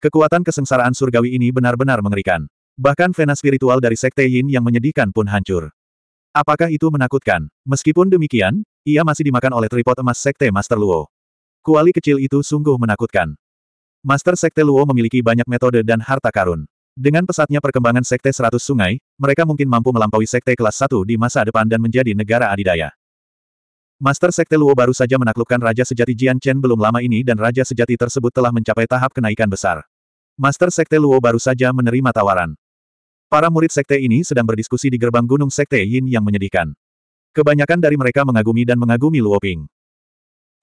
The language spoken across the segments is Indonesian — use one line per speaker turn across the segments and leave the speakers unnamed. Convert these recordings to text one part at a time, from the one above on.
Kekuatan kesengsaraan surgawi ini benar-benar mengerikan. Bahkan vena spiritual dari Sekte Yin yang menyedihkan pun hancur. Apakah itu menakutkan? Meskipun demikian, ia masih dimakan oleh tripod emas Sekte Master Luo. Kuali kecil itu sungguh menakutkan. Master Sekte Luo memiliki banyak metode dan harta karun. Dengan pesatnya perkembangan Sekte Seratus Sungai, mereka mungkin mampu melampaui Sekte kelas Satu di masa depan dan menjadi negara adidaya. Master Sekte Luo baru saja menaklukkan Raja Sejati Jian Chen belum lama ini dan Raja Sejati tersebut telah mencapai tahap kenaikan besar. Master Sekte Luo baru saja menerima tawaran. Para murid sekte ini sedang berdiskusi di gerbang gunung sekte Yin yang menyedihkan. Kebanyakan dari mereka mengagumi dan mengagumi Luo Ping.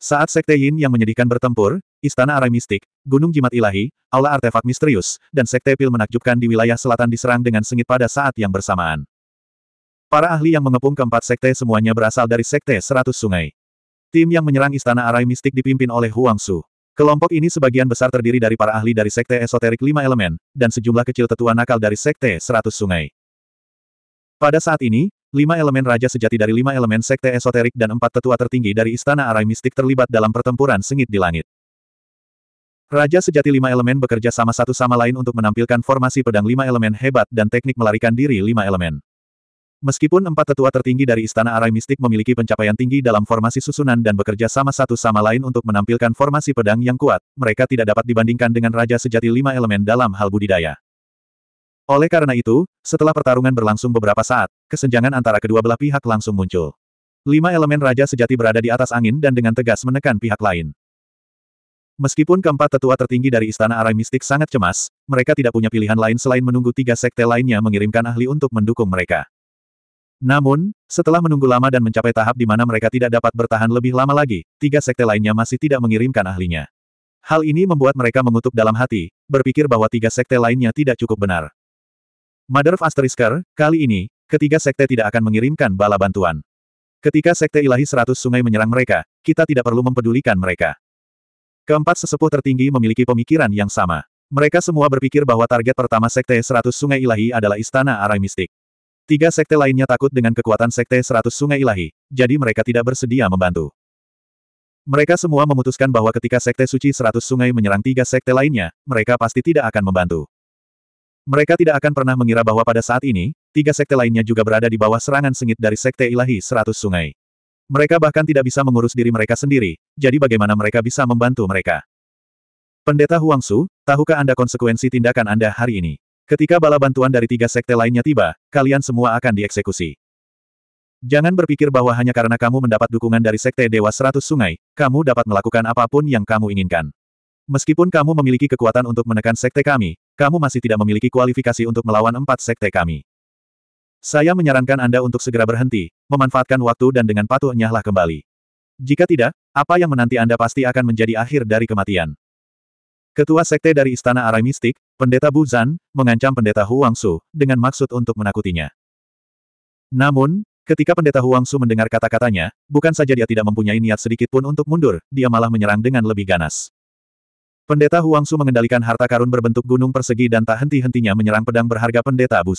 Saat sekte Yin yang menyedihkan bertempur, istana arai mistik, gunung jimat ilahi, aula artefak misterius, dan sekte pil menakjubkan di wilayah selatan diserang dengan sengit pada saat yang bersamaan. Para ahli yang mengepung keempat sekte semuanya berasal dari sekte seratus sungai. Tim yang menyerang Istana Arai Mistik dipimpin oleh Huang Su. Kelompok ini sebagian besar terdiri dari para ahli dari sekte esoterik lima elemen, dan sejumlah kecil tetua nakal dari sekte seratus sungai. Pada saat ini, lima elemen raja sejati dari lima elemen sekte esoterik dan empat tetua tertinggi dari Istana Arai Mistik terlibat dalam pertempuran sengit di langit. Raja sejati lima elemen bekerja sama satu sama lain untuk menampilkan formasi pedang lima elemen hebat dan teknik melarikan diri lima elemen. Meskipun empat tetua tertinggi dari Istana Arai Mistik memiliki pencapaian tinggi dalam formasi susunan dan bekerja sama satu sama lain untuk menampilkan formasi pedang yang kuat, mereka tidak dapat dibandingkan dengan Raja Sejati Lima Elemen dalam hal budidaya. Oleh karena itu, setelah pertarungan berlangsung beberapa saat, kesenjangan antara kedua belah pihak langsung muncul. Lima elemen Raja Sejati berada di atas angin dan dengan tegas menekan pihak lain. Meskipun keempat tetua tertinggi dari Istana Arai Mistik sangat cemas, mereka tidak punya pilihan lain selain menunggu tiga sekte lainnya mengirimkan ahli untuk mendukung mereka. Namun, setelah menunggu lama dan mencapai tahap di mana mereka tidak dapat bertahan lebih lama lagi, tiga sekte lainnya masih tidak mengirimkan ahlinya. Hal ini membuat mereka mengutuk dalam hati, berpikir bahwa tiga sekte lainnya tidak cukup benar. Mother of Asterisker, kali ini, ketiga sekte tidak akan mengirimkan bala bantuan. Ketika sekte ilahi seratus sungai menyerang mereka, kita tidak perlu mempedulikan mereka. Keempat sesepuh tertinggi memiliki pemikiran yang sama. Mereka semua berpikir bahwa target pertama sekte seratus sungai ilahi adalah istana arai mistik. Tiga sekte lainnya takut dengan kekuatan sekte seratus sungai ilahi, jadi mereka tidak bersedia membantu. Mereka semua memutuskan bahwa ketika sekte suci seratus sungai menyerang tiga sekte lainnya, mereka pasti tidak akan membantu. Mereka tidak akan pernah mengira bahwa pada saat ini, tiga sekte lainnya juga berada di bawah serangan sengit dari sekte ilahi seratus sungai. Mereka bahkan tidak bisa mengurus diri mereka sendiri, jadi bagaimana mereka bisa membantu mereka? Pendeta Huangsu, tahukah Anda konsekuensi tindakan Anda hari ini? Ketika bala bantuan dari tiga sekte lainnya tiba, kalian semua akan dieksekusi. Jangan berpikir bahwa hanya karena kamu mendapat dukungan dari sekte Dewa Seratus Sungai, kamu dapat melakukan apapun yang kamu inginkan. Meskipun kamu memiliki kekuatan untuk menekan sekte kami, kamu masih tidak memiliki kualifikasi untuk melawan empat sekte kami. Saya menyarankan Anda untuk segera berhenti, memanfaatkan waktu dan dengan patuh nyahlah kembali. Jika tidak, apa yang menanti Anda pasti akan menjadi akhir dari kematian. Ketua Sekte dari Istana Arai Mistik, Pendeta Bu Zan, mengancam pendeta Huang Su, dengan maksud untuk menakutinya. Namun, ketika pendeta Huang Su mendengar kata-katanya, bukan saja dia tidak mempunyai niat sedikit pun untuk mundur, dia malah menyerang dengan lebih ganas. Pendeta Huang Su mengendalikan harta karun berbentuk gunung persegi dan tak henti-hentinya menyerang pedang berharga pendeta Bu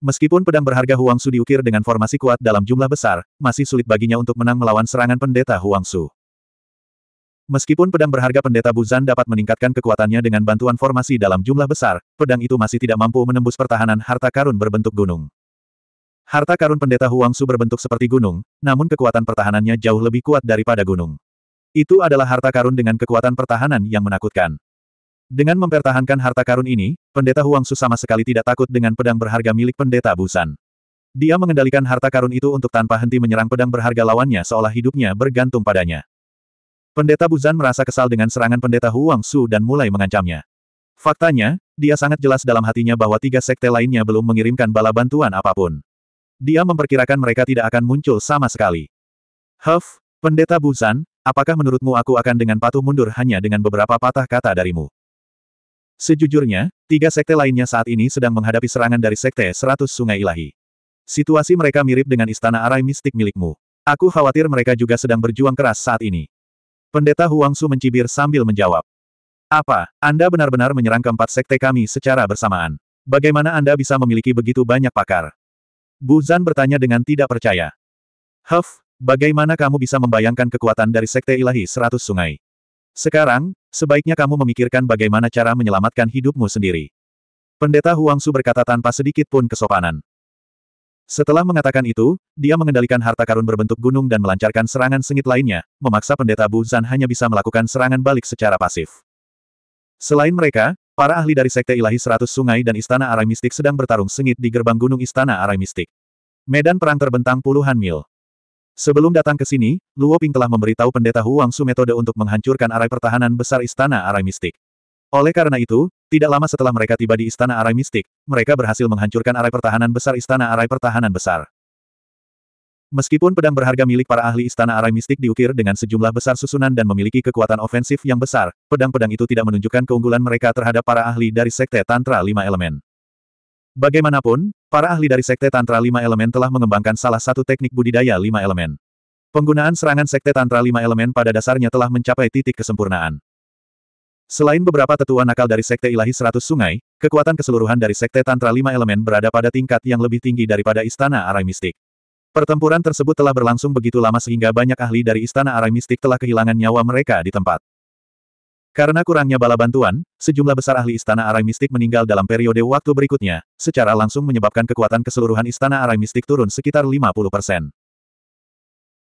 Meskipun pedang berharga Huang Su diukir dengan formasi kuat dalam jumlah besar, masih sulit baginya untuk menang melawan serangan pendeta Huang Su. Meskipun pedang berharga pendeta Buzan dapat meningkatkan kekuatannya dengan bantuan formasi dalam jumlah besar, pedang itu masih tidak mampu menembus pertahanan harta karun berbentuk gunung. Harta karun pendeta Huangsu berbentuk seperti gunung, namun kekuatan pertahanannya jauh lebih kuat daripada gunung. Itu adalah harta karun dengan kekuatan pertahanan yang menakutkan. Dengan mempertahankan harta karun ini, pendeta Huangsu sama sekali tidak takut dengan pedang berharga milik pendeta Busan. Dia mengendalikan harta karun itu untuk tanpa henti menyerang pedang berharga lawannya seolah hidupnya bergantung padanya. Pendeta Buzan merasa kesal dengan serangan pendeta Huang Su dan mulai mengancamnya. Faktanya, dia sangat jelas dalam hatinya bahwa tiga sekte lainnya belum mengirimkan bala bantuan apapun. Dia memperkirakan mereka tidak akan muncul sama sekali. Huff, Pendeta Buzan, apakah menurutmu aku akan dengan patuh mundur hanya dengan beberapa patah kata darimu? Sejujurnya, tiga sekte lainnya saat ini sedang menghadapi serangan dari Sekte Seratus Sungai Ilahi. Situasi mereka mirip dengan Istana Arai Mistik milikmu. Aku khawatir mereka juga sedang berjuang keras saat ini. Pendeta Huang Su mencibir sambil menjawab. Apa, Anda benar-benar menyerang keempat sekte kami secara bersamaan? Bagaimana Anda bisa memiliki begitu banyak pakar? Bu Zan bertanya dengan tidak percaya. Huff, bagaimana kamu bisa membayangkan kekuatan dari sekte ilahi seratus sungai? Sekarang, sebaiknya kamu memikirkan bagaimana cara menyelamatkan hidupmu sendiri. Pendeta Huang Su berkata tanpa sedikit pun kesopanan. Setelah mengatakan itu, dia mengendalikan harta karun berbentuk gunung dan melancarkan serangan sengit lainnya, memaksa pendeta Bu Zan hanya bisa melakukan serangan balik secara pasif. Selain mereka, para ahli dari Sekte Ilahi Seratus Sungai dan Istana Arai Mistik sedang bertarung sengit di gerbang gunung Istana Arai Mistik. Medan perang terbentang puluhan mil. Sebelum datang ke sini, Luo Ping telah memberitahu pendeta Huang Su metode untuk menghancurkan arai pertahanan besar Istana Arai Mistik. Oleh karena itu, tidak lama setelah mereka tiba di Istana Arai Mistik, mereka berhasil menghancurkan arai pertahanan besar Istana Arai Pertahanan Besar. Meskipun pedang berharga milik para ahli Istana Arai Mistik diukir dengan sejumlah besar susunan dan memiliki kekuatan ofensif yang besar, pedang-pedang itu tidak menunjukkan keunggulan mereka terhadap para ahli dari Sekte Tantra Lima Elemen. Bagaimanapun, para ahli dari Sekte Tantra Lima Elemen telah mengembangkan salah satu teknik budidaya Lima Elemen. Penggunaan serangan Sekte Tantra Lima Elemen pada dasarnya telah mencapai titik kesempurnaan. Selain beberapa tetua nakal dari Sekte Ilahi Seratus Sungai, kekuatan keseluruhan dari Sekte Tantra Lima Elemen berada pada tingkat yang lebih tinggi daripada Istana Arai Mistik. Pertempuran tersebut telah berlangsung begitu lama sehingga banyak ahli dari Istana Arai Mistik telah kehilangan nyawa mereka di tempat. Karena kurangnya bala bantuan, sejumlah besar ahli Istana Arai Mistik meninggal dalam periode waktu berikutnya, secara langsung menyebabkan kekuatan keseluruhan Istana Arai Mistik turun sekitar 50 persen.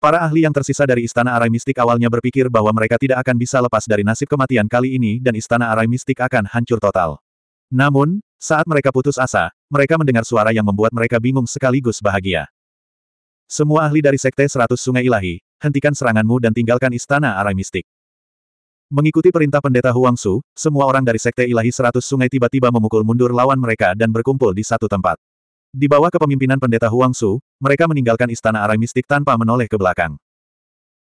Para ahli yang tersisa dari Istana Arai Mistik awalnya berpikir bahwa mereka tidak akan bisa lepas dari nasib kematian kali ini dan Istana Arai Mistik akan hancur total. Namun, saat mereka putus asa, mereka mendengar suara yang membuat mereka bingung sekaligus bahagia. Semua ahli dari Sekte Seratus Sungai Ilahi, hentikan seranganmu dan tinggalkan Istana Arai Mistik. Mengikuti perintah pendeta Huang Su, semua orang dari Sekte Ilahi Seratus Sungai tiba-tiba memukul mundur lawan mereka dan berkumpul di satu tempat. Di bawah kepemimpinan pendeta Huang Su, mereka meninggalkan istana arai mistik tanpa menoleh ke belakang.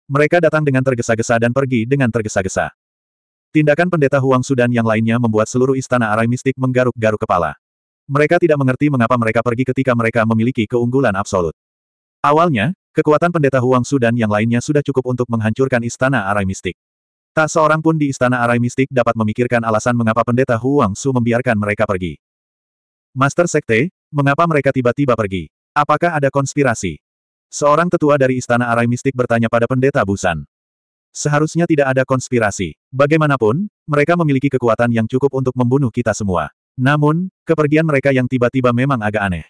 Mereka datang dengan tergesa-gesa dan pergi dengan tergesa-gesa. Tindakan pendeta Huang Su dan yang lainnya membuat seluruh istana arai mistik menggaruk-garuk kepala. Mereka tidak mengerti mengapa mereka pergi ketika mereka memiliki keunggulan absolut. Awalnya, kekuatan pendeta Huang Su dan yang lainnya sudah cukup untuk menghancurkan istana arai mistik. Tak seorang pun di istana arai mistik dapat memikirkan alasan mengapa pendeta Huang Su membiarkan mereka pergi. Master Sekte, Mengapa mereka tiba-tiba pergi? Apakah ada konspirasi? Seorang tetua dari Istana Arai Mistik bertanya pada pendeta Busan. Seharusnya tidak ada konspirasi. Bagaimanapun, mereka memiliki kekuatan yang cukup untuk membunuh kita semua. Namun, kepergian mereka yang tiba-tiba memang agak aneh.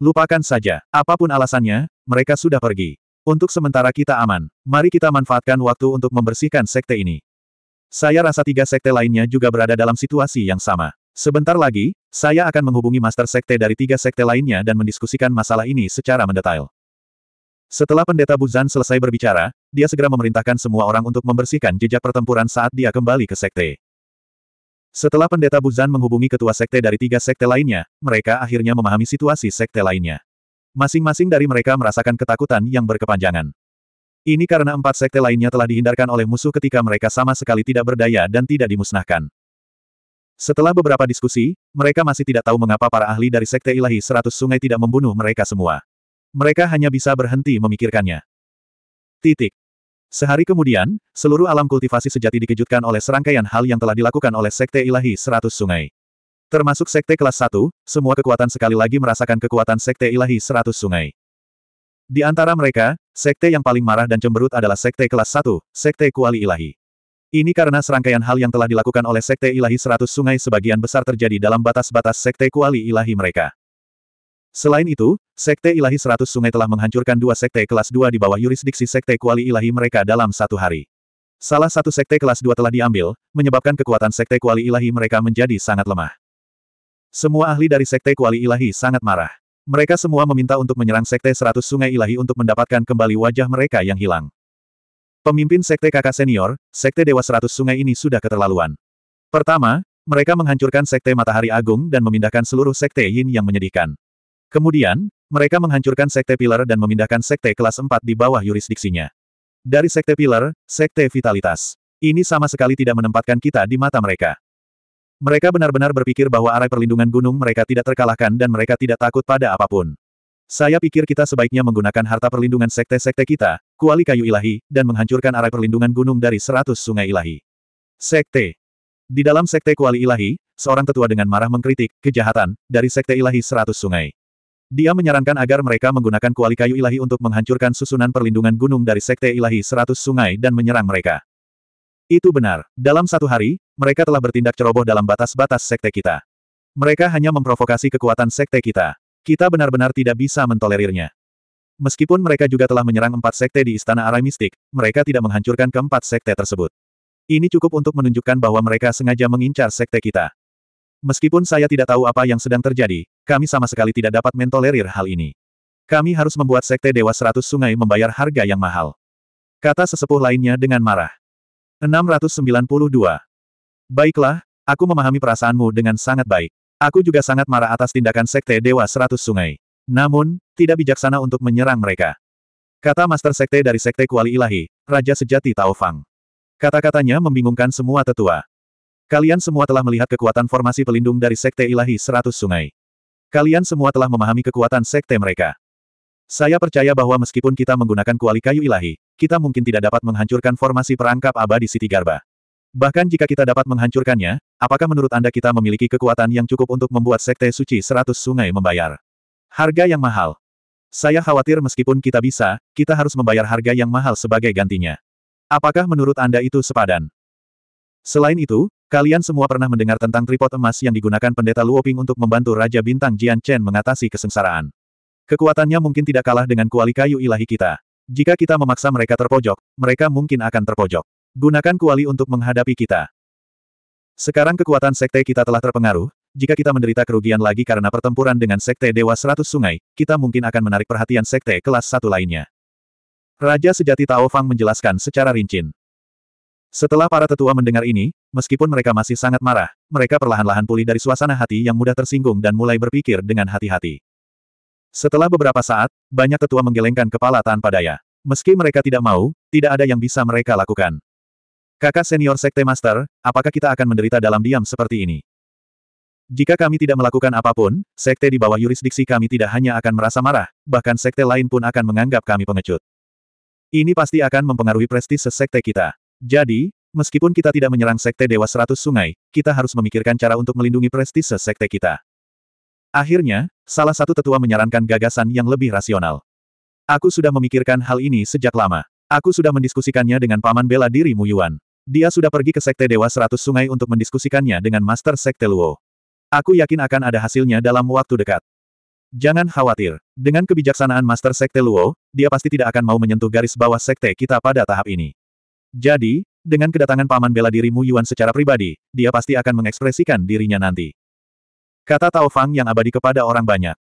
Lupakan saja, apapun alasannya, mereka sudah pergi. Untuk sementara kita aman, mari kita manfaatkan waktu untuk membersihkan sekte ini. Saya rasa tiga sekte lainnya juga berada dalam situasi yang sama. Sebentar lagi, saya akan menghubungi Master Sekte dari tiga sekte lainnya dan mendiskusikan masalah ini secara mendetail. Setelah pendeta Buzan selesai berbicara, dia segera memerintahkan semua orang untuk membersihkan jejak pertempuran saat dia kembali ke sekte. Setelah pendeta Buzan menghubungi ketua sekte dari tiga sekte lainnya, mereka akhirnya memahami situasi sekte lainnya. Masing-masing dari mereka merasakan ketakutan yang berkepanjangan. Ini karena empat sekte lainnya telah dihindarkan oleh musuh ketika mereka sama sekali tidak berdaya dan tidak dimusnahkan. Setelah beberapa diskusi, mereka masih tidak tahu mengapa para ahli dari Sekte Ilahi Seratus Sungai tidak membunuh mereka semua. Mereka hanya bisa berhenti memikirkannya. Titik. Sehari kemudian, seluruh alam kultivasi sejati dikejutkan oleh serangkaian hal yang telah dilakukan oleh Sekte Ilahi Seratus Sungai. Termasuk Sekte Kelas 1, semua kekuatan sekali lagi merasakan kekuatan Sekte Ilahi Seratus Sungai. Di antara mereka, Sekte yang paling marah dan cemberut adalah Sekte Kelas 1, Sekte Kuali Ilahi. Ini karena serangkaian hal yang telah dilakukan oleh Sekte Ilahi Seratus Sungai sebagian besar terjadi dalam batas-batas Sekte Kuali Ilahi mereka. Selain itu, Sekte Ilahi Seratus Sungai telah menghancurkan dua Sekte kelas 2 di bawah yurisdiksi Sekte Kuali Ilahi mereka dalam satu hari. Salah satu Sekte kelas 2 telah diambil, menyebabkan kekuatan Sekte Kuali Ilahi mereka menjadi sangat lemah. Semua ahli dari Sekte Kuali Ilahi sangat marah. Mereka semua meminta untuk menyerang Sekte Seratus Sungai Ilahi untuk mendapatkan kembali wajah mereka yang hilang. Pemimpin Sekte Kakak Senior, Sekte Dewa Seratus Sungai ini sudah keterlaluan. Pertama, mereka menghancurkan Sekte Matahari Agung dan memindahkan seluruh Sekte Yin yang menyedihkan. Kemudian, mereka menghancurkan Sekte Pilar dan memindahkan Sekte Kelas 4 di bawah yurisdiksinya. Dari Sekte Pilar, Sekte Vitalitas. Ini sama sekali tidak menempatkan kita di mata mereka. Mereka benar-benar berpikir bahwa arai perlindungan gunung mereka tidak terkalahkan dan mereka tidak takut pada apapun. Saya pikir kita sebaiknya menggunakan harta perlindungan sekte-sekte kita, kuali kayu ilahi, dan menghancurkan arah perlindungan gunung dari seratus sungai ilahi. Sekte Di dalam sekte kuali ilahi, seorang tetua dengan marah mengkritik kejahatan dari sekte ilahi seratus sungai. Dia menyarankan agar mereka menggunakan kuali kayu ilahi untuk menghancurkan susunan perlindungan gunung dari sekte ilahi seratus sungai dan menyerang mereka. Itu benar. Dalam satu hari, mereka telah bertindak ceroboh dalam batas-batas sekte kita. Mereka hanya memprovokasi kekuatan sekte kita. Kita benar-benar tidak bisa mentolerirnya. Meskipun mereka juga telah menyerang empat sekte di Istana Arai Mistik, mereka tidak menghancurkan keempat sekte tersebut. Ini cukup untuk menunjukkan bahwa mereka sengaja mengincar sekte kita. Meskipun saya tidak tahu apa yang sedang terjadi, kami sama sekali tidak dapat mentolerir hal ini. Kami harus membuat sekte Dewa Seratus Sungai membayar harga yang mahal. Kata sesepuh lainnya dengan marah. 692. Baiklah, aku memahami perasaanmu dengan sangat baik. Aku juga sangat marah atas tindakan sekte Dewa Seratus Sungai. Namun, tidak bijaksana untuk menyerang mereka. Kata Master Sekte dari Sekte Kuali Ilahi, Raja Sejati Tao Fang. Kata-katanya membingungkan semua tetua. Kalian semua telah melihat kekuatan formasi pelindung dari Sekte Ilahi Seratus Sungai. Kalian semua telah memahami kekuatan Sekte mereka. Saya percaya bahwa meskipun kita menggunakan kuali kayu ilahi, kita mungkin tidak dapat menghancurkan formasi perangkap abadi Siti Garba. Bahkan jika kita dapat menghancurkannya, apakah menurut Anda kita memiliki kekuatan yang cukup untuk membuat Sekte Suci Seratus Sungai membayar? Harga yang mahal. Saya khawatir meskipun kita bisa, kita harus membayar harga yang mahal sebagai gantinya. Apakah menurut Anda itu sepadan? Selain itu, kalian semua pernah mendengar tentang tripod emas yang digunakan pendeta Luoping untuk membantu Raja Bintang Jian Chen mengatasi kesengsaraan. Kekuatannya mungkin tidak kalah dengan kuali kayu ilahi kita. Jika kita memaksa mereka terpojok, mereka mungkin akan terpojok. Gunakan kuali untuk menghadapi kita. Sekarang kekuatan sekte kita telah terpengaruh, jika kita menderita kerugian lagi karena pertempuran dengan Sekte Dewa Seratus Sungai, kita mungkin akan menarik perhatian Sekte kelas satu lainnya. Raja Sejati Tao Fang menjelaskan secara rinci. Setelah para tetua mendengar ini, meskipun mereka masih sangat marah, mereka perlahan-lahan pulih dari suasana hati yang mudah tersinggung dan mulai berpikir dengan hati-hati. Setelah beberapa saat, banyak tetua menggelengkan kepala tanpa daya. Meski mereka tidak mau, tidak ada yang bisa mereka lakukan. Kakak senior Sekte Master, apakah kita akan menderita dalam diam seperti ini? Jika kami tidak melakukan apapun, sekte di bawah yurisdiksi kami tidak hanya akan merasa marah, bahkan sekte lain pun akan menganggap kami pengecut. Ini pasti akan mempengaruhi prestise sekte kita. Jadi, meskipun kita tidak menyerang sekte Dewa Seratus Sungai, kita harus memikirkan cara untuk melindungi prestise sekte kita. Akhirnya, salah satu tetua menyarankan gagasan yang lebih rasional. Aku sudah memikirkan hal ini sejak lama. Aku sudah mendiskusikannya dengan paman bela diri Mu Yuan. Dia sudah pergi ke Sekte Dewa Seratus Sungai untuk mendiskusikannya dengan Master Sekte Luo. Aku yakin akan ada hasilnya dalam waktu dekat. Jangan khawatir. Dengan kebijaksanaan Master Sekte Luo, dia pasti tidak akan mau menyentuh garis bawah Sekte kita pada tahap ini. Jadi, dengan kedatangan paman bela dirimu Yuan secara pribadi, dia pasti akan mengekspresikan dirinya nanti. Kata Tao Fang yang abadi kepada orang banyak.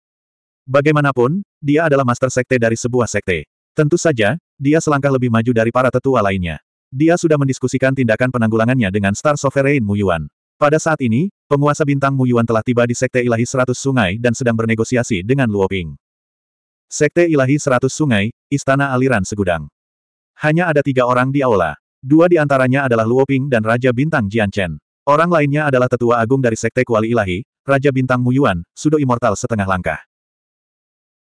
Bagaimanapun, dia adalah Master Sekte dari sebuah Sekte. Tentu saja, dia selangkah lebih maju dari para tetua lainnya. Dia sudah mendiskusikan tindakan penanggulangannya dengan Star Sovereign Mu Yuan. Pada saat ini, Penguasa bintang Mu Yuan telah tiba di Sekte Ilahi Seratus Sungai dan sedang bernegosiasi dengan Luo Ping. Sekte Ilahi Seratus Sungai, Istana Aliran Segudang. Hanya ada tiga orang di aula. Dua di antaranya adalah Luo Ping dan Raja Bintang Jian Chen. Orang lainnya adalah tetua agung dari Sekte Kuali Ilahi, Raja Bintang Mu Yuan, Sudo Immortal setengah langkah.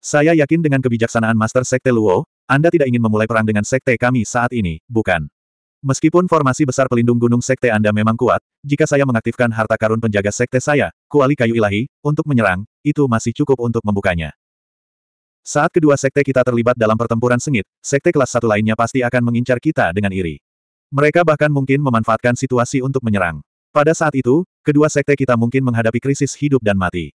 Saya yakin dengan kebijaksanaan Master Sekte Luo, Anda tidak ingin memulai perang dengan Sekte kami saat ini, bukan? Meskipun formasi besar pelindung gunung sekte Anda memang kuat, jika saya mengaktifkan harta karun penjaga sekte saya, kuali kayu ilahi, untuk menyerang, itu masih cukup untuk membukanya. Saat kedua sekte kita terlibat dalam pertempuran sengit, sekte kelas satu lainnya pasti akan mengincar kita dengan iri. Mereka bahkan mungkin memanfaatkan situasi untuk menyerang. Pada saat itu, kedua sekte kita mungkin menghadapi krisis hidup dan mati.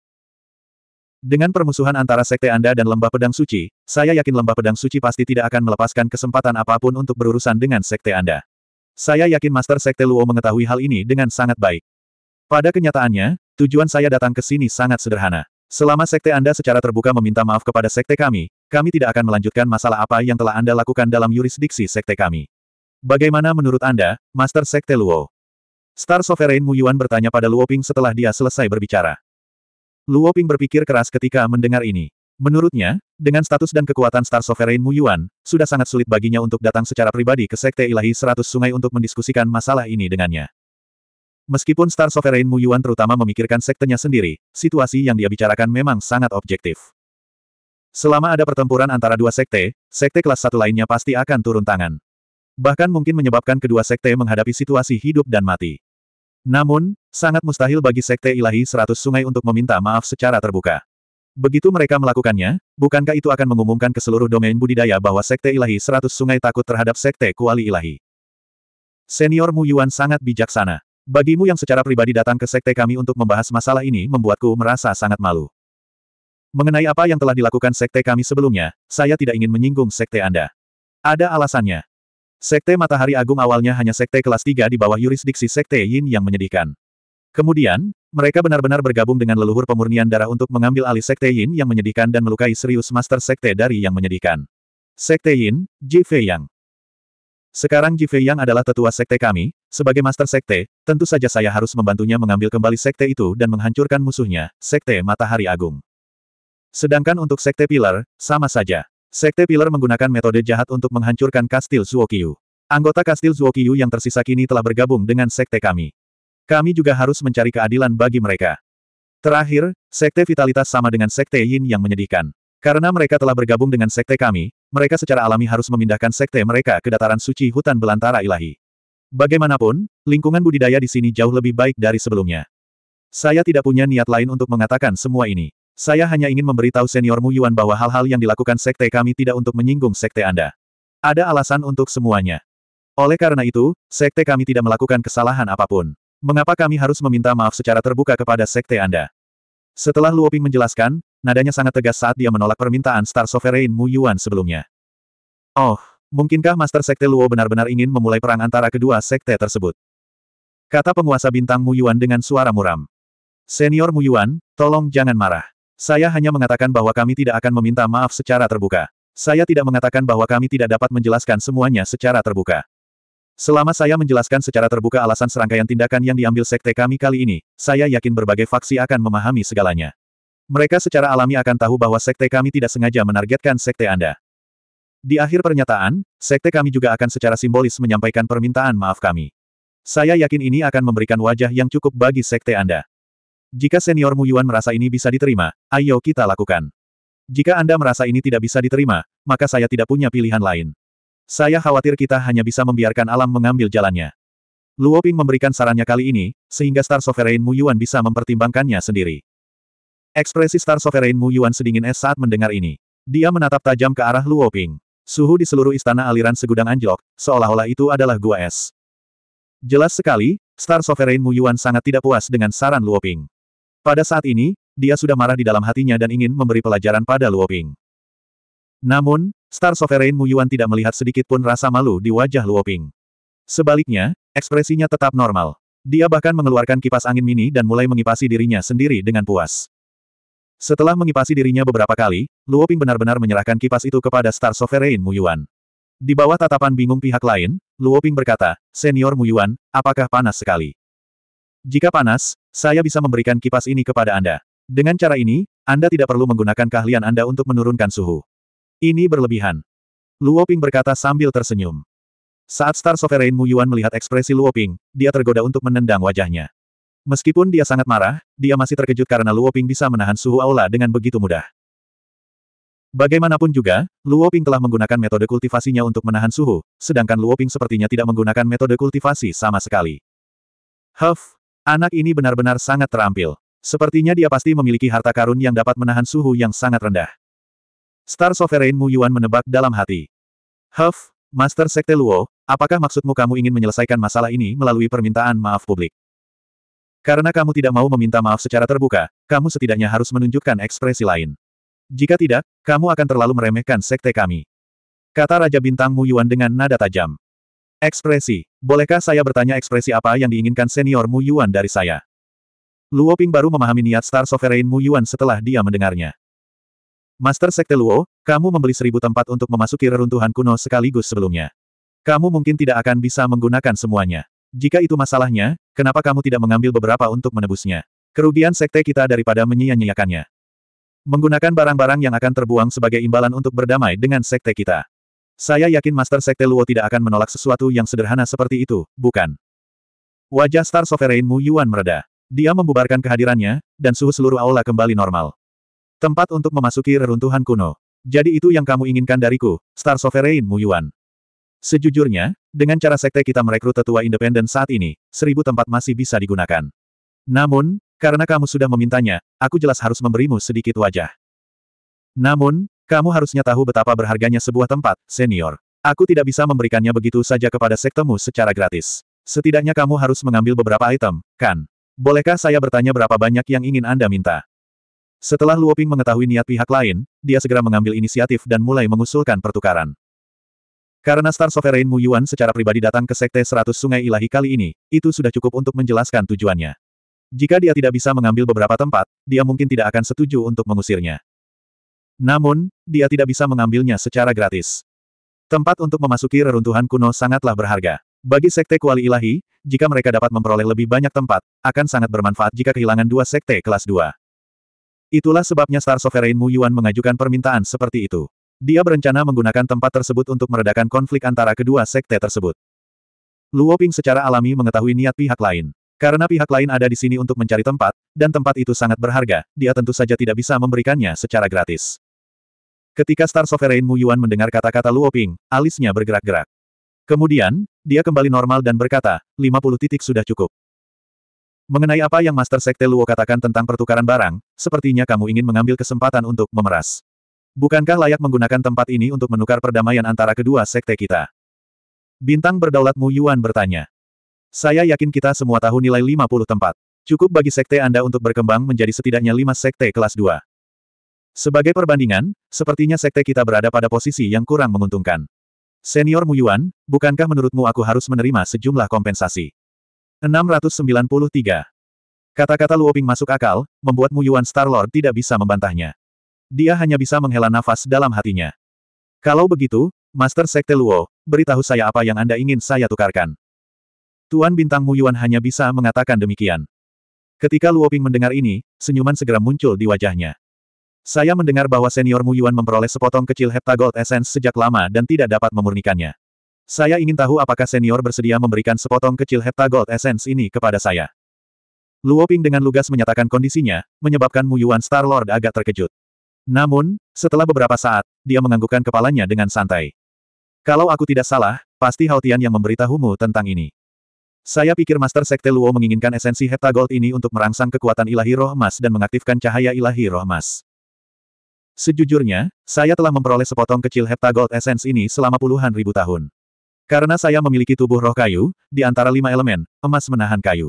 Dengan permusuhan antara sekte Anda dan Lembah Pedang Suci, saya yakin Lembah Pedang Suci pasti tidak akan melepaskan kesempatan apapun untuk berurusan dengan sekte Anda. Saya yakin Master Sekte Luo mengetahui hal ini dengan sangat baik. Pada kenyataannya, tujuan saya datang ke sini sangat sederhana. Selama Sekte Anda secara terbuka meminta maaf kepada Sekte kami, kami tidak akan melanjutkan masalah apa yang telah Anda lakukan dalam yurisdiksi Sekte kami. Bagaimana menurut Anda, Master Sekte Luo? Star Sovereign Mu Yuan bertanya pada Luo Ping setelah dia selesai berbicara. Luo Ping berpikir keras ketika mendengar ini. Menurutnya, dengan status dan kekuatan Star Sovereign Mu Yuan, sudah sangat sulit baginya untuk datang secara pribadi ke Sekte Ilahi Seratus Sungai untuk mendiskusikan masalah ini dengannya. Meskipun Star Sovereign Mu Yuan terutama memikirkan sektenya sendiri, situasi yang dia bicarakan memang sangat objektif. Selama ada pertempuran antara dua sekte, sekte kelas satu lainnya pasti akan turun tangan. Bahkan mungkin menyebabkan kedua sekte menghadapi situasi hidup dan mati. Namun, sangat mustahil bagi Sekte Ilahi Seratus Sungai untuk meminta maaf secara terbuka. Begitu mereka melakukannya, bukankah itu akan mengumumkan ke seluruh domain budidaya bahwa Sekte Ilahi Seratus Sungai takut terhadap Sekte Kuali Ilahi? Senior Mu Yuan sangat bijaksana. Bagimu yang secara pribadi datang ke Sekte kami untuk membahas masalah ini membuatku merasa sangat malu. Mengenai apa yang telah dilakukan Sekte kami sebelumnya, saya tidak ingin menyinggung Sekte Anda. Ada alasannya. Sekte Matahari Agung awalnya hanya Sekte kelas 3 di bawah yurisdiksi Sekte Yin yang menyedihkan. Kemudian, mereka benar-benar bergabung dengan leluhur pemurnian darah untuk mengambil alih Sekte Yin yang menyedihkan dan melukai serius Master Sekte dari yang menyedihkan. Sekte Yin, Ji Fei Yang. Sekarang Ji Fei Yang adalah tetua Sekte kami, sebagai Master Sekte, tentu saja saya harus membantunya mengambil kembali Sekte itu dan menghancurkan musuhnya, Sekte Matahari Agung. Sedangkan untuk Sekte Pilar, sama saja. Sekte Pilar menggunakan metode jahat untuk menghancurkan Kastil Zuokyu. Anggota Kastil Zuokyu yang tersisa kini telah bergabung dengan Sekte kami. Kami juga harus mencari keadilan bagi mereka. Terakhir, sekte vitalitas sama dengan sekte Yin yang menyedihkan. Karena mereka telah bergabung dengan sekte kami, mereka secara alami harus memindahkan sekte mereka ke dataran suci hutan belantara ilahi. Bagaimanapun, lingkungan budidaya di sini jauh lebih baik dari sebelumnya. Saya tidak punya niat lain untuk mengatakan semua ini. Saya hanya ingin memberitahu seniormu Yuan bahwa hal-hal yang dilakukan sekte kami tidak untuk menyinggung sekte Anda. Ada alasan untuk semuanya. Oleh karena itu, sekte kami tidak melakukan kesalahan apapun. Mengapa kami harus meminta maaf secara terbuka kepada sekte Anda? Setelah Luoping menjelaskan, nadanya sangat tegas saat dia menolak permintaan Star Sovereign Mu Yuan sebelumnya. Oh, mungkinkah Master Sekte Luo benar-benar ingin memulai perang antara kedua sekte tersebut? Kata penguasa bintang Mu Yuan dengan suara muram. Senior Mu Yuan, tolong jangan marah. Saya hanya mengatakan bahwa kami tidak akan meminta maaf secara terbuka. Saya tidak mengatakan bahwa kami tidak dapat menjelaskan semuanya secara terbuka. Selama saya menjelaskan secara terbuka alasan serangkaian tindakan yang diambil sekte kami kali ini, saya yakin berbagai faksi akan memahami segalanya. Mereka secara alami akan tahu bahwa sekte kami tidak sengaja menargetkan sekte Anda. Di akhir pernyataan, sekte kami juga akan secara simbolis menyampaikan permintaan maaf kami. Saya yakin ini akan memberikan wajah yang cukup bagi sekte Anda. Jika senior Muyuan merasa ini bisa diterima, ayo kita lakukan. Jika Anda merasa ini tidak bisa diterima, maka saya tidak punya pilihan lain. Saya khawatir kita hanya bisa membiarkan alam mengambil jalannya. Luo Ping memberikan sarannya kali ini, sehingga Star Sovereign Mu Yuan bisa mempertimbangkannya sendiri. Ekspresi Star Sovereign Mu Yuan sedingin es saat mendengar ini. Dia menatap tajam ke arah Luo Ping. Suhu di seluruh istana aliran segudang anjlok, seolah-olah itu adalah gua es. Jelas sekali, Star Sovereign Mu Yuan sangat tidak puas dengan saran Luo Ping. Pada saat ini, dia sudah marah di dalam hatinya dan ingin memberi pelajaran pada Luo Ping. Namun, Star Sovereign Mu Yuan tidak melihat sedikit pun rasa malu di wajah Luo Ping. Sebaliknya, ekspresinya tetap normal. Dia bahkan mengeluarkan kipas angin mini dan mulai mengipasi dirinya sendiri dengan puas. Setelah mengipasi dirinya beberapa kali, Luo Ping benar-benar menyerahkan kipas itu kepada Star Sovereign Mu Yuan. Di bawah tatapan bingung pihak lain, Luo Ping berkata, Senior Mu Yuan, apakah panas sekali? Jika panas, saya bisa memberikan kipas ini kepada Anda. Dengan cara ini, Anda tidak perlu menggunakan keahlian Anda untuk menurunkan suhu. Ini berlebihan. Luoping berkata sambil tersenyum. Saat Star Sovereign Mu Yuan melihat ekspresi Luoping, dia tergoda untuk menendang wajahnya. Meskipun dia sangat marah, dia masih terkejut karena Luoping bisa menahan suhu aula dengan begitu mudah. Bagaimanapun juga, Luoping telah menggunakan metode kultivasinya untuk menahan suhu, sedangkan Luoping sepertinya tidak menggunakan metode kultivasi sama sekali. Huff, anak ini benar-benar sangat terampil. Sepertinya dia pasti memiliki harta karun yang dapat menahan suhu yang sangat rendah. Star Sovereign Mu Yuan menebak dalam hati. Huff, Master Sekte Luo, apakah maksudmu kamu ingin menyelesaikan masalah ini melalui permintaan maaf publik? Karena kamu tidak mau meminta maaf secara terbuka, kamu setidaknya harus menunjukkan ekspresi lain. Jika tidak, kamu akan terlalu meremehkan sekte kami. Kata Raja Bintang Mu Yuan dengan nada tajam. Ekspresi, bolehkah saya bertanya ekspresi apa yang diinginkan senior Mu Yuan dari saya? Luo Ping baru memahami niat Star Sovereign Mu Yuan setelah dia mendengarnya. Master Sekte Luo, kamu membeli seribu tempat untuk memasuki reruntuhan kuno sekaligus sebelumnya. Kamu mungkin tidak akan bisa menggunakan semuanya. Jika itu masalahnya, kenapa kamu tidak mengambil beberapa untuk menebusnya? Kerugian sekte kita daripada menyia-nyiakannya. Menggunakan barang-barang yang akan terbuang sebagai imbalan untuk berdamai dengan sekte kita. Saya yakin Master Sekte Luo tidak akan menolak sesuatu yang sederhana seperti itu, bukan? Wajah Star Sovereign Mu Yuan mereda. Dia membubarkan kehadirannya, dan suhu seluruh aula kembali normal. Tempat untuk memasuki reruntuhan kuno. Jadi itu yang kamu inginkan dariku, Star Sovereign Mu Yuan. Sejujurnya, dengan cara sekte kita merekrut tetua independen saat ini, seribu tempat masih bisa digunakan. Namun, karena kamu sudah memintanya, aku jelas harus memberimu sedikit wajah. Namun, kamu harusnya tahu betapa berharganya sebuah tempat, senior. Aku tidak bisa memberikannya begitu saja kepada sektemu secara gratis. Setidaknya kamu harus mengambil beberapa item, kan? Bolehkah saya bertanya berapa banyak yang ingin Anda minta? Setelah Luoping mengetahui niat pihak lain, dia segera mengambil inisiatif dan mulai mengusulkan pertukaran. Karena Star Sovereign Mu Yuan secara pribadi datang ke Sekte 100 Sungai Ilahi kali ini, itu sudah cukup untuk menjelaskan tujuannya. Jika dia tidak bisa mengambil beberapa tempat, dia mungkin tidak akan setuju untuk mengusirnya. Namun, dia tidak bisa mengambilnya secara gratis. Tempat untuk memasuki reruntuhan kuno sangatlah berharga. Bagi Sekte Kuali Ilahi, jika mereka dapat memperoleh lebih banyak tempat, akan sangat bermanfaat jika kehilangan dua Sekte kelas 2. Itulah sebabnya Star Sovereign Mu Yuan mengajukan permintaan seperti itu. Dia berencana menggunakan tempat tersebut untuk meredakan konflik antara kedua sekte tersebut. Luo Ping secara alami mengetahui niat pihak lain. Karena pihak lain ada di sini untuk mencari tempat, dan tempat itu sangat berharga, dia tentu saja tidak bisa memberikannya secara gratis. Ketika Star Sovereign Mu Yuan mendengar kata-kata Luo Ping, alisnya bergerak-gerak. Kemudian, dia kembali normal dan berkata, 50 titik sudah cukup. Mengenai apa yang Master Sekte Luo katakan tentang pertukaran barang, sepertinya kamu ingin mengambil kesempatan untuk memeras. Bukankah layak menggunakan tempat ini untuk menukar perdamaian antara kedua sekte kita? Bintang berdaulat Mu Yuan bertanya. Saya yakin kita semua tahu nilai 50 tempat. Cukup bagi sekte Anda untuk berkembang menjadi setidaknya 5 sekte kelas 2. Sebagai perbandingan, sepertinya sekte kita berada pada posisi yang kurang menguntungkan. Senior Mu Yuan, bukankah menurutmu aku harus menerima sejumlah kompensasi? 693. Kata-kata Luoping masuk akal, membuat Muyuan Star-Lord tidak bisa membantahnya. Dia hanya bisa menghela nafas dalam hatinya. Kalau begitu, Master Sekte Luo, beritahu saya apa yang Anda ingin saya tukarkan. Tuan Bintang Mu Yuan hanya bisa mengatakan demikian. Ketika Luoping mendengar ini, senyuman segera muncul di wajahnya. Saya mendengar bahwa senior Mu Yuan memperoleh sepotong kecil Heptagold Essence sejak lama dan tidak dapat memurnikannya. Saya ingin tahu apakah senior bersedia memberikan sepotong kecil hepta gold essence ini kepada saya. Luoping dengan lugas menyatakan kondisinya, menyebabkan Mu Yuan Star Lord agak terkejut. Namun, setelah beberapa saat, dia menganggukkan kepalanya dengan santai. Kalau aku tidak salah, pasti Haotian yang memberitahumu tentang ini. Saya pikir Master Sekte Luo menginginkan esensi Hepta Gold ini untuk merangsang kekuatan ilahi roh emas dan mengaktifkan cahaya ilahi roh emas. Sejujurnya, saya telah memperoleh sepotong kecil Hepta Gold Essence ini selama puluhan ribu tahun. Karena saya memiliki tubuh roh kayu, di antara lima elemen, emas menahan kayu.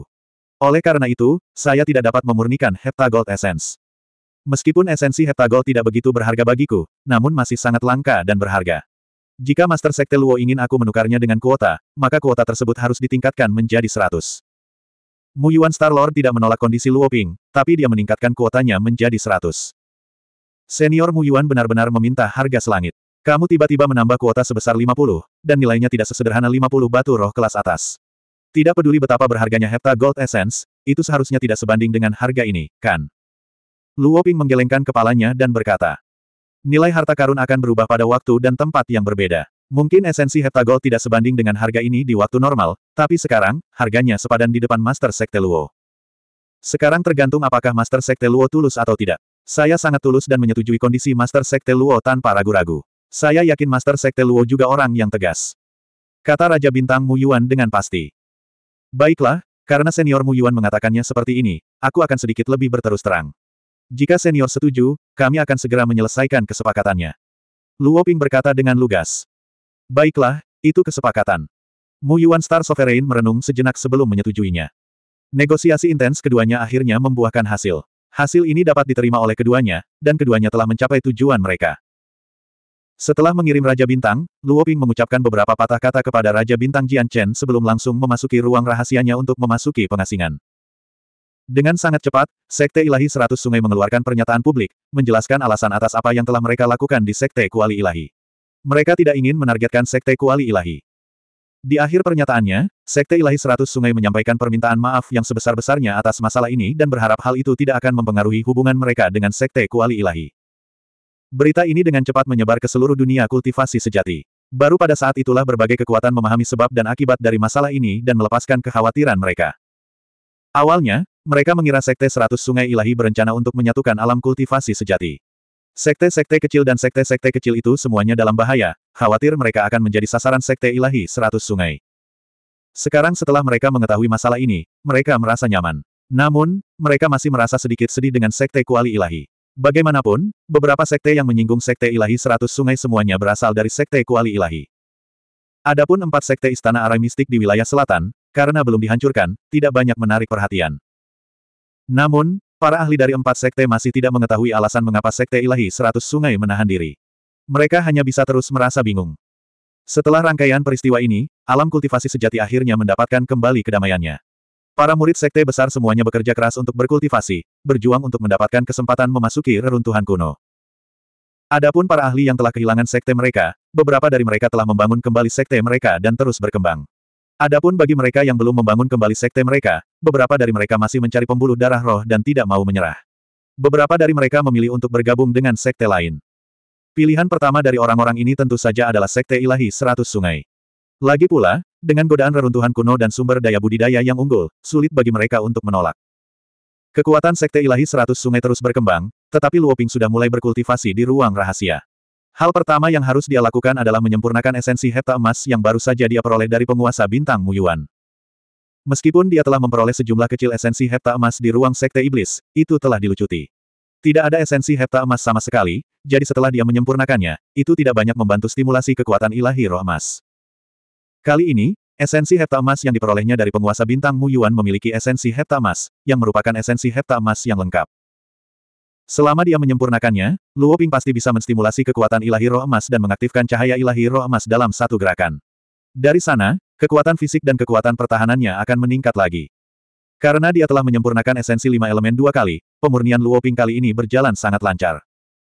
Oleh karena itu, saya tidak dapat memurnikan Heptagold Essence. Meskipun esensi Heptagold tidak begitu berharga bagiku, namun masih sangat langka dan berharga. Jika Master Sekte Luo ingin aku menukarnya dengan kuota, maka kuota tersebut harus ditingkatkan menjadi 100. Mu Yuan Star Lord tidak menolak kondisi Luo Ping, tapi dia meningkatkan kuotanya menjadi 100. Senior Mu Yuan benar-benar meminta harga selangit. Kamu tiba-tiba menambah kuota sebesar 50, dan nilainya tidak sesederhana 50 batu roh kelas atas. Tidak peduli betapa berharganya hepta gold essence, itu seharusnya tidak sebanding dengan harga ini, kan? Luo Ping menggelengkan kepalanya dan berkata, Nilai harta karun akan berubah pada waktu dan tempat yang berbeda. Mungkin esensi hepta gold tidak sebanding dengan harga ini di waktu normal, tapi sekarang, harganya sepadan di depan Master Sekte Luo. Sekarang tergantung apakah Master Sekte Luo tulus atau tidak. Saya sangat tulus dan menyetujui kondisi Master Sekte Luo tanpa ragu-ragu. Saya yakin Master Sekte Luo juga orang yang tegas. Kata Raja Bintang Mu Yuan dengan pasti. Baiklah, karena senior Mu Yuan mengatakannya seperti ini, aku akan sedikit lebih berterus terang. Jika senior setuju, kami akan segera menyelesaikan kesepakatannya. Luo Ping berkata dengan lugas. Baiklah, itu kesepakatan. Mu Yuan Star Sovereign merenung sejenak sebelum menyetujuinya. Negosiasi intens keduanya akhirnya membuahkan hasil. Hasil ini dapat diterima oleh keduanya, dan keduanya telah mencapai tujuan mereka. Setelah mengirim Raja Bintang, Luo Ping mengucapkan beberapa patah kata kepada Raja Bintang Jian Chen sebelum langsung memasuki ruang rahasianya untuk memasuki pengasingan. Dengan sangat cepat, Sekte Ilahi Seratus Sungai mengeluarkan pernyataan publik, menjelaskan alasan atas apa yang telah mereka lakukan di Sekte Kuali Ilahi. Mereka tidak ingin menargetkan Sekte Kuali Ilahi. Di akhir pernyataannya, Sekte Ilahi Seratus Sungai menyampaikan permintaan maaf yang sebesar-besarnya atas masalah ini dan berharap hal itu tidak akan mempengaruhi hubungan mereka dengan Sekte Kuali Ilahi. Berita ini dengan cepat menyebar ke seluruh dunia kultivasi sejati. Baru pada saat itulah berbagai kekuatan memahami sebab dan akibat dari masalah ini dan melepaskan kekhawatiran mereka. Awalnya, mereka mengira Sekte Seratus Sungai Ilahi berencana untuk menyatukan alam kultivasi sejati. Sekte-sekte kecil dan sekte-sekte kecil itu semuanya dalam bahaya, khawatir mereka akan menjadi sasaran Sekte Ilahi Seratus Sungai. Sekarang setelah mereka mengetahui masalah ini, mereka merasa nyaman. Namun, mereka masih merasa sedikit sedih dengan Sekte Kuali Ilahi. Bagaimanapun, beberapa sekte yang menyinggung sekte ilahi seratus sungai semuanya berasal dari sekte kuali ilahi. Adapun empat sekte istana arai mistik di wilayah selatan, karena belum dihancurkan, tidak banyak menarik perhatian. Namun, para ahli dari empat sekte masih tidak mengetahui alasan mengapa sekte ilahi seratus sungai menahan diri. Mereka hanya bisa terus merasa bingung. Setelah rangkaian peristiwa ini, alam kultivasi sejati akhirnya mendapatkan kembali kedamaiannya. Para murid sekte besar semuanya bekerja keras untuk berkultivasi, berjuang untuk mendapatkan kesempatan memasuki reruntuhan kuno. Adapun para ahli yang telah kehilangan sekte mereka, beberapa dari mereka telah membangun kembali sekte mereka dan terus berkembang. Adapun bagi mereka yang belum membangun kembali sekte mereka, beberapa dari mereka masih mencari pembuluh darah roh dan tidak mau menyerah. Beberapa dari mereka memilih untuk bergabung dengan sekte lain. Pilihan pertama dari orang-orang ini tentu saja adalah sekte ilahi Seratus sungai. Lagi pula, dengan godaan reruntuhan kuno dan sumber daya budidaya yang unggul, sulit bagi mereka untuk menolak. Kekuatan Sekte Ilahi Seratus Sungai terus berkembang, tetapi Luoping sudah mulai berkultivasi di ruang rahasia. Hal pertama yang harus dia lakukan adalah menyempurnakan esensi hepta emas yang baru saja dia peroleh dari penguasa bintang Muyuan. Meskipun dia telah memperoleh sejumlah kecil esensi hepta emas di ruang Sekte Iblis, itu telah dilucuti. Tidak ada esensi hepta emas sama sekali, jadi setelah dia menyempurnakannya, itu tidak banyak membantu stimulasi kekuatan ilahi roh emas. Kali ini, esensi hepta emas yang diperolehnya dari penguasa bintang Mu Yuan memiliki esensi hepta emas, yang merupakan esensi hepta emas yang lengkap. Selama dia menyempurnakannya, Luo Ping pasti bisa menstimulasi kekuatan ilahi roh emas dan mengaktifkan cahaya ilahi roh emas dalam satu gerakan. Dari sana, kekuatan fisik dan kekuatan pertahanannya akan meningkat lagi. Karena dia telah menyempurnakan esensi lima elemen dua kali, pemurnian Luo Ping kali ini berjalan sangat lancar.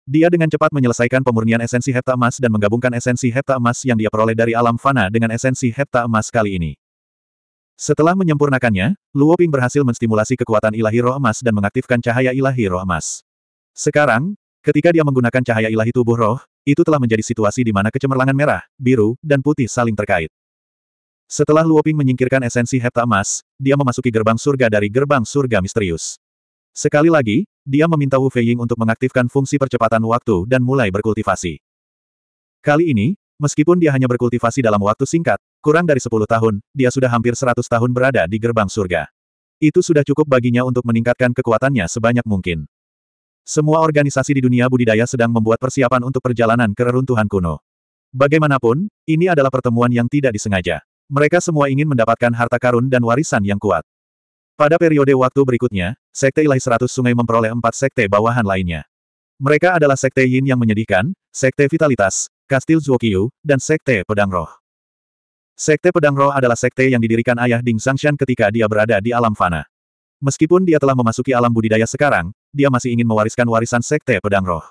Dia dengan cepat menyelesaikan pemurnian esensi hepta emas dan menggabungkan esensi hepta emas yang dia peroleh dari alam fana dengan esensi hepta emas kali ini. Setelah menyempurnakannya, Luo Ping berhasil menstimulasi kekuatan ilahi roh emas dan mengaktifkan cahaya ilahi roh emas. Sekarang, ketika dia menggunakan cahaya ilahi tubuh roh, itu telah menjadi situasi di mana kecemerlangan merah, biru, dan putih saling terkait. Setelah Luo Ping menyingkirkan esensi hepta emas, dia memasuki gerbang surga dari gerbang surga misterius. Sekali lagi, dia meminta Wu Feiying untuk mengaktifkan fungsi percepatan waktu dan mulai berkultivasi. Kali ini, meskipun dia hanya berkultivasi dalam waktu singkat, kurang dari 10 tahun, dia sudah hampir 100 tahun berada di gerbang surga. Itu sudah cukup baginya untuk meningkatkan kekuatannya sebanyak mungkin. Semua organisasi di dunia budidaya sedang membuat persiapan untuk perjalanan ke reruntuhan kuno. Bagaimanapun, ini adalah pertemuan yang tidak disengaja. Mereka semua ingin mendapatkan harta karun dan warisan yang kuat. Pada periode waktu berikutnya, Sekte Ilahi Seratus Sungai memperoleh empat sekte bawahan lainnya. Mereka adalah Sekte Yin yang menyedihkan, Sekte Vitalitas, Kastil Zuokyu, dan Sekte Pedang Roh. Sekte Pedang Roh adalah sekte yang didirikan ayah Ding Sangshan ketika dia berada di alam fana. Meskipun dia telah memasuki alam budidaya sekarang, dia masih ingin mewariskan warisan Sekte Pedang Roh.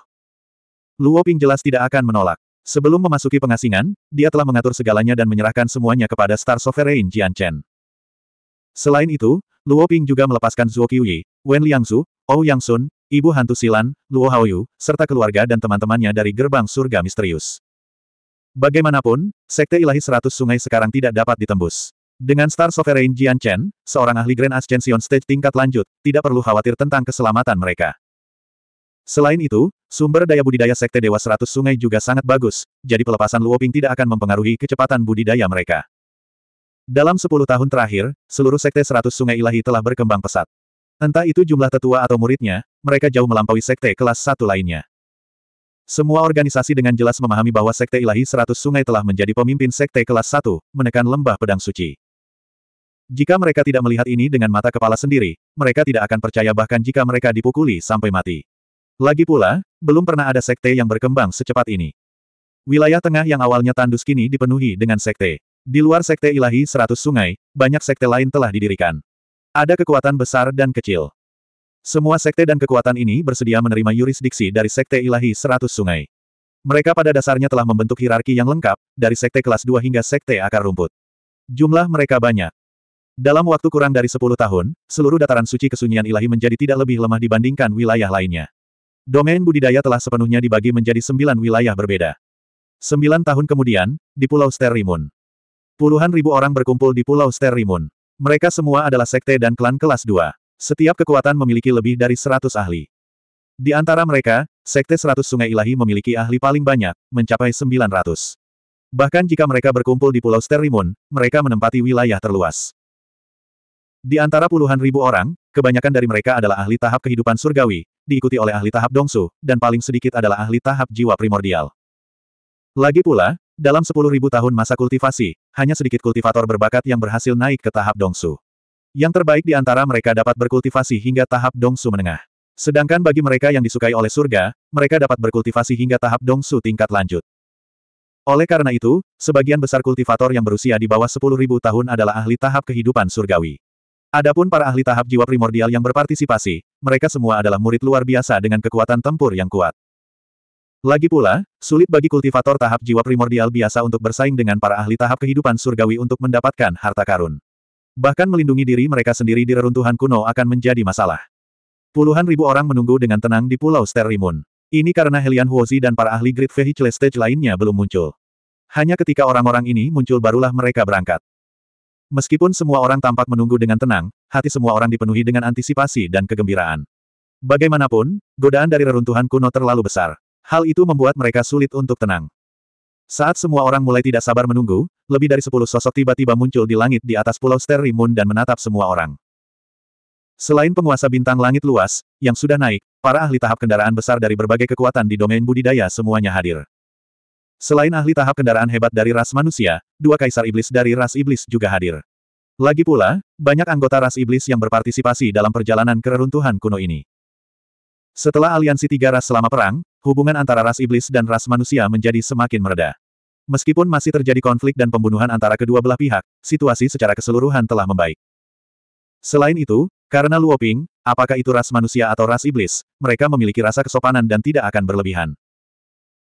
Luo Ping jelas tidak akan menolak. Sebelum memasuki pengasingan, dia telah mengatur segalanya dan menyerahkan semuanya kepada Star Sovereign Jian Chen. Selain itu, Luo Ping juga melepaskan Zuo Qiuyi, Wen Liangzu, Ou Yangsun, Ibu Hantu Silan, Luo Haoyu, serta keluarga dan teman-temannya dari gerbang surga misterius. Bagaimanapun, Sekte Ilahi Seratus Sungai sekarang tidak dapat ditembus. Dengan Star Sovereign Jian Chen, seorang ahli Grand Ascension Stage tingkat lanjut, tidak perlu khawatir tentang keselamatan mereka. Selain itu, sumber daya budidaya Sekte Dewa Seratus Sungai juga sangat bagus, jadi pelepasan Luoping tidak akan mempengaruhi kecepatan budidaya mereka. Dalam sepuluh tahun terakhir, seluruh sekte seratus sungai ilahi telah berkembang pesat. Entah itu jumlah tetua atau muridnya, mereka jauh melampaui sekte kelas satu lainnya. Semua organisasi dengan jelas memahami bahwa sekte ilahi seratus sungai telah menjadi pemimpin sekte kelas satu, menekan lembah pedang suci. Jika mereka tidak melihat ini dengan mata kepala sendiri, mereka tidak akan percaya bahkan jika mereka dipukuli sampai mati. Lagi pula, belum pernah ada sekte yang berkembang secepat ini. Wilayah tengah yang awalnya tandus kini dipenuhi dengan sekte. Di luar sekte ilahi seratus sungai, banyak sekte lain telah didirikan. Ada kekuatan besar dan kecil. Semua sekte dan kekuatan ini bersedia menerima yurisdiksi dari sekte ilahi seratus sungai. Mereka pada dasarnya telah membentuk hierarki yang lengkap, dari sekte kelas 2 hingga sekte akar rumput. Jumlah mereka banyak. Dalam waktu kurang dari 10 tahun, seluruh dataran suci kesunyian ilahi menjadi tidak lebih lemah dibandingkan wilayah lainnya. Domain budidaya telah sepenuhnya dibagi menjadi sembilan wilayah berbeda. Sembilan tahun kemudian, di Pulau Sterimun. Puluhan ribu orang berkumpul di Pulau Sterimun. Mereka semua adalah sekte dan klan kelas 2. Setiap kekuatan memiliki lebih dari 100 ahli. Di antara mereka, sekte 100 sungai ilahi memiliki ahli paling banyak, mencapai 900. Bahkan jika mereka berkumpul di Pulau Sterimun, mereka menempati wilayah terluas. Di antara puluhan ribu orang, kebanyakan dari mereka adalah ahli tahap kehidupan surgawi, diikuti oleh ahli tahap dongsu, dan paling sedikit adalah ahli tahap jiwa primordial. Lagi pula, dalam 10.000 tahun masa kultivasi, hanya sedikit kultivator berbakat yang berhasil naik ke tahap dongsu. Yang terbaik di antara mereka dapat berkultivasi hingga tahap dongsu menengah. Sedangkan bagi mereka yang disukai oleh surga, mereka dapat berkultivasi hingga tahap dongsu tingkat lanjut. Oleh karena itu, sebagian besar kultivator yang berusia di bawah 10.000 tahun adalah ahli tahap kehidupan surgawi. Adapun para ahli tahap jiwa primordial yang berpartisipasi, mereka semua adalah murid luar biasa dengan kekuatan tempur yang kuat. Lagi pula, sulit bagi kultivator tahap jiwa primordial biasa untuk bersaing dengan para ahli tahap kehidupan surgawi untuk mendapatkan harta karun. Bahkan melindungi diri mereka sendiri di reruntuhan kuno akan menjadi masalah. Puluhan ribu orang menunggu dengan tenang di Pulau Sterimun. Ini karena Helian Huozi dan para ahli Great Vehicle Stage lainnya belum muncul. Hanya ketika orang-orang ini muncul barulah mereka berangkat. Meskipun semua orang tampak menunggu dengan tenang, hati semua orang dipenuhi dengan antisipasi dan kegembiraan. Bagaimanapun, godaan dari reruntuhan kuno terlalu besar. Hal itu membuat mereka sulit untuk tenang. Saat semua orang mulai tidak sabar menunggu, lebih dari sepuluh sosok tiba-tiba muncul di langit di atas pulau Sterry Moon dan menatap semua orang. Selain penguasa bintang langit luas, yang sudah naik, para ahli tahap kendaraan besar dari berbagai kekuatan di domain budidaya semuanya hadir. Selain ahli tahap kendaraan hebat dari ras manusia, dua kaisar iblis dari ras iblis juga hadir. Lagi pula, banyak anggota ras iblis yang berpartisipasi dalam perjalanan kereruntuhan kuno ini. Setelah aliansi tiga ras selama perang, hubungan antara ras iblis dan ras manusia menjadi semakin mereda. Meskipun masih terjadi konflik dan pembunuhan antara kedua belah pihak, situasi secara keseluruhan telah membaik. Selain itu, karena Luoping, apakah itu ras manusia atau ras iblis, mereka memiliki rasa kesopanan dan tidak akan berlebihan.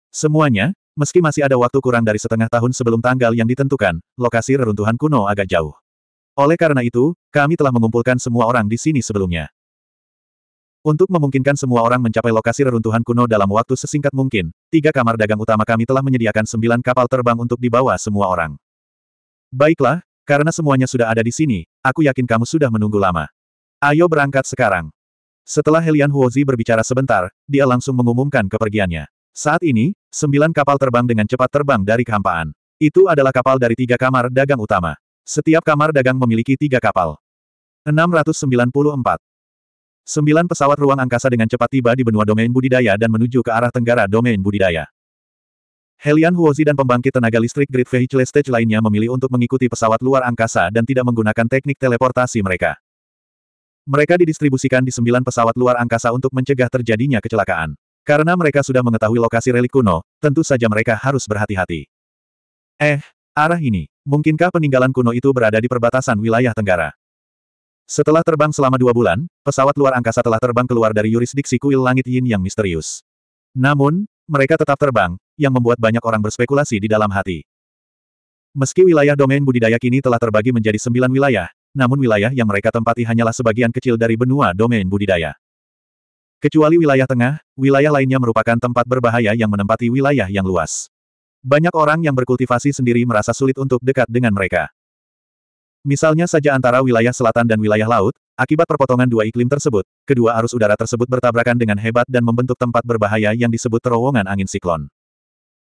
Semuanya, meski masih ada waktu kurang dari setengah tahun sebelum tanggal yang ditentukan, lokasi reruntuhan kuno agak jauh. Oleh karena itu, kami telah mengumpulkan semua orang di sini sebelumnya. Untuk memungkinkan semua orang mencapai lokasi reruntuhan kuno dalam waktu sesingkat mungkin, tiga kamar dagang utama kami telah menyediakan sembilan kapal terbang untuk dibawa semua orang. Baiklah, karena semuanya sudah ada di sini, aku yakin kamu sudah menunggu lama. Ayo berangkat sekarang. Setelah Helian Huozi berbicara sebentar, dia langsung mengumumkan kepergiannya. Saat ini, sembilan kapal terbang dengan cepat terbang dari kehampaan. Itu adalah kapal dari tiga kamar dagang utama. Setiap kamar dagang memiliki tiga kapal. 694. Sembilan pesawat ruang angkasa dengan cepat tiba di benua domain budidaya dan menuju ke arah tenggara domain budidaya. Helian Huozi dan pembangkit tenaga listrik Grid Vehicle Stage lainnya memilih untuk mengikuti pesawat luar angkasa dan tidak menggunakan teknik teleportasi mereka. Mereka didistribusikan di sembilan pesawat luar angkasa untuk mencegah terjadinya kecelakaan. Karena mereka sudah mengetahui lokasi relik kuno, tentu saja mereka harus berhati-hati. Eh, arah ini. Mungkinkah peninggalan kuno itu berada di perbatasan wilayah Tenggara? Setelah terbang selama dua bulan, pesawat luar angkasa telah terbang keluar dari yurisdiksi kuil langit yin yang misterius. Namun, mereka tetap terbang, yang membuat banyak orang berspekulasi di dalam hati. Meski wilayah domain budidaya kini telah terbagi menjadi sembilan wilayah, namun wilayah yang mereka tempati hanyalah sebagian kecil dari benua domain budidaya. Kecuali wilayah tengah, wilayah lainnya merupakan tempat berbahaya yang menempati wilayah yang luas. Banyak orang yang berkultivasi sendiri merasa sulit untuk dekat dengan mereka. Misalnya saja antara wilayah selatan dan wilayah laut, akibat perpotongan dua iklim tersebut, kedua arus udara tersebut bertabrakan dengan hebat dan membentuk tempat berbahaya yang disebut terowongan angin siklon.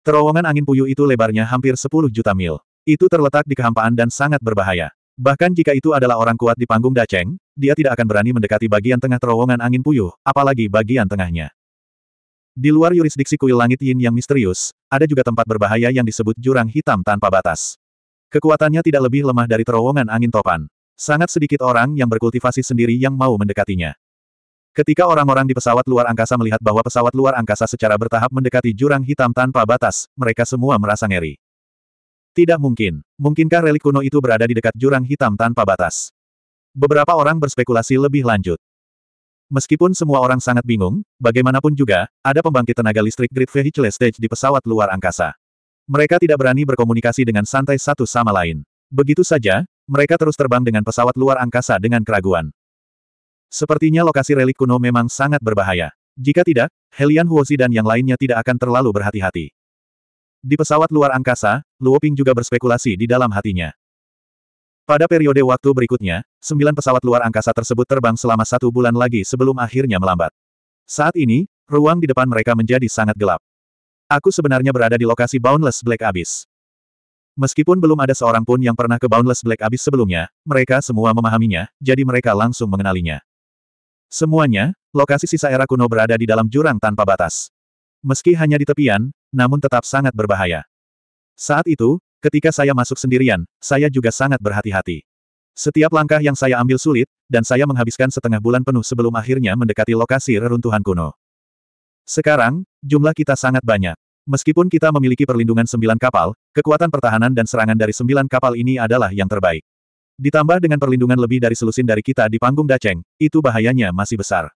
Terowongan angin puyuh itu lebarnya hampir 10 juta mil. Itu terletak di kehampaan dan sangat berbahaya. Bahkan jika itu adalah orang kuat di panggung Daceng, dia tidak akan berani mendekati bagian tengah terowongan angin puyuh, apalagi bagian tengahnya. Di luar yurisdiksi kuil langit yin yang misterius, ada juga tempat berbahaya yang disebut jurang hitam tanpa batas. Kekuatannya tidak lebih lemah dari terowongan angin topan. Sangat sedikit orang yang berkultivasi sendiri yang mau mendekatinya. Ketika orang-orang di pesawat luar angkasa melihat bahwa pesawat luar angkasa secara bertahap mendekati jurang hitam tanpa batas, mereka semua merasa ngeri. Tidak mungkin. Mungkinkah relik kuno itu berada di dekat jurang hitam tanpa batas? Beberapa orang berspekulasi lebih lanjut. Meskipun semua orang sangat bingung, bagaimanapun juga, ada pembangkit tenaga listrik grid vehicle stage di pesawat luar angkasa. Mereka tidak berani berkomunikasi dengan santai satu sama lain. Begitu saja, mereka terus terbang dengan pesawat luar angkasa dengan keraguan. Sepertinya lokasi relik kuno memang sangat berbahaya. Jika tidak, Helian Huozi dan yang lainnya tidak akan terlalu berhati-hati. Di pesawat luar angkasa, Luoping juga berspekulasi di dalam hatinya. Pada periode waktu berikutnya, sembilan pesawat luar angkasa tersebut terbang selama satu bulan lagi sebelum akhirnya melambat. Saat ini, ruang di depan mereka menjadi sangat gelap. Aku sebenarnya berada di lokasi Boundless Black Abyss. Meskipun belum ada seorang pun yang pernah ke Boundless Black Abyss sebelumnya, mereka semua memahaminya, jadi mereka langsung mengenalinya. Semuanya, lokasi sisa era kuno berada di dalam jurang tanpa batas. Meski hanya di tepian, namun tetap sangat berbahaya. Saat itu, ketika saya masuk sendirian, saya juga sangat berhati-hati. Setiap langkah yang saya ambil sulit, dan saya menghabiskan setengah bulan penuh sebelum akhirnya mendekati lokasi reruntuhan kuno. Sekarang, jumlah kita sangat banyak. Meskipun kita memiliki perlindungan sembilan kapal, kekuatan pertahanan dan serangan dari sembilan kapal ini adalah yang terbaik. Ditambah dengan perlindungan lebih dari selusin dari kita di panggung Daceng, itu bahayanya masih besar.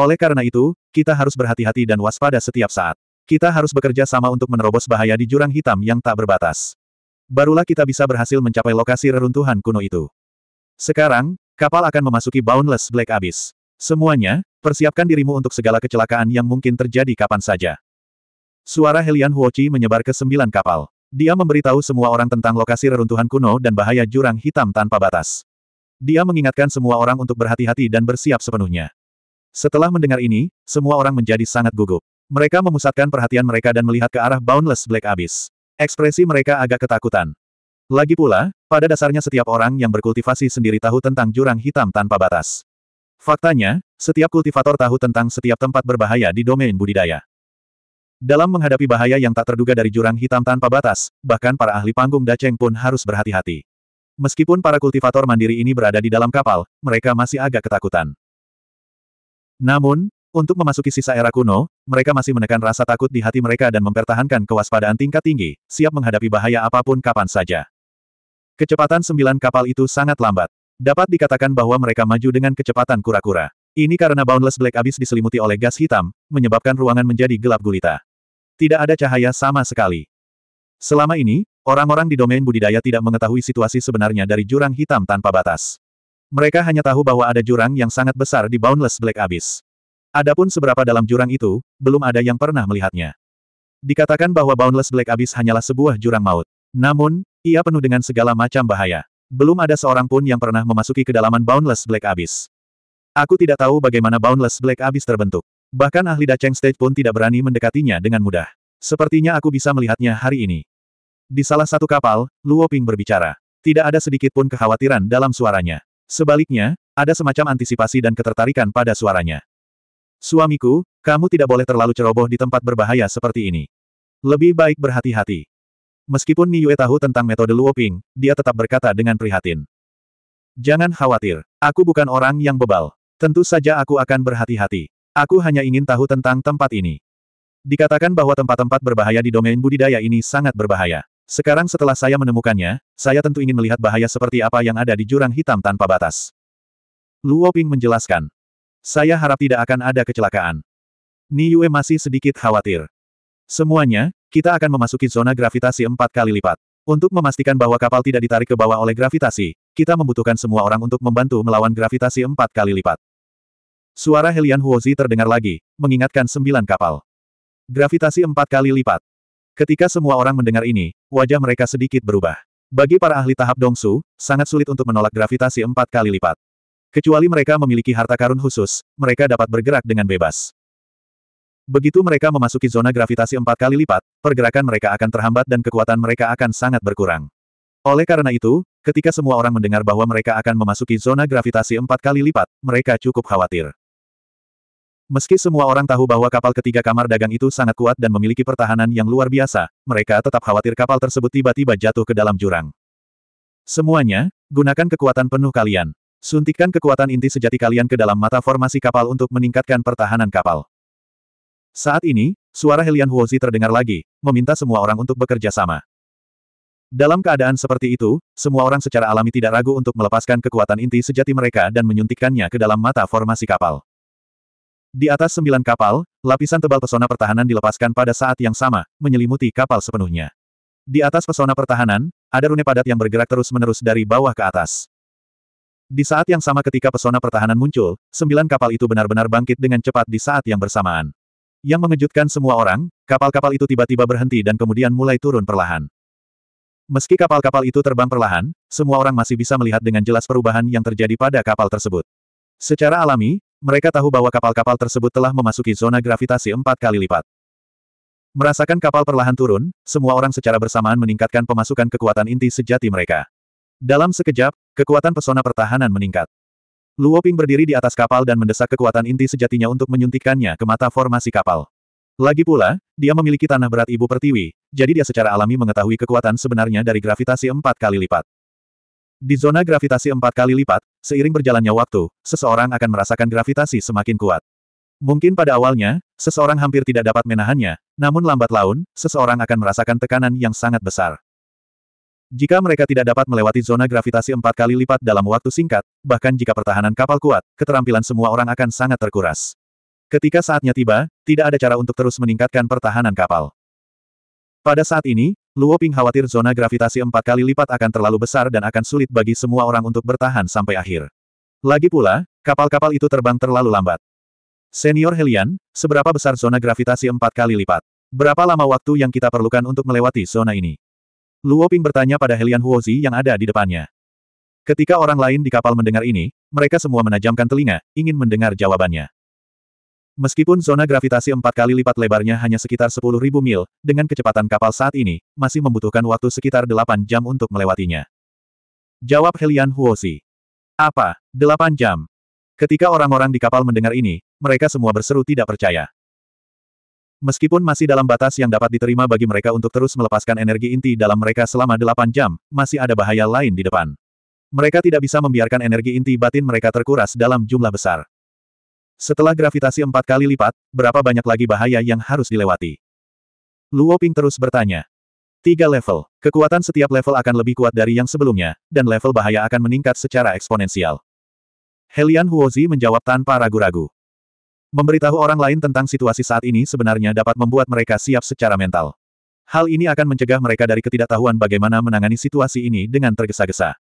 Oleh karena itu, kita harus berhati-hati dan waspada setiap saat. Kita harus bekerja sama untuk menerobos bahaya di jurang hitam yang tak berbatas. Barulah kita bisa berhasil mencapai lokasi reruntuhan kuno itu. Sekarang, kapal akan memasuki Boundless Black Abyss. Semuanya, Persiapkan dirimu untuk segala kecelakaan yang mungkin terjadi kapan saja. Suara Helian Huochi menyebar ke sembilan kapal. Dia memberitahu semua orang tentang lokasi reruntuhan kuno dan bahaya jurang hitam tanpa batas. Dia mengingatkan semua orang untuk berhati-hati dan bersiap sepenuhnya. Setelah mendengar ini, semua orang menjadi sangat gugup. Mereka memusatkan perhatian mereka dan melihat ke arah Boundless Black Abyss. Ekspresi mereka agak ketakutan. Lagi pula, pada dasarnya setiap orang yang berkultivasi sendiri tahu tentang jurang hitam tanpa batas. Faktanya, setiap kultivator tahu tentang setiap tempat berbahaya di domain budidaya. Dalam menghadapi bahaya yang tak terduga dari jurang hitam tanpa batas, bahkan para ahli panggung Daceng pun harus berhati-hati. Meskipun para kultivator mandiri ini berada di dalam kapal, mereka masih agak ketakutan. Namun, untuk memasuki sisa era kuno, mereka masih menekan rasa takut di hati mereka dan mempertahankan kewaspadaan tingkat tinggi, siap menghadapi bahaya apapun kapan saja. Kecepatan sembilan kapal itu sangat lambat. Dapat dikatakan bahwa mereka maju dengan kecepatan kura-kura. Ini karena Boundless Black Abyss diselimuti oleh gas hitam, menyebabkan ruangan menjadi gelap gulita. Tidak ada cahaya sama sekali. Selama ini, orang-orang di domain budidaya tidak mengetahui situasi sebenarnya dari jurang hitam tanpa batas. Mereka hanya tahu bahwa ada jurang yang sangat besar di Boundless Black Abyss. Adapun seberapa dalam jurang itu, belum ada yang pernah melihatnya. Dikatakan bahwa Boundless Black Abyss hanyalah sebuah jurang maut. Namun, ia penuh dengan segala macam bahaya. Belum ada seorang pun yang pernah memasuki kedalaman Boundless Black Abyss. Aku tidak tahu bagaimana Boundless Black Abyss terbentuk. Bahkan ahli Dacheng Stage pun tidak berani mendekatinya dengan mudah. Sepertinya aku bisa melihatnya hari ini. Di salah satu kapal, Luo Ping berbicara. Tidak ada sedikit pun kekhawatiran dalam suaranya. Sebaliknya, ada semacam antisipasi dan ketertarikan pada suaranya. Suamiku, kamu tidak boleh terlalu ceroboh di tempat berbahaya seperti ini. Lebih baik berhati-hati. Meskipun Ni Yue tahu tentang metode Luoping, dia tetap berkata dengan prihatin. Jangan khawatir, aku bukan orang yang bebal. Tentu saja aku akan berhati-hati. Aku hanya ingin tahu tentang tempat ini. Dikatakan bahwa tempat-tempat berbahaya di domain budidaya ini sangat berbahaya. Sekarang setelah saya menemukannya, saya tentu ingin melihat bahaya seperti apa yang ada di jurang hitam tanpa batas. Luoping menjelaskan. Saya harap tidak akan ada kecelakaan. Ni Yue masih sedikit khawatir. Semuanya, kita akan memasuki zona gravitasi empat kali lipat. Untuk memastikan bahwa kapal tidak ditarik ke bawah oleh gravitasi, kita membutuhkan semua orang untuk membantu melawan gravitasi empat kali lipat. Suara Helian Huozi terdengar lagi, mengingatkan sembilan kapal. Gravitasi empat kali lipat. Ketika semua orang mendengar ini, wajah mereka sedikit berubah. Bagi para ahli tahap Dongsu, sangat sulit untuk menolak gravitasi empat kali lipat. Kecuali mereka memiliki harta karun khusus, mereka dapat bergerak dengan bebas. Begitu mereka memasuki zona gravitasi empat kali lipat, pergerakan mereka akan terhambat dan kekuatan mereka akan sangat berkurang. Oleh karena itu, ketika semua orang mendengar bahwa mereka akan memasuki zona gravitasi empat kali lipat, mereka cukup khawatir. Meski semua orang tahu bahwa kapal ketiga kamar dagang itu sangat kuat dan memiliki pertahanan yang luar biasa, mereka tetap khawatir kapal tersebut tiba-tiba jatuh ke dalam jurang. Semuanya, gunakan kekuatan penuh kalian. Suntikan kekuatan inti sejati kalian ke dalam mata formasi kapal untuk meningkatkan pertahanan kapal. Saat ini, suara Helian Huozi terdengar lagi, meminta semua orang untuk bekerja sama. Dalam keadaan seperti itu, semua orang secara alami tidak ragu untuk melepaskan kekuatan inti sejati mereka dan menyuntikkannya ke dalam mata formasi kapal. Di atas sembilan kapal, lapisan tebal pesona pertahanan dilepaskan pada saat yang sama, menyelimuti kapal sepenuhnya. Di atas pesona pertahanan, ada rune padat yang bergerak terus-menerus dari bawah ke atas. Di saat yang sama ketika pesona pertahanan muncul, sembilan kapal itu benar-benar bangkit dengan cepat di saat yang bersamaan. Yang mengejutkan semua orang, kapal-kapal itu tiba-tiba berhenti dan kemudian mulai turun perlahan. Meski kapal-kapal itu terbang perlahan, semua orang masih bisa melihat dengan jelas perubahan yang terjadi pada kapal tersebut. Secara alami, mereka tahu bahwa kapal-kapal tersebut telah memasuki zona gravitasi empat kali lipat. Merasakan kapal perlahan turun, semua orang secara bersamaan meningkatkan pemasukan kekuatan inti sejati mereka. Dalam sekejap, kekuatan pesona pertahanan meningkat. Luo Ping berdiri di atas kapal dan mendesak kekuatan inti sejatinya untuk menyuntikkannya ke mata formasi kapal. Lagi pula, dia memiliki tanah berat ibu pertiwi, jadi dia secara alami mengetahui kekuatan sebenarnya dari gravitasi empat kali lipat. Di zona gravitasi empat kali lipat, seiring berjalannya waktu, seseorang akan merasakan gravitasi semakin kuat. Mungkin pada awalnya, seseorang hampir tidak dapat menahannya, namun lambat laun, seseorang akan merasakan tekanan yang sangat besar. Jika mereka tidak dapat melewati zona gravitasi empat kali lipat dalam waktu singkat, bahkan jika pertahanan kapal kuat, keterampilan semua orang akan sangat terkuras. Ketika saatnya tiba, tidak ada cara untuk terus meningkatkan pertahanan kapal. Pada saat ini, Luo Ping khawatir zona gravitasi empat kali lipat akan terlalu besar dan akan sulit bagi semua orang untuk bertahan sampai akhir. Lagi pula, kapal-kapal itu terbang terlalu lambat. Senior Helian, seberapa besar zona gravitasi empat kali lipat? Berapa lama waktu yang kita perlukan untuk melewati zona ini? Luo Ping bertanya pada Helian Huozi yang ada di depannya. Ketika orang lain di kapal mendengar ini, mereka semua menajamkan telinga, ingin mendengar jawabannya. Meskipun zona gravitasi empat kali lipat lebarnya hanya sekitar 10.000 mil, dengan kecepatan kapal saat ini, masih membutuhkan waktu sekitar 8 jam untuk melewatinya. Jawab Helian Huozi. Apa? 8 jam? Ketika orang-orang di kapal mendengar ini, mereka semua berseru tidak percaya. Meskipun masih dalam batas yang dapat diterima bagi mereka untuk terus melepaskan energi inti dalam mereka selama delapan jam, masih ada bahaya lain di depan. Mereka tidak bisa membiarkan energi inti batin mereka terkuras dalam jumlah besar. Setelah gravitasi empat kali lipat, berapa banyak lagi bahaya yang harus dilewati? Luo Ping terus bertanya. Tiga level. Kekuatan setiap level akan lebih kuat dari yang sebelumnya, dan level bahaya akan meningkat secara eksponensial. Helian Huozi menjawab tanpa ragu-ragu. Memberitahu orang lain tentang situasi saat ini sebenarnya dapat membuat mereka siap secara mental. Hal ini akan mencegah mereka dari ketidaktahuan bagaimana menangani situasi ini dengan tergesa-gesa.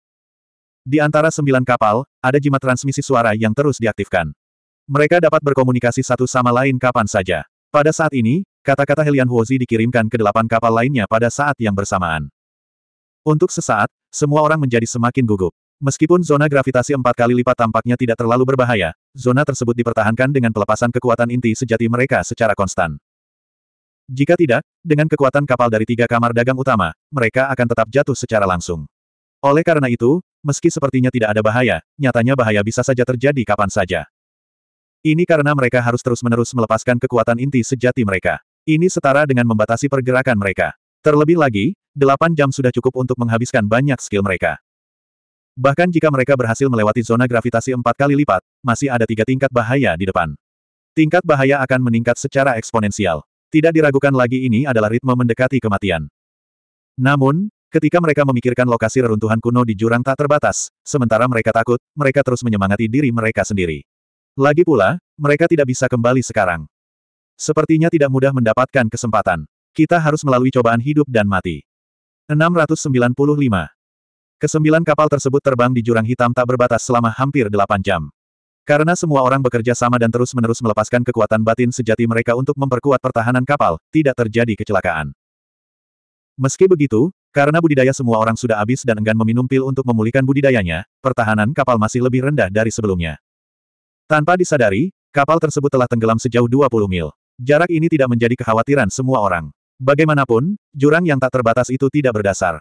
Di antara sembilan kapal, ada jimat transmisi suara yang terus diaktifkan. Mereka dapat berkomunikasi satu sama lain kapan saja. Pada saat ini, kata-kata Helian Huozi dikirimkan ke delapan kapal lainnya pada saat yang bersamaan. Untuk sesaat, semua orang menjadi semakin gugup. Meskipun zona gravitasi empat kali lipat tampaknya tidak terlalu berbahaya, zona tersebut dipertahankan dengan pelepasan kekuatan inti sejati mereka secara konstan. Jika tidak, dengan kekuatan kapal dari tiga kamar dagang utama, mereka akan tetap jatuh secara langsung. Oleh karena itu, meski sepertinya tidak ada bahaya, nyatanya bahaya bisa saja terjadi kapan saja. Ini karena mereka harus terus-menerus melepaskan kekuatan inti sejati mereka. Ini setara dengan membatasi pergerakan mereka. Terlebih lagi, delapan jam sudah cukup untuk menghabiskan banyak skill mereka. Bahkan jika mereka berhasil melewati zona gravitasi empat kali lipat, masih ada tiga tingkat bahaya di depan. Tingkat bahaya akan meningkat secara eksponensial. Tidak diragukan lagi ini adalah ritme mendekati kematian. Namun, ketika mereka memikirkan lokasi reruntuhan kuno di jurang tak terbatas, sementara mereka takut, mereka terus menyemangati diri mereka sendiri. Lagi pula, mereka tidak bisa kembali sekarang. Sepertinya tidak mudah mendapatkan kesempatan. Kita harus melalui cobaan hidup dan mati. 695 Kesembilan kapal tersebut terbang di jurang hitam tak berbatas selama hampir delapan jam. Karena semua orang bekerja sama dan terus-menerus melepaskan kekuatan batin sejati mereka untuk memperkuat pertahanan kapal, tidak terjadi kecelakaan. Meski begitu, karena budidaya semua orang sudah habis dan enggan meminum pil untuk memulihkan budidayanya, pertahanan kapal masih lebih rendah dari sebelumnya. Tanpa disadari, kapal tersebut telah tenggelam sejauh 20 mil. Jarak ini tidak menjadi kekhawatiran semua orang. Bagaimanapun, jurang yang tak terbatas itu tidak berdasar.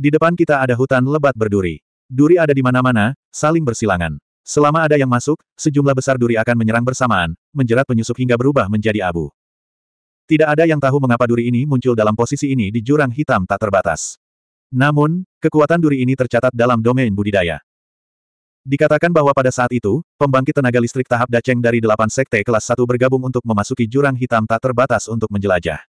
Di depan kita ada hutan lebat berduri. Duri ada di mana-mana, saling bersilangan. Selama ada yang masuk, sejumlah besar duri akan menyerang bersamaan, menjerat penyusup hingga berubah menjadi abu. Tidak ada yang tahu mengapa duri ini muncul dalam posisi ini di jurang hitam tak terbatas. Namun, kekuatan duri ini tercatat dalam domain budidaya. Dikatakan bahwa pada saat itu, pembangkit tenaga listrik tahap Daceng dari delapan sekte kelas 1 bergabung untuk memasuki jurang hitam tak terbatas untuk menjelajah.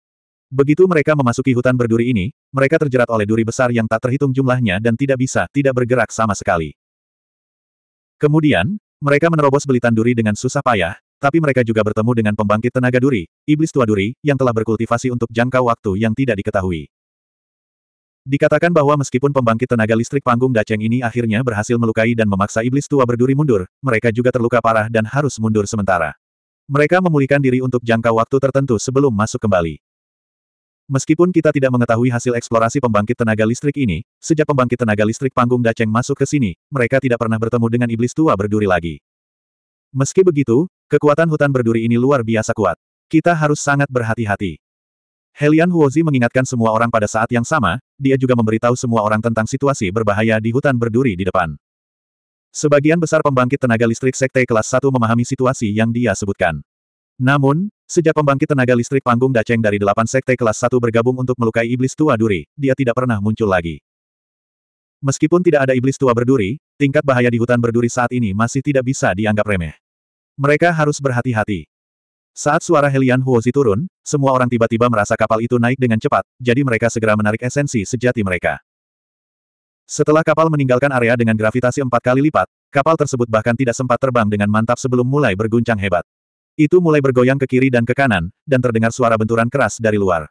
Begitu mereka memasuki hutan berduri ini, mereka terjerat oleh duri besar yang tak terhitung jumlahnya dan tidak bisa tidak bergerak sama sekali. Kemudian, mereka menerobos belitan duri dengan susah payah, tapi mereka juga bertemu dengan pembangkit tenaga duri, iblis tua duri, yang telah berkultivasi untuk jangka waktu yang tidak diketahui. Dikatakan bahwa meskipun pembangkit tenaga listrik panggung Daceng ini akhirnya berhasil melukai dan memaksa iblis tua berduri mundur, mereka juga terluka parah dan harus mundur sementara. Mereka memulihkan diri untuk jangka waktu tertentu sebelum masuk kembali. Meskipun kita tidak mengetahui hasil eksplorasi pembangkit tenaga listrik ini, sejak pembangkit tenaga listrik panggung Daceng masuk ke sini, mereka tidak pernah bertemu dengan iblis tua berduri lagi. Meski begitu, kekuatan hutan berduri ini luar biasa kuat. Kita harus sangat berhati-hati. Helian Huozi mengingatkan semua orang pada saat yang sama, dia juga memberitahu semua orang tentang situasi berbahaya di hutan berduri di depan. Sebagian besar pembangkit tenaga listrik sekte kelas 1 memahami situasi yang dia sebutkan. Namun, sejak pembangkit tenaga listrik panggung Daceng dari delapan sekte kelas satu bergabung untuk melukai iblis tua duri, dia tidak pernah muncul lagi. Meskipun tidak ada iblis tua berduri, tingkat bahaya di hutan berduri saat ini masih tidak bisa dianggap remeh. Mereka harus berhati-hati. Saat suara Helian Huozi turun, semua orang tiba-tiba merasa kapal itu naik dengan cepat, jadi mereka segera menarik esensi sejati mereka. Setelah kapal meninggalkan area dengan gravitasi empat kali lipat, kapal tersebut bahkan tidak sempat terbang dengan mantap sebelum mulai berguncang hebat. Itu mulai bergoyang ke kiri dan ke kanan, dan terdengar suara benturan keras dari luar.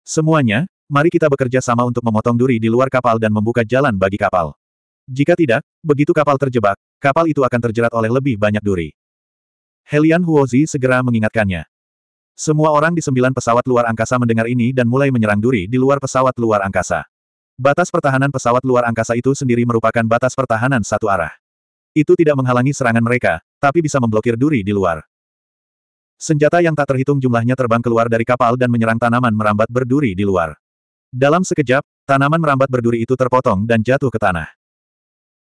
Semuanya, mari kita bekerja sama untuk memotong duri di luar kapal dan membuka jalan bagi kapal. Jika tidak, begitu kapal terjebak, kapal itu akan terjerat oleh lebih banyak duri. Helian Huozi segera mengingatkannya. Semua orang di sembilan pesawat luar angkasa mendengar ini dan mulai menyerang duri di luar pesawat luar angkasa. Batas pertahanan pesawat luar angkasa itu sendiri merupakan batas pertahanan satu arah. Itu tidak menghalangi serangan mereka, tapi bisa memblokir duri di luar. Senjata yang tak terhitung jumlahnya terbang keluar dari kapal dan menyerang tanaman merambat berduri di luar. Dalam sekejap, tanaman merambat berduri itu terpotong dan jatuh ke tanah.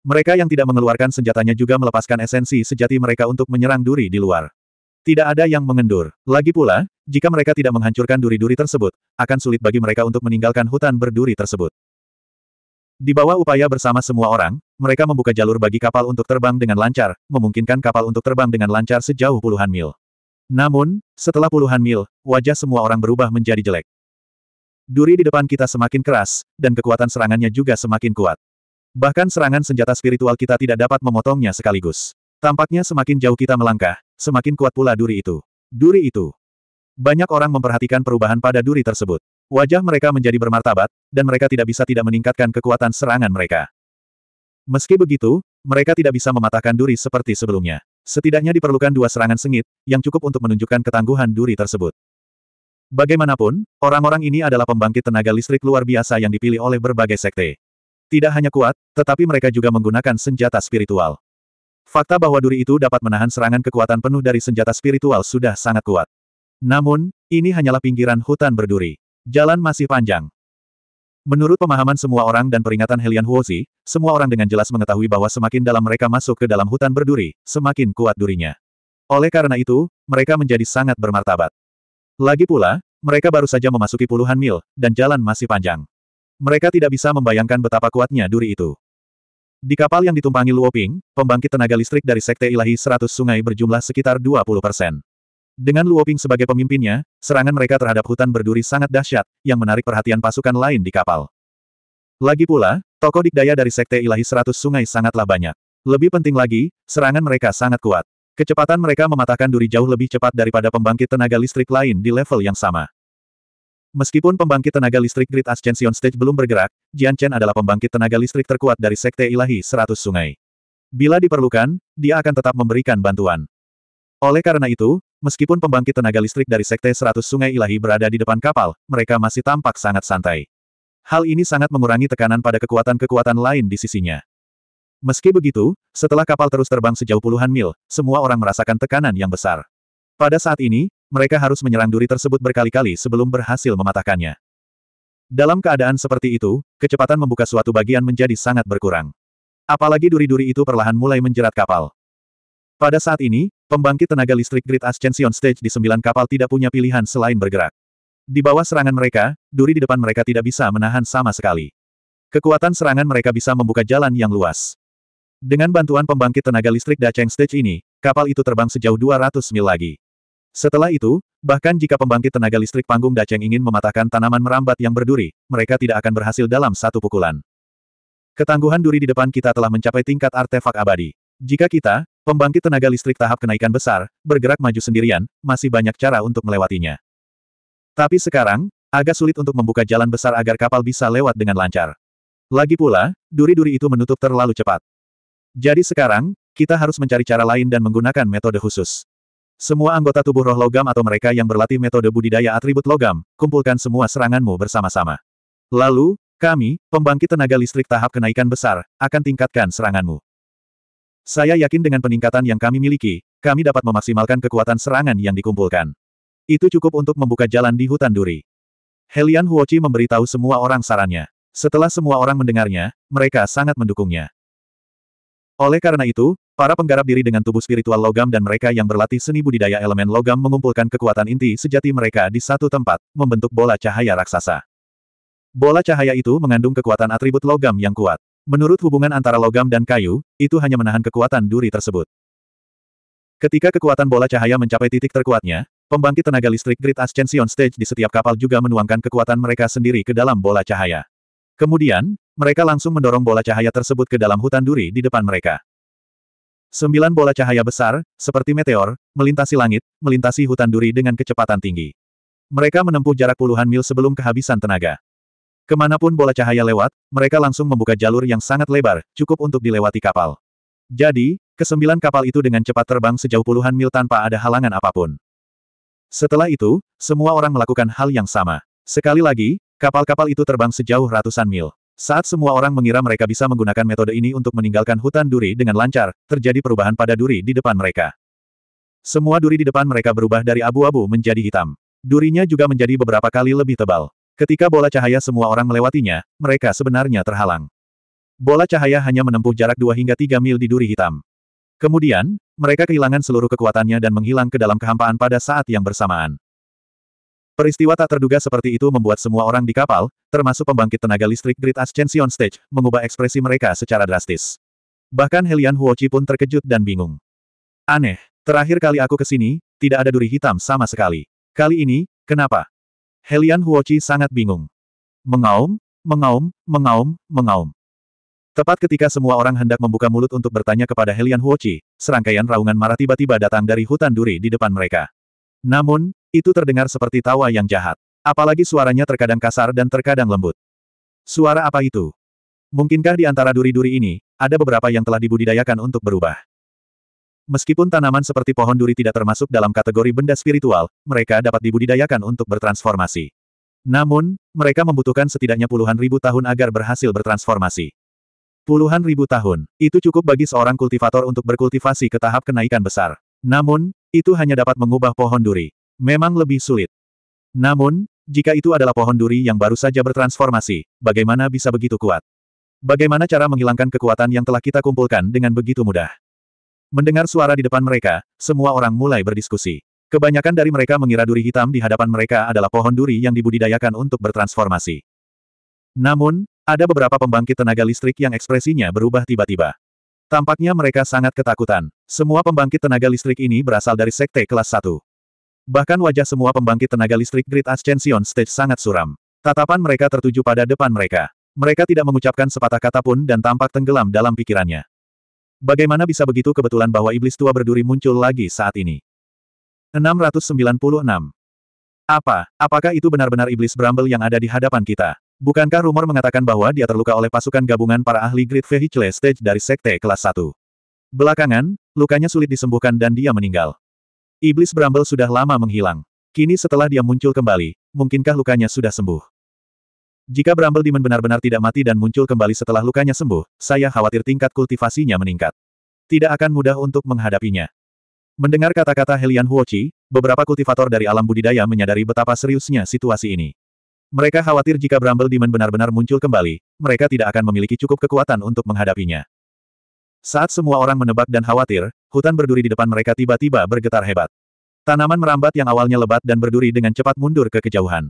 Mereka yang tidak mengeluarkan senjatanya juga melepaskan esensi sejati mereka untuk menyerang duri di luar. Tidak ada yang mengendur. Lagi pula, jika mereka tidak menghancurkan duri-duri tersebut, akan sulit bagi mereka untuk meninggalkan hutan berduri tersebut. Di bawah upaya bersama semua orang, mereka membuka jalur bagi kapal untuk terbang dengan lancar, memungkinkan kapal untuk terbang dengan lancar sejauh puluhan mil. Namun, setelah puluhan mil, wajah semua orang berubah menjadi jelek. Duri di depan kita semakin keras, dan kekuatan serangannya juga semakin kuat. Bahkan serangan senjata spiritual kita tidak dapat memotongnya sekaligus. Tampaknya semakin jauh kita melangkah, semakin kuat pula duri itu. Duri itu. Banyak orang memperhatikan perubahan pada duri tersebut. Wajah mereka menjadi bermartabat, dan mereka tidak bisa tidak meningkatkan kekuatan serangan mereka. Meski begitu, mereka tidak bisa mematahkan duri seperti sebelumnya. Setidaknya diperlukan dua serangan sengit, yang cukup untuk menunjukkan ketangguhan duri tersebut. Bagaimanapun, orang-orang ini adalah pembangkit tenaga listrik luar biasa yang dipilih oleh berbagai sekte. Tidak hanya kuat, tetapi mereka juga menggunakan senjata spiritual. Fakta bahwa duri itu dapat menahan serangan kekuatan penuh dari senjata spiritual sudah sangat kuat. Namun, ini hanyalah pinggiran hutan berduri. Jalan masih panjang. Menurut pemahaman semua orang dan peringatan Helian Huozi, semua orang dengan jelas mengetahui bahwa semakin dalam mereka masuk ke dalam hutan berduri, semakin kuat durinya. Oleh karena itu, mereka menjadi sangat bermartabat. Lagi pula, mereka baru saja memasuki puluhan mil, dan jalan masih panjang. Mereka tidak bisa membayangkan betapa kuatnya duri itu. Di kapal yang ditumpangi Luoping, pembangkit tenaga listrik dari Sekte Ilahi 100 sungai berjumlah sekitar 20 persen. Dengan Luoping sebagai pemimpinnya, serangan mereka terhadap hutan berduri sangat dahsyat, yang menarik perhatian pasukan lain di kapal. Lagi pula, tokoh dikdaya dari Sekte Ilahi Seratus Sungai sangatlah banyak. Lebih penting lagi, serangan mereka sangat kuat. Kecepatan mereka mematahkan duri jauh lebih cepat daripada pembangkit tenaga listrik lain di level yang sama. Meskipun pembangkit tenaga listrik Great Ascension Stage belum bergerak, Jian Chen adalah pembangkit tenaga listrik terkuat dari Sekte Ilahi Seratus Sungai. Bila diperlukan, dia akan tetap memberikan bantuan. Oleh karena itu, Meskipun pembangkit tenaga listrik dari Sekte 100 Sungai Ilahi berada di depan kapal, mereka masih tampak sangat santai. Hal ini sangat mengurangi tekanan pada kekuatan-kekuatan lain di sisinya. Meski begitu, setelah kapal terus terbang sejauh puluhan mil, semua orang merasakan tekanan yang besar. Pada saat ini, mereka harus menyerang duri tersebut berkali-kali sebelum berhasil mematahkannya. Dalam keadaan seperti itu, kecepatan membuka suatu bagian menjadi sangat berkurang. Apalagi duri-duri itu perlahan mulai menjerat kapal. Pada saat ini, pembangkit tenaga listrik Great Ascension Stage di sembilan kapal tidak punya pilihan selain bergerak. Di bawah serangan mereka, duri di depan mereka tidak bisa menahan sama sekali. Kekuatan serangan mereka bisa membuka jalan yang luas. Dengan bantuan pembangkit tenaga listrik Dacheng Stage ini, kapal itu terbang sejauh 200 mil lagi. Setelah itu, bahkan jika pembangkit tenaga listrik panggung Dacheng ingin mematahkan tanaman merambat yang berduri, mereka tidak akan berhasil dalam satu pukulan. Ketangguhan duri di depan kita telah mencapai tingkat artefak abadi. Jika kita, pembangkit tenaga listrik tahap kenaikan besar, bergerak maju sendirian, masih banyak cara untuk melewatinya. Tapi sekarang, agak sulit untuk membuka jalan besar agar kapal bisa lewat dengan lancar. Lagi pula, duri-duri itu menutup terlalu cepat. Jadi sekarang, kita harus mencari cara lain dan menggunakan metode khusus. Semua anggota tubuh roh logam atau mereka yang berlatih metode budidaya atribut logam, kumpulkan semua seranganmu bersama-sama. Lalu, kami, pembangkit tenaga listrik tahap kenaikan besar, akan tingkatkan seranganmu. Saya yakin dengan peningkatan yang kami miliki, kami dapat memaksimalkan kekuatan serangan yang dikumpulkan. Itu cukup untuk membuka jalan di hutan duri. Helian Huochi memberitahu semua orang sarannya. Setelah semua orang mendengarnya, mereka sangat mendukungnya. Oleh karena itu, para penggarap diri dengan tubuh spiritual logam dan mereka yang berlatih seni budidaya elemen logam mengumpulkan kekuatan inti sejati mereka di satu tempat, membentuk bola cahaya raksasa. Bola cahaya itu mengandung kekuatan atribut logam yang kuat. Menurut hubungan antara logam dan kayu, itu hanya menahan kekuatan duri tersebut. Ketika kekuatan bola cahaya mencapai titik terkuatnya, pembangkit tenaga listrik Great Ascension Stage di setiap kapal juga menuangkan kekuatan mereka sendiri ke dalam bola cahaya. Kemudian, mereka langsung mendorong bola cahaya tersebut ke dalam hutan duri di depan mereka. Sembilan bola cahaya besar, seperti meteor, melintasi langit, melintasi hutan duri dengan kecepatan tinggi. Mereka menempuh jarak puluhan mil sebelum kehabisan tenaga. Kemanapun bola cahaya lewat, mereka langsung membuka jalur yang sangat lebar, cukup untuk dilewati kapal. Jadi, kesembilan kapal itu dengan cepat terbang sejauh puluhan mil tanpa ada halangan apapun. Setelah itu, semua orang melakukan hal yang sama. Sekali lagi, kapal-kapal itu terbang sejauh ratusan mil. Saat semua orang mengira mereka bisa menggunakan metode ini untuk meninggalkan hutan duri dengan lancar, terjadi perubahan pada duri di depan mereka. Semua duri di depan mereka berubah dari abu-abu menjadi hitam. Durinya juga menjadi beberapa kali lebih tebal. Ketika bola cahaya semua orang melewatinya, mereka sebenarnya terhalang. Bola cahaya hanya menempuh jarak 2 hingga 3 mil di duri hitam. Kemudian, mereka kehilangan seluruh kekuatannya dan menghilang ke dalam kehampaan pada saat yang bersamaan. Peristiwa tak terduga seperti itu membuat semua orang di kapal, termasuk pembangkit tenaga listrik Great Ascension Stage, mengubah ekspresi mereka secara drastis. Bahkan Helian Huochi pun terkejut dan bingung. Aneh, terakhir kali aku kesini, tidak ada duri hitam sama sekali. Kali ini, kenapa? Helian Huochi sangat bingung. Mengaum, mengaum, mengaum, mengaum. Tepat ketika semua orang hendak membuka mulut untuk bertanya kepada Helian Huochi, serangkaian raungan marah tiba-tiba datang dari hutan duri di depan mereka. Namun, itu terdengar seperti tawa yang jahat. Apalagi suaranya terkadang kasar dan terkadang lembut. Suara apa itu? Mungkinkah di antara duri-duri ini, ada beberapa yang telah dibudidayakan untuk berubah? Meskipun tanaman seperti pohon duri tidak termasuk dalam kategori benda spiritual, mereka dapat dibudidayakan untuk bertransformasi. Namun, mereka membutuhkan setidaknya puluhan ribu tahun agar berhasil bertransformasi. Puluhan ribu tahun, itu cukup bagi seorang kultivator untuk berkultivasi ke tahap kenaikan besar. Namun, itu hanya dapat mengubah pohon duri. Memang lebih sulit. Namun, jika itu adalah pohon duri yang baru saja bertransformasi, bagaimana bisa begitu kuat? Bagaimana cara menghilangkan kekuatan yang telah kita kumpulkan dengan begitu mudah? Mendengar suara di depan mereka, semua orang mulai berdiskusi. Kebanyakan dari mereka mengira duri hitam di hadapan mereka adalah pohon duri yang dibudidayakan untuk bertransformasi. Namun, ada beberapa pembangkit tenaga listrik yang ekspresinya berubah tiba-tiba. Tampaknya mereka sangat ketakutan. Semua pembangkit tenaga listrik ini berasal dari sekte kelas 1. Bahkan wajah semua pembangkit tenaga listrik Great Ascension Stage sangat suram. Tatapan mereka tertuju pada depan mereka. Mereka tidak mengucapkan sepatah kata pun dan tampak tenggelam dalam pikirannya. Bagaimana bisa begitu kebetulan bahwa iblis tua berduri muncul lagi saat ini? 696. Apa, apakah itu benar-benar iblis Bramble yang ada di hadapan kita? Bukankah rumor mengatakan bahwa dia terluka oleh pasukan gabungan para ahli Great Vehicle Stage dari Sekte Kelas 1? Belakangan, lukanya sulit disembuhkan dan dia meninggal. Iblis Bramble sudah lama menghilang. Kini setelah dia muncul kembali, mungkinkah lukanya sudah sembuh? Jika Bramble Demon benar-benar tidak mati dan muncul kembali setelah lukanya sembuh, saya khawatir tingkat kultivasinya meningkat. Tidak akan mudah untuk menghadapinya. Mendengar kata-kata Helian Huochi, beberapa kultivator dari alam budidaya menyadari betapa seriusnya situasi ini. Mereka khawatir jika Bramble Demon benar-benar muncul kembali, mereka tidak akan memiliki cukup kekuatan untuk menghadapinya. Saat semua orang menebak dan khawatir, hutan berduri di depan mereka tiba-tiba bergetar hebat. Tanaman merambat yang awalnya lebat dan berduri dengan cepat mundur ke kejauhan.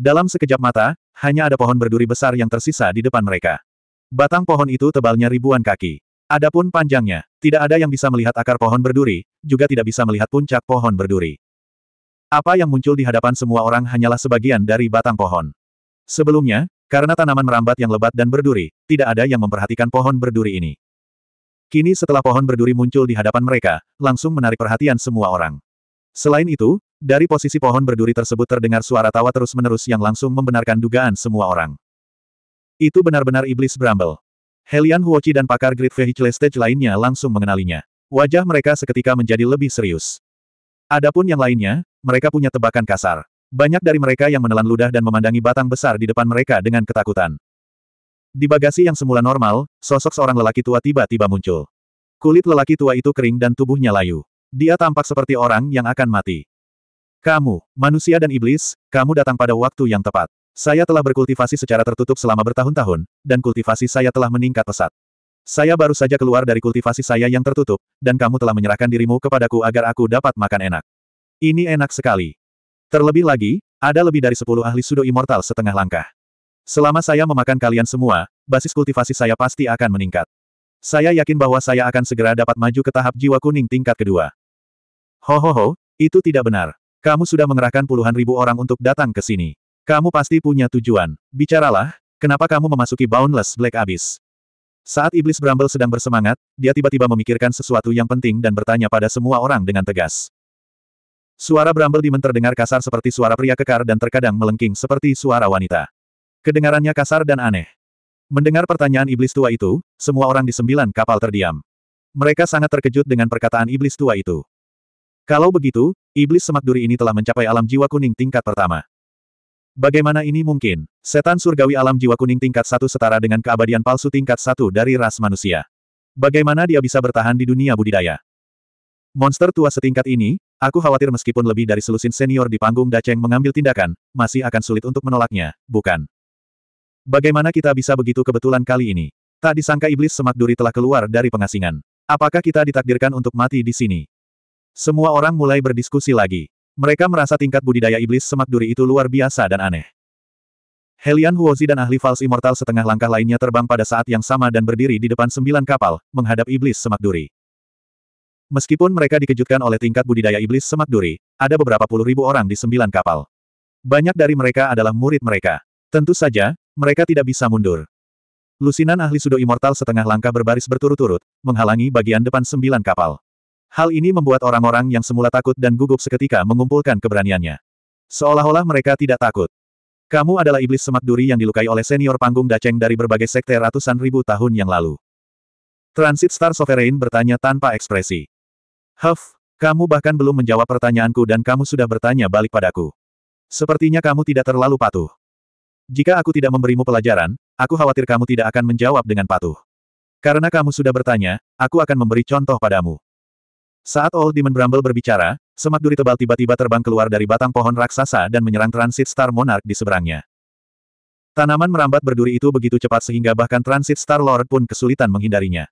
Dalam sekejap mata, hanya ada pohon berduri besar yang tersisa di depan mereka. Batang pohon itu tebalnya ribuan kaki. Adapun panjangnya, tidak ada yang bisa melihat akar pohon berduri, juga tidak bisa melihat puncak pohon berduri. Apa yang muncul di hadapan semua orang hanyalah sebagian dari batang pohon. Sebelumnya, karena tanaman merambat yang lebat dan berduri, tidak ada yang memperhatikan pohon berduri ini. Kini setelah pohon berduri muncul di hadapan mereka, langsung menarik perhatian semua orang. Selain itu, dari posisi pohon berduri tersebut terdengar suara tawa terus-menerus yang langsung membenarkan dugaan semua orang. Itu benar-benar iblis Bramble. Helian Huochi dan pakar Great Vehicle Stage lainnya langsung mengenalinya. Wajah mereka seketika menjadi lebih serius. Adapun yang lainnya, mereka punya tebakan kasar. Banyak dari mereka yang menelan ludah dan memandangi batang besar di depan mereka dengan ketakutan. Di bagasi yang semula normal, sosok seorang lelaki tua tiba-tiba muncul. Kulit lelaki tua itu kering dan tubuhnya layu. Dia tampak seperti orang yang akan mati. Kamu, manusia dan iblis, kamu datang pada waktu yang tepat. Saya telah berkultivasi secara tertutup selama bertahun-tahun, dan kultivasi saya telah meningkat pesat. Saya baru saja keluar dari kultivasi saya yang tertutup, dan kamu telah menyerahkan dirimu kepadaku agar aku dapat makan enak. Ini enak sekali. Terlebih lagi, ada lebih dari sepuluh ahli sudo immortal setengah langkah. Selama saya memakan kalian semua, basis kultivasi saya pasti akan meningkat. Saya yakin bahwa saya akan segera dapat maju ke tahap jiwa kuning tingkat kedua. Ho ho ho, itu tidak benar. Kamu sudah mengerahkan puluhan ribu orang untuk datang ke sini. Kamu pasti punya tujuan. Bicaralah, kenapa kamu memasuki Boundless Black Abyss? Saat Iblis Bramble sedang bersemangat, dia tiba-tiba memikirkan sesuatu yang penting dan bertanya pada semua orang dengan tegas. Suara Bramble Demon terdengar kasar seperti suara pria kekar dan terkadang melengking seperti suara wanita. Kedengarannya kasar dan aneh. Mendengar pertanyaan Iblis tua itu, semua orang di sembilan kapal terdiam. Mereka sangat terkejut dengan perkataan Iblis tua itu. Kalau begitu, iblis semak duri ini telah mencapai alam jiwa kuning tingkat pertama. Bagaimana ini mungkin? Setan surgawi alam jiwa kuning tingkat satu setara dengan keabadian palsu tingkat satu dari ras manusia. Bagaimana dia bisa bertahan di dunia budidaya? Monster tua setingkat ini, aku khawatir meskipun lebih dari selusin senior di panggung Daceng mengambil tindakan, masih akan sulit untuk menolaknya, bukan? Bagaimana kita bisa begitu kebetulan kali ini? Tak disangka iblis semak duri telah keluar dari pengasingan. Apakah kita ditakdirkan untuk mati di sini? Semua orang mulai berdiskusi lagi. Mereka merasa tingkat budidaya iblis semak duri itu luar biasa dan aneh. Helian Huozi dan ahli Fals Immortal setengah langkah lainnya terbang pada saat yang sama dan berdiri di depan sembilan kapal, menghadap iblis semak duri. Meskipun mereka dikejutkan oleh tingkat budidaya iblis semak duri, ada beberapa puluh ribu orang di sembilan kapal. Banyak dari mereka adalah murid mereka. Tentu saja, mereka tidak bisa mundur. Lusinan ahli sudo immortal setengah langkah berbaris berturut-turut, menghalangi bagian depan sembilan kapal. Hal ini membuat orang-orang yang semula takut dan gugup seketika mengumpulkan keberaniannya. Seolah-olah mereka tidak takut. Kamu adalah iblis semak duri yang dilukai oleh senior panggung Daceng dari berbagai sekte ratusan ribu tahun yang lalu. Transit Star Sovereign bertanya tanpa ekspresi. Huff, kamu bahkan belum menjawab pertanyaanku dan kamu sudah bertanya balik padaku. Sepertinya kamu tidak terlalu patuh. Jika aku tidak memberimu pelajaran, aku khawatir kamu tidak akan menjawab dengan patuh. Karena kamu sudah bertanya, aku akan memberi contoh padamu. Saat Old Demon Bramble berbicara, semak duri tebal tiba-tiba terbang keluar dari batang pohon raksasa dan menyerang Transit Star Monarch di seberangnya. Tanaman merambat berduri itu begitu cepat sehingga bahkan Transit Star Lord pun kesulitan menghindarinya.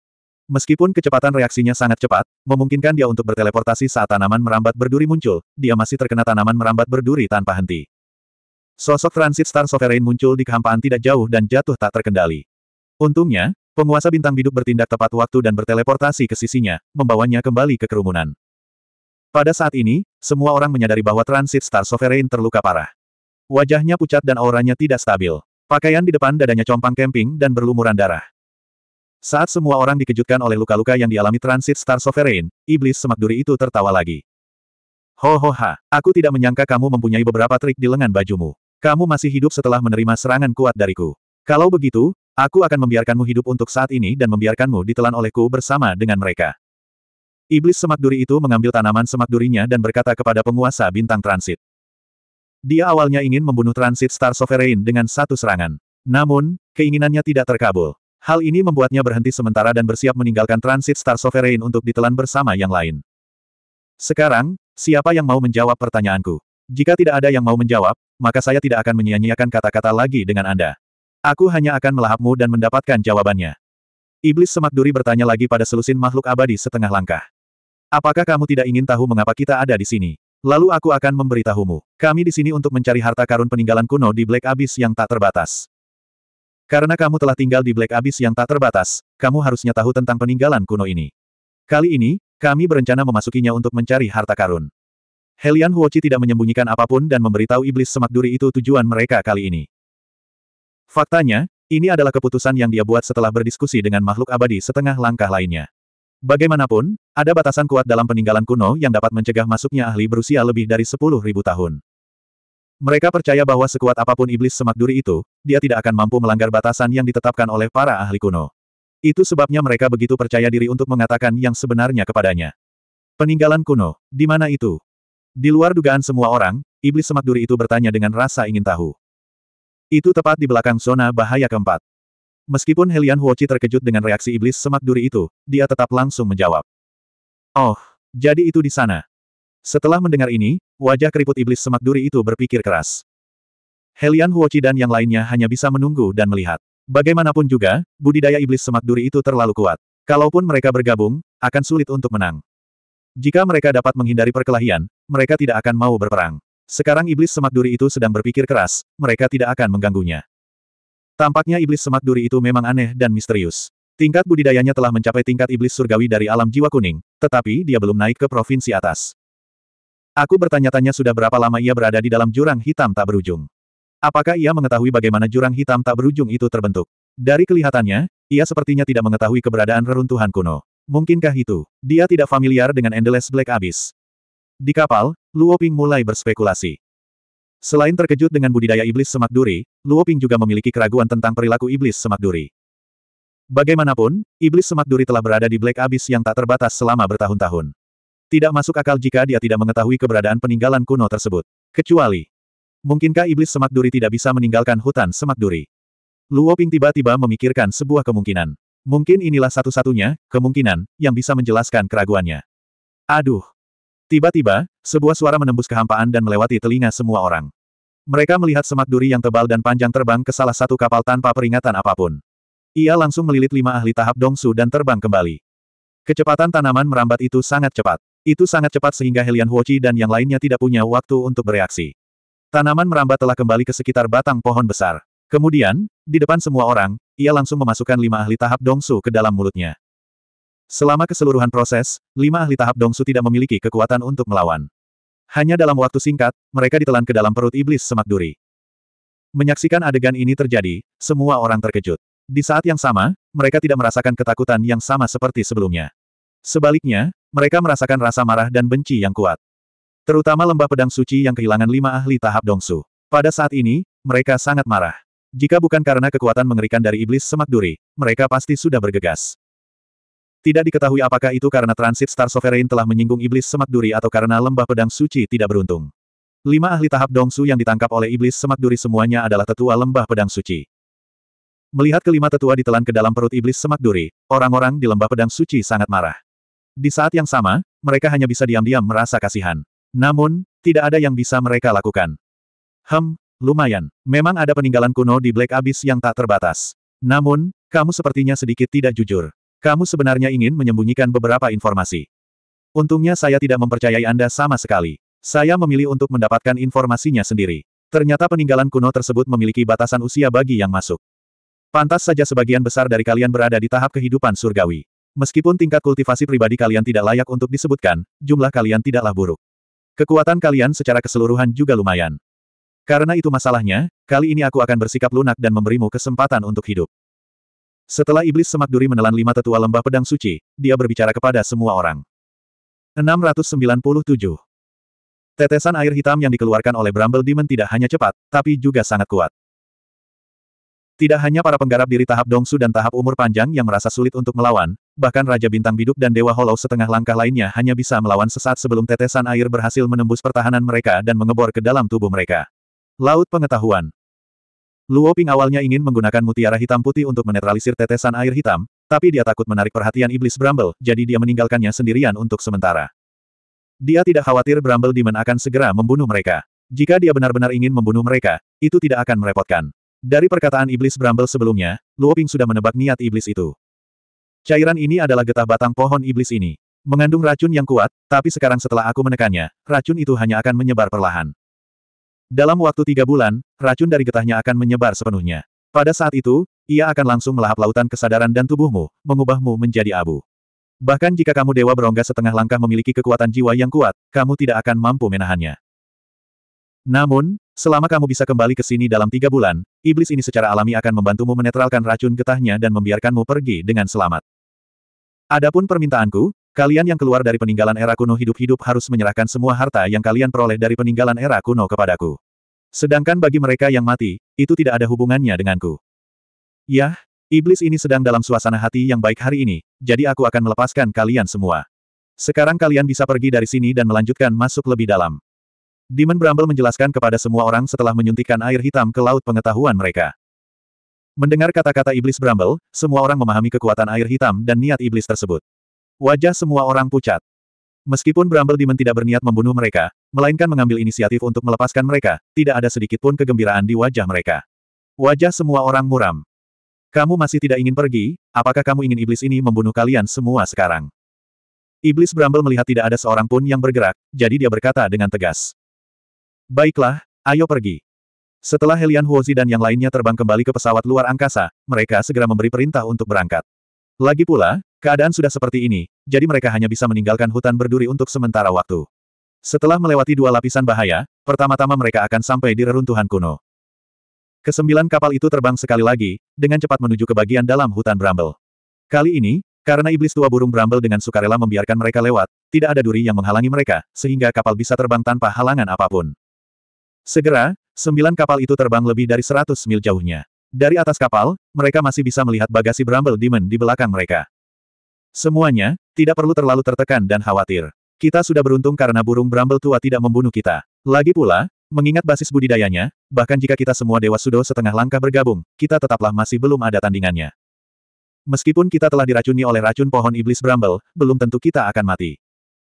Meskipun kecepatan reaksinya sangat cepat, memungkinkan dia untuk berteleportasi saat tanaman merambat berduri muncul, dia masih terkena tanaman merambat berduri tanpa henti. Sosok transit star sovereign muncul di kehampaan tidak jauh dan jatuh tak terkendali. Untungnya, Penguasa bintang biduk bertindak tepat waktu dan berteleportasi ke sisinya, membawanya kembali ke kerumunan. Pada saat ini, semua orang menyadari bahwa Transit Star Sovereign terluka parah. Wajahnya pucat dan auranya tidak stabil. Pakaian di depan dadanya compang kemping dan berlumuran darah. Saat semua orang dikejutkan oleh luka-luka yang dialami Transit Star Sovereign, iblis semak duri itu tertawa lagi. Ho ho ha, aku tidak menyangka kamu mempunyai beberapa trik di lengan bajumu. Kamu masih hidup setelah menerima serangan kuat dariku. Kalau begitu, Aku akan membiarkanmu hidup untuk saat ini dan membiarkanmu ditelan olehku bersama dengan mereka. Iblis semak duri itu mengambil tanaman semak durinya dan berkata kepada penguasa bintang transit. Dia awalnya ingin membunuh transit Star Sovereign dengan satu serangan. Namun, keinginannya tidak terkabul. Hal ini membuatnya berhenti sementara dan bersiap meninggalkan transit Star Sovereign untuk ditelan bersama yang lain. Sekarang, siapa yang mau menjawab pertanyaanku? Jika tidak ada yang mau menjawab, maka saya tidak akan menyia-nyiakan kata-kata lagi dengan Anda. Aku hanya akan melahapmu dan mendapatkan jawabannya. Iblis semak duri bertanya lagi pada selusin makhluk abadi setengah langkah. Apakah kamu tidak ingin tahu mengapa kita ada di sini? Lalu aku akan memberitahumu. Kami di sini untuk mencari harta karun peninggalan kuno di Black Abyss yang tak terbatas. Karena kamu telah tinggal di Black Abyss yang tak terbatas, kamu harusnya tahu tentang peninggalan kuno ini. Kali ini, kami berencana memasukinya untuk mencari harta karun. Helian Huochi tidak menyembunyikan apapun dan memberitahu iblis semak duri itu tujuan mereka kali ini. Faktanya, ini adalah keputusan yang dia buat setelah berdiskusi dengan makhluk abadi setengah langkah lainnya. Bagaimanapun, ada batasan kuat dalam peninggalan kuno yang dapat mencegah masuknya ahli berusia lebih dari 10.000 tahun. Mereka percaya bahwa sekuat apapun iblis semak duri itu, dia tidak akan mampu melanggar batasan yang ditetapkan oleh para ahli kuno. Itu sebabnya mereka begitu percaya diri untuk mengatakan yang sebenarnya kepadanya. Peninggalan kuno, di mana itu? Di luar dugaan semua orang, iblis semak duri itu bertanya dengan rasa ingin tahu. Itu tepat di belakang zona bahaya keempat. Meskipun Helian Huochi terkejut dengan reaksi iblis semak duri itu, dia tetap langsung menjawab. Oh, jadi itu di sana. Setelah mendengar ini, wajah keriput iblis semak duri itu berpikir keras. Helian Huochi dan yang lainnya hanya bisa menunggu dan melihat. Bagaimanapun juga, budidaya iblis semak duri itu terlalu kuat. Kalaupun mereka bergabung, akan sulit untuk menang. Jika mereka dapat menghindari perkelahian, mereka tidak akan mau berperang. Sekarang iblis semak duri itu sedang berpikir keras, mereka tidak akan mengganggunya. Tampaknya iblis semak duri itu memang aneh dan misterius. Tingkat budidayanya telah mencapai tingkat iblis surgawi dari alam jiwa kuning, tetapi dia belum naik ke provinsi atas. Aku bertanya-tanya sudah berapa lama ia berada di dalam jurang hitam tak berujung. Apakah ia mengetahui bagaimana jurang hitam tak berujung itu terbentuk? Dari kelihatannya, ia sepertinya tidak mengetahui keberadaan reruntuhan kuno. Mungkinkah itu? Dia tidak familiar dengan Endless Black Abyss. Di kapal, Luoping mulai berspekulasi. Selain terkejut dengan budidaya iblis semak duri, Luoping juga memiliki keraguan tentang perilaku iblis semak duri. Bagaimanapun, iblis semak duri telah berada di Black Abyss yang tak terbatas selama bertahun-tahun. Tidak masuk akal jika dia tidak mengetahui keberadaan peninggalan kuno tersebut. Kecuali, mungkinkah iblis semak duri tidak bisa meninggalkan hutan semak duri? Luoping tiba-tiba memikirkan sebuah kemungkinan. Mungkin inilah satu-satunya, kemungkinan, yang bisa menjelaskan keraguannya. Aduh, Tiba-tiba, sebuah suara menembus kehampaan dan melewati telinga semua orang. Mereka melihat semak duri yang tebal dan panjang terbang ke salah satu kapal tanpa peringatan apapun. Ia langsung melilit lima ahli tahap dongsu dan terbang kembali. Kecepatan tanaman merambat itu sangat cepat. Itu sangat cepat sehingga Helian Huochi dan yang lainnya tidak punya waktu untuk bereaksi. Tanaman merambat telah kembali ke sekitar batang pohon besar. Kemudian, di depan semua orang, ia langsung memasukkan lima ahli tahap dongsu ke dalam mulutnya. Selama keseluruhan proses, lima ahli tahap Dongsu tidak memiliki kekuatan untuk melawan. Hanya dalam waktu singkat, mereka ditelan ke dalam perut iblis semak duri. Menyaksikan adegan ini terjadi, semua orang terkejut. Di saat yang sama, mereka tidak merasakan ketakutan yang sama seperti sebelumnya. Sebaliknya, mereka merasakan rasa marah dan benci yang kuat. Terutama lembah pedang suci yang kehilangan lima ahli tahap Dongsu. Pada saat ini, mereka sangat marah. Jika bukan karena kekuatan mengerikan dari iblis semak duri, mereka pasti sudah bergegas. Tidak diketahui apakah itu karena transit Star Sovereign telah menyinggung iblis semak duri atau karena lembah pedang suci tidak beruntung. Lima ahli tahap Dongsu yang ditangkap oleh iblis semak duri semuanya adalah tetua lembah pedang suci. Melihat kelima tetua ditelan ke dalam perut iblis semak duri, orang-orang di lembah pedang suci sangat marah. Di saat yang sama, mereka hanya bisa diam-diam merasa kasihan. Namun, tidak ada yang bisa mereka lakukan. Hem, lumayan. Memang ada peninggalan kuno di Black Abyss yang tak terbatas. Namun, kamu sepertinya sedikit tidak jujur. Kamu sebenarnya ingin menyembunyikan beberapa informasi. Untungnya saya tidak mempercayai Anda sama sekali. Saya memilih untuk mendapatkan informasinya sendiri. Ternyata peninggalan kuno tersebut memiliki batasan usia bagi yang masuk. Pantas saja sebagian besar dari kalian berada di tahap kehidupan surgawi. Meskipun tingkat kultivasi pribadi kalian tidak layak untuk disebutkan, jumlah kalian tidaklah buruk. Kekuatan kalian secara keseluruhan juga lumayan. Karena itu masalahnya, kali ini aku akan bersikap lunak dan memberimu kesempatan untuk hidup. Setelah iblis semak duri menelan lima tetua lembah pedang suci, dia berbicara kepada semua orang. 697. Tetesan air hitam yang dikeluarkan oleh Bramble Demon tidak hanya cepat, tapi juga sangat kuat. Tidak hanya para penggarap diri tahap Dongsu dan tahap umur panjang yang merasa sulit untuk melawan, bahkan Raja Bintang Biduk dan Dewa Hollow setengah langkah lainnya hanya bisa melawan sesaat sebelum tetesan air berhasil menembus pertahanan mereka dan mengebor ke dalam tubuh mereka. Laut Pengetahuan Luo Ping awalnya ingin menggunakan mutiara hitam putih untuk menetralisir tetesan air hitam, tapi dia takut menarik perhatian iblis Bramble, jadi dia meninggalkannya sendirian untuk sementara. Dia tidak khawatir Bramble Demon akan segera membunuh mereka. Jika dia benar-benar ingin membunuh mereka, itu tidak akan merepotkan. Dari perkataan iblis Bramble sebelumnya, Luo Ping sudah menebak niat iblis itu. Cairan ini adalah getah batang pohon iblis ini. Mengandung racun yang kuat, tapi sekarang setelah aku menekannya, racun itu hanya akan menyebar perlahan. Dalam waktu tiga bulan, racun dari getahnya akan menyebar sepenuhnya. Pada saat itu, ia akan langsung melahap lautan kesadaran dan tubuhmu, mengubahmu menjadi abu. Bahkan jika kamu dewa berongga setengah langkah memiliki kekuatan jiwa yang kuat, kamu tidak akan mampu menahannya. Namun, selama kamu bisa kembali ke sini dalam tiga bulan, iblis ini secara alami akan membantumu menetralkan racun getahnya dan membiarkanmu pergi dengan selamat. Adapun permintaanku, Kalian yang keluar dari peninggalan era kuno hidup-hidup harus menyerahkan semua harta yang kalian peroleh dari peninggalan era kuno kepadaku. Sedangkan bagi mereka yang mati, itu tidak ada hubungannya denganku. Yah, iblis ini sedang dalam suasana hati yang baik hari ini, jadi aku akan melepaskan kalian semua. Sekarang kalian bisa pergi dari sini dan melanjutkan masuk lebih dalam. Demon Bramble menjelaskan kepada semua orang setelah menyuntikkan air hitam ke laut pengetahuan mereka. Mendengar kata-kata iblis Bramble, semua orang memahami kekuatan air hitam dan niat iblis tersebut. Wajah semua orang pucat. Meskipun Bramble Demon tidak berniat membunuh mereka, melainkan mengambil inisiatif untuk melepaskan mereka, tidak ada sedikit pun kegembiraan di wajah mereka. Wajah semua orang muram. Kamu masih tidak ingin pergi, apakah kamu ingin iblis ini membunuh kalian semua sekarang? Iblis Bramble melihat tidak ada seorang pun yang bergerak, jadi dia berkata dengan tegas. Baiklah, ayo pergi. Setelah Helian Huozi dan yang lainnya terbang kembali ke pesawat luar angkasa, mereka segera memberi perintah untuk berangkat. Lagi pula, keadaan sudah seperti ini, jadi mereka hanya bisa meninggalkan hutan berduri untuk sementara waktu. Setelah melewati dua lapisan bahaya, pertama-tama mereka akan sampai di reruntuhan kuno. Kesembilan kapal itu terbang sekali lagi, dengan cepat menuju ke bagian dalam hutan Bramble. Kali ini, karena iblis tua burung Bramble dengan sukarela membiarkan mereka lewat, tidak ada duri yang menghalangi mereka, sehingga kapal bisa terbang tanpa halangan apapun. Segera, sembilan kapal itu terbang lebih dari seratus mil jauhnya. Dari atas kapal, mereka masih bisa melihat bagasi Bramble Demon di belakang mereka. Semuanya, tidak perlu terlalu tertekan dan khawatir. Kita sudah beruntung karena burung Bramble tua tidak membunuh kita. Lagi pula, mengingat basis budidayanya, bahkan jika kita semua Dewa Sudo setengah langkah bergabung, kita tetaplah masih belum ada tandingannya. Meskipun kita telah diracuni oleh racun pohon iblis Bramble, belum tentu kita akan mati.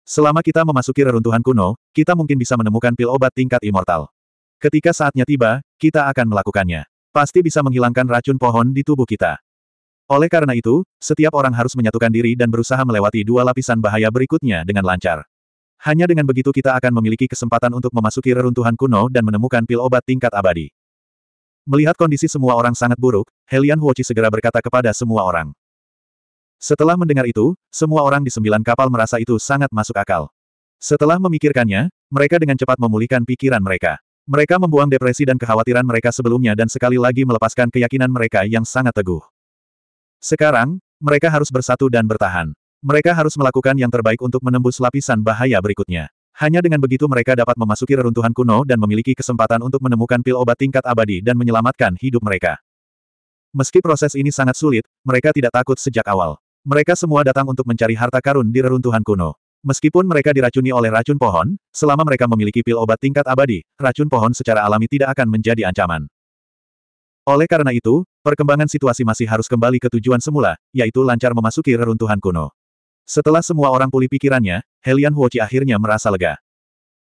Selama kita memasuki reruntuhan kuno, kita mungkin bisa menemukan pil obat tingkat immortal. Ketika saatnya tiba, kita akan melakukannya pasti bisa menghilangkan racun pohon di tubuh kita. Oleh karena itu, setiap orang harus menyatukan diri dan berusaha melewati dua lapisan bahaya berikutnya dengan lancar. Hanya dengan begitu kita akan memiliki kesempatan untuk memasuki reruntuhan kuno dan menemukan pil obat tingkat abadi. Melihat kondisi semua orang sangat buruk, Helian Huochi segera berkata kepada semua orang. Setelah mendengar itu, semua orang di sembilan kapal merasa itu sangat masuk akal. Setelah memikirkannya, mereka dengan cepat memulihkan pikiran mereka. Mereka membuang depresi dan kekhawatiran mereka sebelumnya dan sekali lagi melepaskan keyakinan mereka yang sangat teguh. Sekarang, mereka harus bersatu dan bertahan. Mereka harus melakukan yang terbaik untuk menembus lapisan bahaya berikutnya. Hanya dengan begitu mereka dapat memasuki reruntuhan kuno dan memiliki kesempatan untuk menemukan pil obat tingkat abadi dan menyelamatkan hidup mereka. Meski proses ini sangat sulit, mereka tidak takut sejak awal. Mereka semua datang untuk mencari harta karun di reruntuhan kuno. Meskipun mereka diracuni oleh racun pohon, selama mereka memiliki pil obat tingkat abadi, racun pohon secara alami tidak akan menjadi ancaman. Oleh karena itu, perkembangan situasi masih harus kembali ke tujuan semula, yaitu lancar memasuki reruntuhan kuno. Setelah semua orang pulih pikirannya, Helian Huochi akhirnya merasa lega.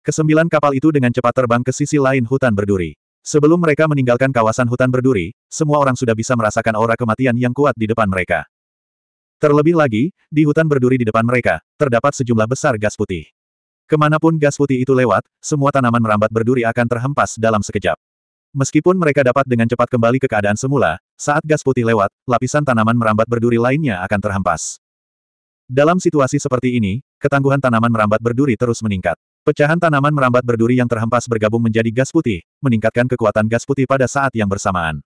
Kesembilan kapal itu dengan cepat terbang ke sisi lain hutan berduri. Sebelum mereka meninggalkan kawasan hutan berduri, semua orang sudah bisa merasakan aura kematian yang kuat di depan mereka. Terlebih lagi, di hutan berduri di depan mereka, terdapat sejumlah besar gas putih. Kemanapun gas putih itu lewat, semua tanaman merambat berduri akan terhempas dalam sekejap. Meskipun mereka dapat dengan cepat kembali ke keadaan semula, saat gas putih lewat, lapisan tanaman merambat berduri lainnya akan terhempas. Dalam situasi seperti ini, ketangguhan tanaman merambat berduri terus meningkat. Pecahan tanaman merambat berduri yang terhempas bergabung menjadi gas putih, meningkatkan kekuatan gas putih pada saat yang bersamaan.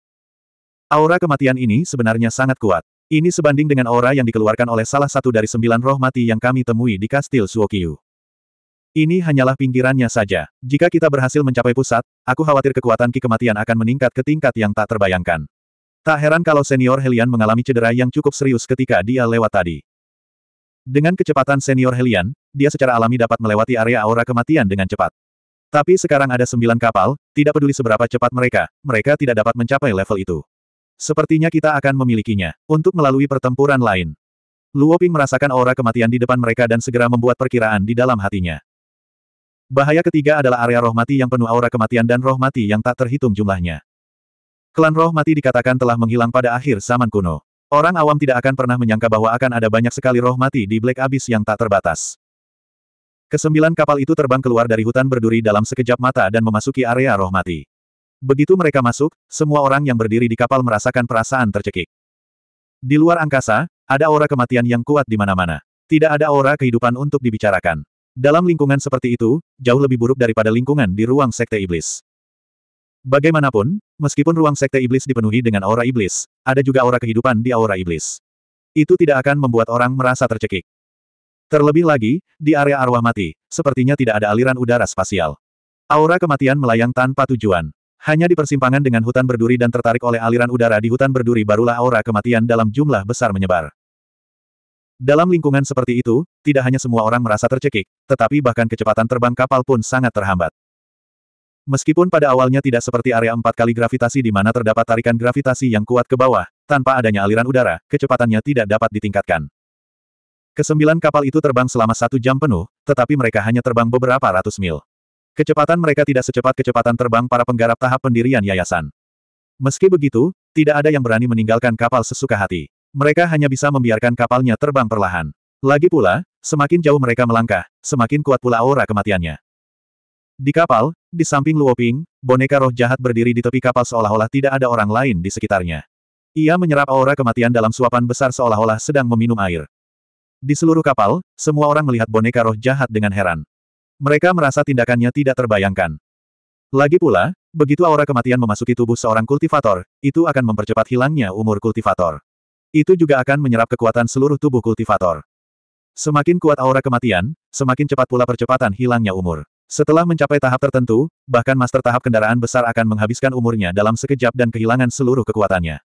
Aura kematian ini sebenarnya sangat kuat. Ini sebanding dengan aura yang dikeluarkan oleh salah satu dari sembilan roh mati yang kami temui di kastil Suokyu. Ini hanyalah pinggirannya saja. Jika kita berhasil mencapai pusat, aku khawatir kekuatan ki kematian akan meningkat ke tingkat yang tak terbayangkan. Tak heran kalau senior Helian mengalami cedera yang cukup serius ketika dia lewat tadi. Dengan kecepatan senior Helian, dia secara alami dapat melewati area aura kematian dengan cepat. Tapi sekarang ada sembilan kapal, tidak peduli seberapa cepat mereka, mereka tidak dapat mencapai level itu. Sepertinya kita akan memilikinya, untuk melalui pertempuran lain. Luoping merasakan aura kematian di depan mereka dan segera membuat perkiraan di dalam hatinya. Bahaya ketiga adalah area roh mati yang penuh aura kematian dan roh mati yang tak terhitung jumlahnya. Klan roh mati dikatakan telah menghilang pada akhir zaman kuno. Orang awam tidak akan pernah menyangka bahwa akan ada banyak sekali roh mati di Black Abyss yang tak terbatas. Kesembilan kapal itu terbang keluar dari hutan berduri dalam sekejap mata dan memasuki area roh mati. Begitu mereka masuk, semua orang yang berdiri di kapal merasakan perasaan tercekik. Di luar angkasa, ada aura kematian yang kuat di mana-mana. Tidak ada aura kehidupan untuk dibicarakan. Dalam lingkungan seperti itu, jauh lebih buruk daripada lingkungan di ruang sekte iblis. Bagaimanapun, meskipun ruang sekte iblis dipenuhi dengan aura iblis, ada juga aura kehidupan di aura iblis. Itu tidak akan membuat orang merasa tercekik. Terlebih lagi, di area arwah mati, sepertinya tidak ada aliran udara spasial. Aura kematian melayang tanpa tujuan. Hanya di persimpangan dengan hutan berduri dan tertarik oleh aliran udara di hutan berduri barulah aura kematian dalam jumlah besar menyebar. Dalam lingkungan seperti itu, tidak hanya semua orang merasa tercekik, tetapi bahkan kecepatan terbang kapal pun sangat terhambat. Meskipun pada awalnya tidak seperti area empat kali gravitasi di mana terdapat tarikan gravitasi yang kuat ke bawah, tanpa adanya aliran udara, kecepatannya tidak dapat ditingkatkan. Kesembilan kapal itu terbang selama satu jam penuh, tetapi mereka hanya terbang beberapa ratus mil. Kecepatan mereka tidak secepat kecepatan terbang para penggarap tahap pendirian yayasan. Meski begitu, tidak ada yang berani meninggalkan kapal sesuka hati. Mereka hanya bisa membiarkan kapalnya terbang perlahan. Lagi pula, semakin jauh mereka melangkah, semakin kuat pula aura kematiannya. Di kapal, di samping Luoping, boneka roh jahat berdiri di tepi kapal seolah-olah tidak ada orang lain di sekitarnya. Ia menyerap aura kematian dalam suapan besar seolah-olah sedang meminum air. Di seluruh kapal, semua orang melihat boneka roh jahat dengan heran. Mereka merasa tindakannya tidak terbayangkan. Lagi pula, begitu aura kematian memasuki tubuh seorang kultivator, itu akan mempercepat hilangnya umur kultivator. Itu juga akan menyerap kekuatan seluruh tubuh kultivator. Semakin kuat aura kematian, semakin cepat pula percepatan hilangnya umur. Setelah mencapai tahap tertentu, bahkan master tahap kendaraan besar akan menghabiskan umurnya dalam sekejap dan kehilangan seluruh kekuatannya.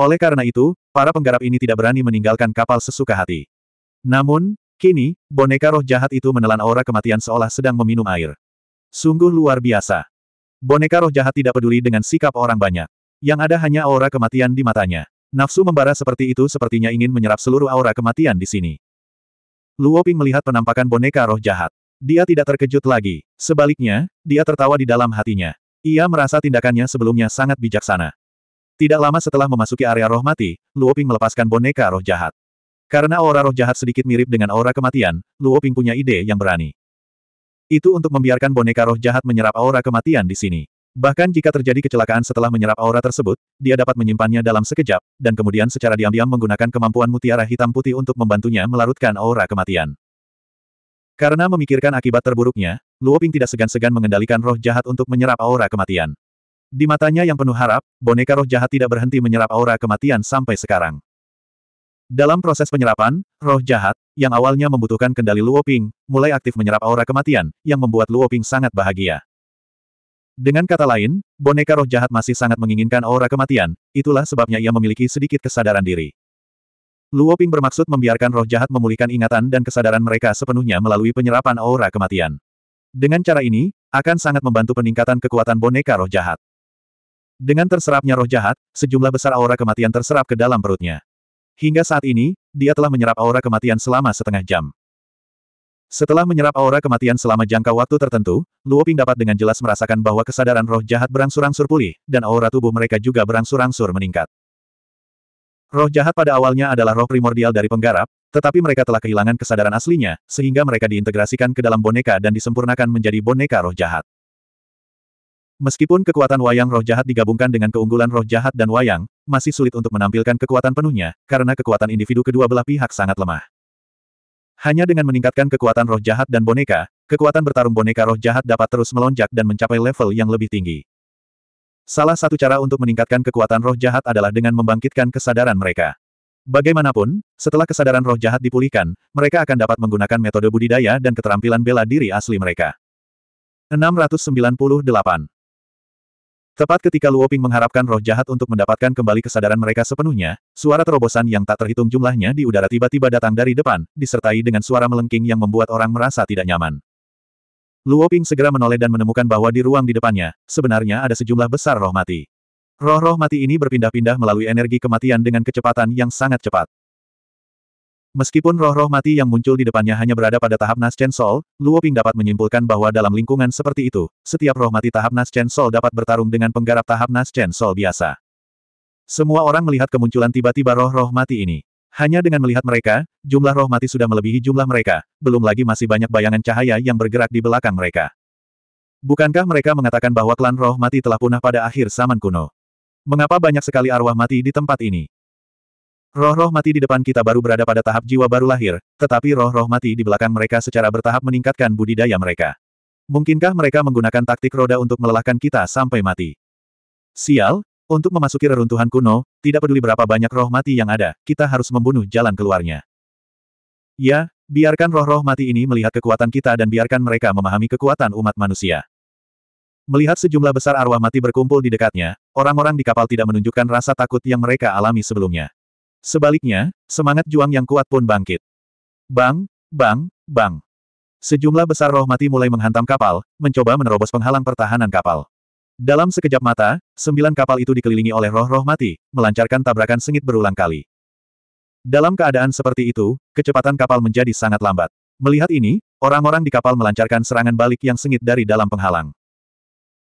Oleh karena itu, para penggarap ini tidak berani meninggalkan kapal sesuka hati. Namun, Kini, boneka roh jahat itu menelan aura kematian seolah sedang meminum air. Sungguh luar biasa. Boneka roh jahat tidak peduli dengan sikap orang banyak. Yang ada hanya aura kematian di matanya. Nafsu membara seperti itu sepertinya ingin menyerap seluruh aura kematian di sini. Luo Ping melihat penampakan boneka roh jahat. Dia tidak terkejut lagi. Sebaliknya, dia tertawa di dalam hatinya. Ia merasa tindakannya sebelumnya sangat bijaksana. Tidak lama setelah memasuki area roh mati, Luo Ping melepaskan boneka roh jahat. Karena aura roh jahat sedikit mirip dengan aura kematian, Luo Ping punya ide yang berani. Itu untuk membiarkan boneka roh jahat menyerap aura kematian di sini. Bahkan jika terjadi kecelakaan setelah menyerap aura tersebut, dia dapat menyimpannya dalam sekejap, dan kemudian secara diam-diam menggunakan kemampuan mutiara hitam putih untuk membantunya melarutkan aura kematian. Karena memikirkan akibat terburuknya, Luo Ping tidak segan-segan mengendalikan roh jahat untuk menyerap aura kematian. Di matanya yang penuh harap, boneka roh jahat tidak berhenti menyerap aura kematian sampai sekarang. Dalam proses penyerapan, roh jahat, yang awalnya membutuhkan kendali Luoping mulai aktif menyerap aura kematian, yang membuat Luoping sangat bahagia. Dengan kata lain, boneka roh jahat masih sangat menginginkan aura kematian, itulah sebabnya ia memiliki sedikit kesadaran diri. Luoping bermaksud membiarkan roh jahat memulihkan ingatan dan kesadaran mereka sepenuhnya melalui penyerapan aura kematian. Dengan cara ini, akan sangat membantu peningkatan kekuatan boneka roh jahat. Dengan terserapnya roh jahat, sejumlah besar aura kematian terserap ke dalam perutnya. Hingga saat ini, dia telah menyerap aura kematian selama setengah jam. Setelah menyerap aura kematian selama jangka waktu tertentu, Luoping dapat dengan jelas merasakan bahwa kesadaran roh jahat berangsur-angsur pulih, dan aura tubuh mereka juga berangsur-angsur meningkat. Roh jahat pada awalnya adalah roh primordial dari penggarap, tetapi mereka telah kehilangan kesadaran aslinya, sehingga mereka diintegrasikan ke dalam boneka dan disempurnakan menjadi boneka roh jahat. Meskipun kekuatan wayang roh jahat digabungkan dengan keunggulan roh jahat dan wayang, masih sulit untuk menampilkan kekuatan penuhnya, karena kekuatan individu kedua belah pihak sangat lemah. Hanya dengan meningkatkan kekuatan roh jahat dan boneka, kekuatan bertarung boneka roh jahat dapat terus melonjak dan mencapai level yang lebih tinggi. Salah satu cara untuk meningkatkan kekuatan roh jahat adalah dengan membangkitkan kesadaran mereka. Bagaimanapun, setelah kesadaran roh jahat dipulihkan, mereka akan dapat menggunakan metode budidaya dan keterampilan bela diri asli mereka. 698 Tepat ketika Luoping mengharapkan roh jahat untuk mendapatkan kembali kesadaran mereka sepenuhnya, suara terobosan yang tak terhitung jumlahnya di udara tiba-tiba datang dari depan, disertai dengan suara melengking yang membuat orang merasa tidak nyaman. Luoping segera menoleh dan menemukan bahwa di ruang di depannya, sebenarnya ada sejumlah besar roh mati. Roh-roh mati ini berpindah-pindah melalui energi kematian dengan kecepatan yang sangat cepat. Meskipun roh-roh mati yang muncul di depannya hanya berada pada tahap Naschen Sol, Luo Ping dapat menyimpulkan bahwa dalam lingkungan seperti itu, setiap roh mati tahap Naschen Sol dapat bertarung dengan penggarap tahap Naschen Sol biasa. Semua orang melihat kemunculan tiba-tiba roh-roh mati ini. Hanya dengan melihat mereka, jumlah roh mati sudah melebihi jumlah mereka, belum lagi masih banyak bayangan cahaya yang bergerak di belakang mereka. Bukankah mereka mengatakan bahwa klan roh mati telah punah pada akhir zaman kuno? Mengapa banyak sekali arwah mati di tempat ini? Roh-roh mati di depan kita baru berada pada tahap jiwa baru lahir, tetapi roh-roh mati di belakang mereka secara bertahap meningkatkan budidaya mereka. Mungkinkah mereka menggunakan taktik roda untuk melelahkan kita sampai mati? Sial, untuk memasuki reruntuhan kuno, tidak peduli berapa banyak roh mati yang ada, kita harus membunuh jalan keluarnya. Ya, biarkan roh-roh mati ini melihat kekuatan kita dan biarkan mereka memahami kekuatan umat manusia. Melihat sejumlah besar arwah mati berkumpul di dekatnya, orang-orang di kapal tidak menunjukkan rasa takut yang mereka alami sebelumnya. Sebaliknya, semangat juang yang kuat pun bangkit. Bang, bang, bang. Sejumlah besar roh mati mulai menghantam kapal, mencoba menerobos penghalang pertahanan kapal. Dalam sekejap mata, sembilan kapal itu dikelilingi oleh roh-roh mati, melancarkan tabrakan sengit berulang kali. Dalam keadaan seperti itu, kecepatan kapal menjadi sangat lambat. Melihat ini, orang-orang di kapal melancarkan serangan balik yang sengit dari dalam penghalang.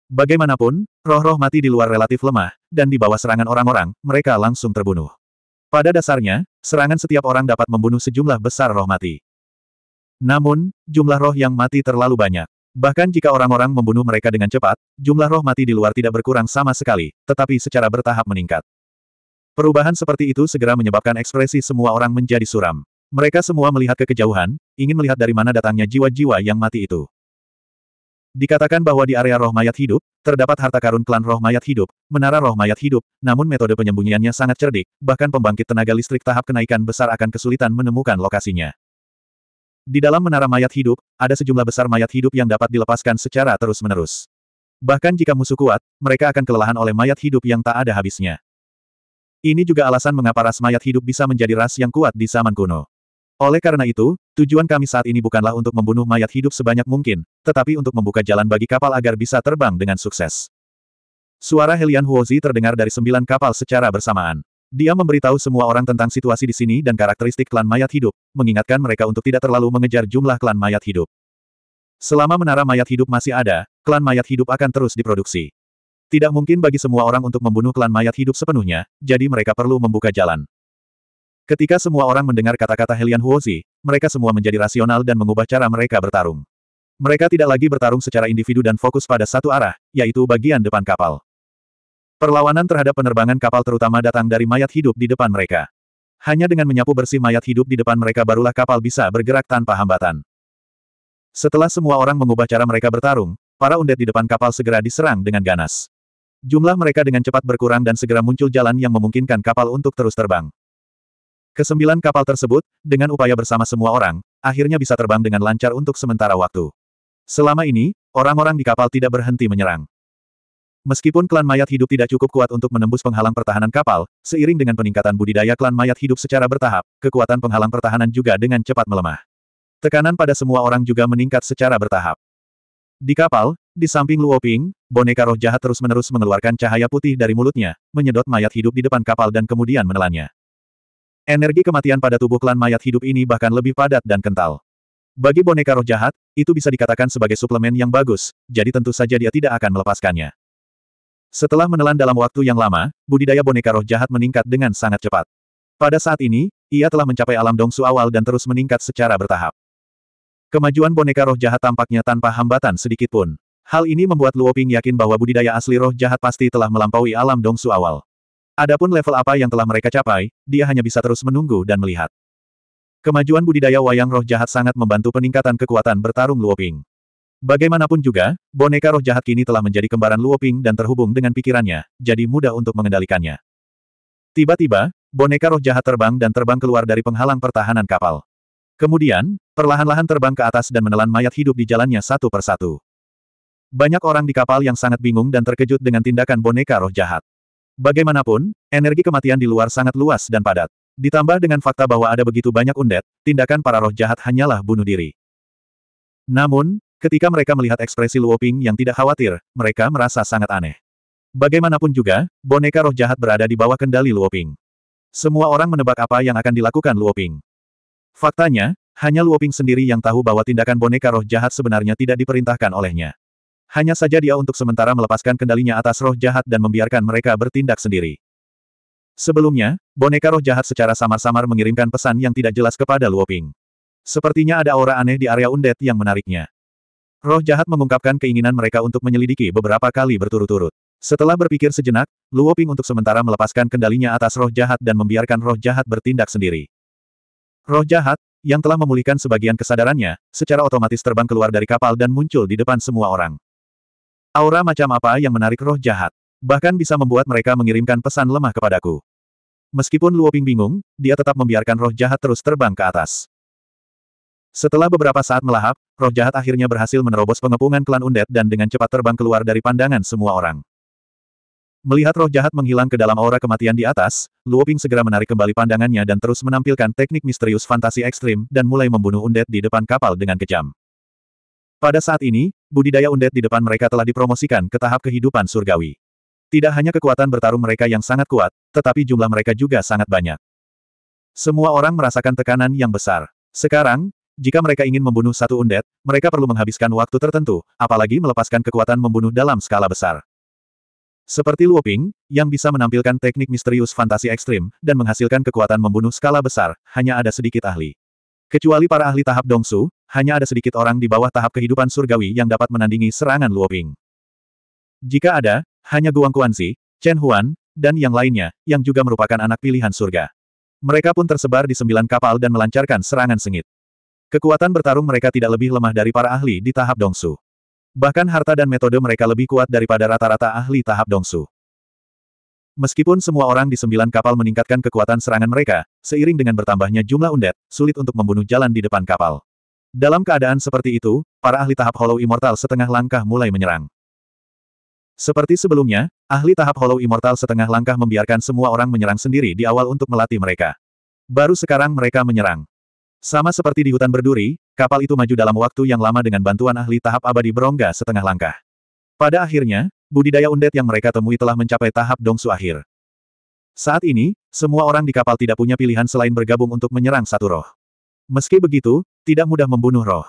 Bagaimanapun, roh-roh mati di luar relatif lemah, dan di bawah serangan orang-orang, mereka langsung terbunuh. Pada dasarnya, serangan setiap orang dapat membunuh sejumlah besar roh mati. Namun, jumlah roh yang mati terlalu banyak. Bahkan jika orang-orang membunuh mereka dengan cepat, jumlah roh mati di luar tidak berkurang sama sekali, tetapi secara bertahap meningkat. Perubahan seperti itu segera menyebabkan ekspresi semua orang menjadi suram. Mereka semua melihat ke kejauhan, ingin melihat dari mana datangnya jiwa-jiwa yang mati itu. Dikatakan bahwa di area roh mayat hidup, terdapat harta karun klan roh mayat hidup, menara roh mayat hidup, namun metode penyembunyiannya sangat cerdik, bahkan pembangkit tenaga listrik tahap kenaikan besar akan kesulitan menemukan lokasinya. Di dalam menara mayat hidup, ada sejumlah besar mayat hidup yang dapat dilepaskan secara terus-menerus. Bahkan jika musuh kuat, mereka akan kelelahan oleh mayat hidup yang tak ada habisnya. Ini juga alasan mengapa ras mayat hidup bisa menjadi ras yang kuat di zaman kuno. Oleh karena itu, tujuan kami saat ini bukanlah untuk membunuh mayat hidup sebanyak mungkin, tetapi untuk membuka jalan bagi kapal agar bisa terbang dengan sukses. Suara Helian Huozi terdengar dari sembilan kapal secara bersamaan. Dia memberitahu semua orang tentang situasi di sini dan karakteristik klan mayat hidup, mengingatkan mereka untuk tidak terlalu mengejar jumlah klan mayat hidup. Selama menara mayat hidup masih ada, klan mayat hidup akan terus diproduksi. Tidak mungkin bagi semua orang untuk membunuh klan mayat hidup sepenuhnya, jadi mereka perlu membuka jalan. Ketika semua orang mendengar kata-kata Helian Huozi, mereka semua menjadi rasional dan mengubah cara mereka bertarung. Mereka tidak lagi bertarung secara individu dan fokus pada satu arah, yaitu bagian depan kapal. Perlawanan terhadap penerbangan kapal terutama datang dari mayat hidup di depan mereka. Hanya dengan menyapu bersih mayat hidup di depan mereka barulah kapal bisa bergerak tanpa hambatan. Setelah semua orang mengubah cara mereka bertarung, para undet di depan kapal segera diserang dengan ganas. Jumlah mereka dengan cepat berkurang dan segera muncul jalan yang memungkinkan kapal untuk terus terbang. Kesembilan kapal tersebut, dengan upaya bersama semua orang, akhirnya bisa terbang dengan lancar untuk sementara waktu. Selama ini, orang-orang di kapal tidak berhenti menyerang. Meskipun klan mayat hidup tidak cukup kuat untuk menembus penghalang pertahanan kapal, seiring dengan peningkatan budidaya klan mayat hidup secara bertahap, kekuatan penghalang pertahanan juga dengan cepat melemah. Tekanan pada semua orang juga meningkat secara bertahap. Di kapal, di samping Luo Ping, boneka roh jahat terus-menerus mengeluarkan cahaya putih dari mulutnya, menyedot mayat hidup di depan kapal dan kemudian menelannya. Energi kematian pada tubuh klan mayat hidup ini bahkan lebih padat dan kental. Bagi boneka roh jahat, itu bisa dikatakan sebagai suplemen yang bagus, jadi tentu saja dia tidak akan melepaskannya. Setelah menelan dalam waktu yang lama, budidaya boneka roh jahat meningkat dengan sangat cepat. Pada saat ini, ia telah mencapai alam dongsu awal dan terus meningkat secara bertahap. Kemajuan boneka roh jahat tampaknya tanpa hambatan sedikitpun. Hal ini membuat Luoping yakin bahwa budidaya asli roh jahat pasti telah melampaui alam dongsu awal. Adapun level apa yang telah mereka capai, dia hanya bisa terus menunggu dan melihat. Kemajuan budidaya wayang roh jahat sangat membantu peningkatan kekuatan bertarung Luoping. Bagaimanapun juga, boneka roh jahat kini telah menjadi kembaran Luoping dan terhubung dengan pikirannya, jadi mudah untuk mengendalikannya. Tiba-tiba, boneka roh jahat terbang dan terbang keluar dari penghalang pertahanan kapal. Kemudian, perlahan-lahan terbang ke atas dan menelan mayat hidup di jalannya satu persatu. Banyak orang di kapal yang sangat bingung dan terkejut dengan tindakan boneka roh jahat. Bagaimanapun, energi kematian di luar sangat luas dan padat. Ditambah dengan fakta bahwa ada begitu banyak undet, tindakan para roh jahat hanyalah bunuh diri. Namun, ketika mereka melihat ekspresi Luoping yang tidak khawatir, mereka merasa sangat aneh. Bagaimanapun juga, boneka roh jahat berada di bawah kendali Luoping. Semua orang menebak apa yang akan dilakukan Luoping. Faktanya, hanya Luoping sendiri yang tahu bahwa tindakan boneka roh jahat sebenarnya tidak diperintahkan olehnya. Hanya saja dia untuk sementara melepaskan kendalinya atas roh jahat dan membiarkan mereka bertindak sendiri. Sebelumnya, boneka roh jahat secara samar-samar mengirimkan pesan yang tidak jelas kepada Luoping. Sepertinya ada aura aneh di area undet yang menariknya. Roh jahat mengungkapkan keinginan mereka untuk menyelidiki beberapa kali berturut-turut. Setelah berpikir sejenak, Luoping untuk sementara melepaskan kendalinya atas roh jahat dan membiarkan roh jahat bertindak sendiri. Roh jahat, yang telah memulihkan sebagian kesadarannya, secara otomatis terbang keluar dari kapal dan muncul di depan semua orang. Aura macam apa yang menarik roh jahat? Bahkan bisa membuat mereka mengirimkan pesan lemah kepadaku. Meskipun Luoping bingung, dia tetap membiarkan roh jahat terus terbang ke atas. Setelah beberapa saat melahap, roh jahat akhirnya berhasil menerobos pengepungan klan Undet dan dengan cepat terbang keluar dari pandangan semua orang. Melihat roh jahat menghilang ke dalam aura kematian di atas, Luoping segera menarik kembali pandangannya dan terus menampilkan teknik misterius fantasi ekstrim dan mulai membunuh Undet di depan kapal dengan kejam. Pada saat ini, budidaya undet di depan mereka telah dipromosikan ke tahap kehidupan surgawi. Tidak hanya kekuatan bertarung mereka yang sangat kuat, tetapi jumlah mereka juga sangat banyak. Semua orang merasakan tekanan yang besar. Sekarang, jika mereka ingin membunuh satu undet, mereka perlu menghabiskan waktu tertentu, apalagi melepaskan kekuatan membunuh dalam skala besar. Seperti Luoping, yang bisa menampilkan teknik misterius fantasi ekstrim, dan menghasilkan kekuatan membunuh skala besar, hanya ada sedikit ahli. Kecuali para ahli tahap Dongsu, hanya ada sedikit orang di bawah tahap kehidupan surgawi yang dapat menandingi serangan Luoping. Jika ada, hanya Guang Kuanzi, Chen Huan, dan yang lainnya, yang juga merupakan anak pilihan surga. Mereka pun tersebar di sembilan kapal dan melancarkan serangan sengit. Kekuatan bertarung mereka tidak lebih lemah dari para ahli di tahap Dongsu. Bahkan harta dan metode mereka lebih kuat daripada rata-rata ahli tahap Dongsu. Meskipun semua orang di sembilan kapal meningkatkan kekuatan serangan mereka, seiring dengan bertambahnya jumlah undet, sulit untuk membunuh jalan di depan kapal. Dalam keadaan seperti itu, para ahli tahap Hollow Immortal setengah langkah mulai menyerang. Seperti sebelumnya, ahli tahap Hollow Immortal setengah langkah membiarkan semua orang menyerang sendiri di awal untuk melatih mereka. Baru sekarang mereka menyerang. Sama seperti di hutan berduri, kapal itu maju dalam waktu yang lama dengan bantuan ahli tahap abadi berongga setengah langkah. Pada akhirnya, budidaya undet yang mereka temui telah mencapai tahap dongsu akhir. Saat ini, semua orang di kapal tidak punya pilihan selain bergabung untuk menyerang satu roh. Meski begitu, tidak mudah membunuh roh.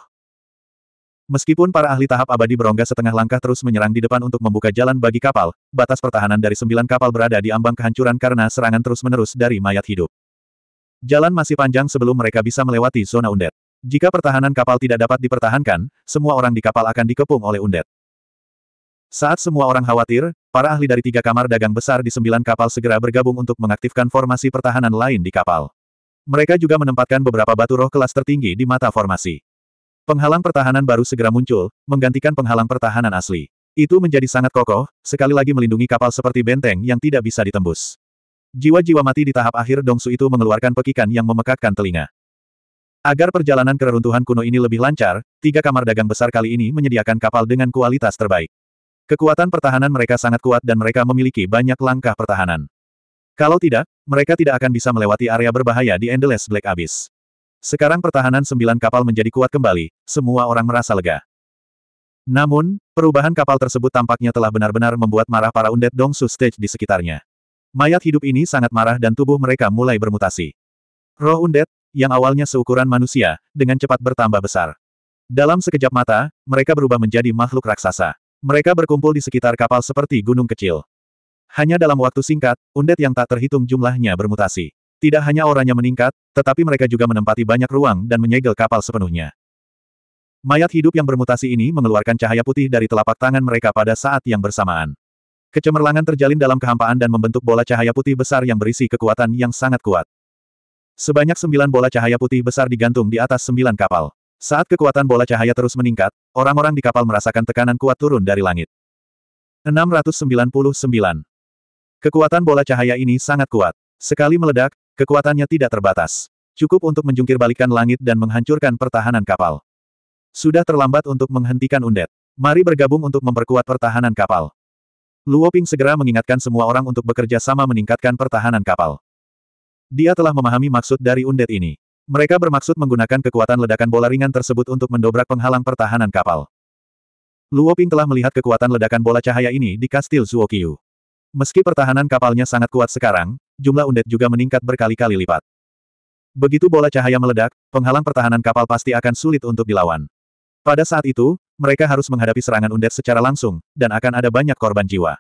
Meskipun para ahli tahap abadi berongga setengah langkah terus menyerang di depan untuk membuka jalan bagi kapal, batas pertahanan dari sembilan kapal berada di ambang kehancuran karena serangan terus-menerus dari mayat hidup. Jalan masih panjang sebelum mereka bisa melewati zona undet. Jika pertahanan kapal tidak dapat dipertahankan, semua orang di kapal akan dikepung oleh undet. Saat semua orang khawatir, para ahli dari tiga kamar dagang besar di sembilan kapal segera bergabung untuk mengaktifkan formasi pertahanan lain di kapal. Mereka juga menempatkan beberapa batu roh kelas tertinggi di mata formasi. Penghalang pertahanan baru segera muncul, menggantikan penghalang pertahanan asli. Itu menjadi sangat kokoh, sekali lagi melindungi kapal seperti benteng yang tidak bisa ditembus. Jiwa-jiwa mati di tahap akhir Dongsu itu mengeluarkan pekikan yang memekakkan telinga. Agar perjalanan keruntuhan kuno ini lebih lancar, tiga kamar dagang besar kali ini menyediakan kapal dengan kualitas terbaik. Kekuatan pertahanan mereka sangat kuat dan mereka memiliki banyak langkah pertahanan. Kalau tidak, mereka tidak akan bisa melewati area berbahaya di Endless Black Abyss. Sekarang pertahanan sembilan kapal menjadi kuat kembali, semua orang merasa lega. Namun, perubahan kapal tersebut tampaknya telah benar-benar membuat marah para undead Dongsu Stage di sekitarnya. Mayat hidup ini sangat marah dan tubuh mereka mulai bermutasi. Roh undead, yang awalnya seukuran manusia, dengan cepat bertambah besar. Dalam sekejap mata, mereka berubah menjadi makhluk raksasa. Mereka berkumpul di sekitar kapal seperti gunung kecil. Hanya dalam waktu singkat, undet yang tak terhitung jumlahnya bermutasi. Tidak hanya orangnya meningkat, tetapi mereka juga menempati banyak ruang dan menyegel kapal sepenuhnya. Mayat hidup yang bermutasi ini mengeluarkan cahaya putih dari telapak tangan mereka pada saat yang bersamaan. Kecemerlangan terjalin dalam kehampaan dan membentuk bola cahaya putih besar yang berisi kekuatan yang sangat kuat. Sebanyak sembilan bola cahaya putih besar digantung di atas sembilan kapal. Saat kekuatan bola cahaya terus meningkat, orang-orang di kapal merasakan tekanan kuat turun dari langit. 699 Kekuatan bola cahaya ini sangat kuat. Sekali meledak, kekuatannya tidak terbatas. Cukup untuk menjungkirbalikan langit dan menghancurkan pertahanan kapal. Sudah terlambat untuk menghentikan undet. Mari bergabung untuk memperkuat pertahanan kapal. Luo Ping segera mengingatkan semua orang untuk bekerja sama meningkatkan pertahanan kapal. Dia telah memahami maksud dari undet ini. Mereka bermaksud menggunakan kekuatan ledakan bola ringan tersebut untuk mendobrak penghalang pertahanan kapal. Luo Ping telah melihat kekuatan ledakan bola cahaya ini di kastil Zuokyu. Meski pertahanan kapalnya sangat kuat sekarang, jumlah undet juga meningkat berkali-kali lipat. Begitu bola cahaya meledak, penghalang pertahanan kapal pasti akan sulit untuk dilawan. Pada saat itu, mereka harus menghadapi serangan undet secara langsung, dan akan ada banyak korban jiwa.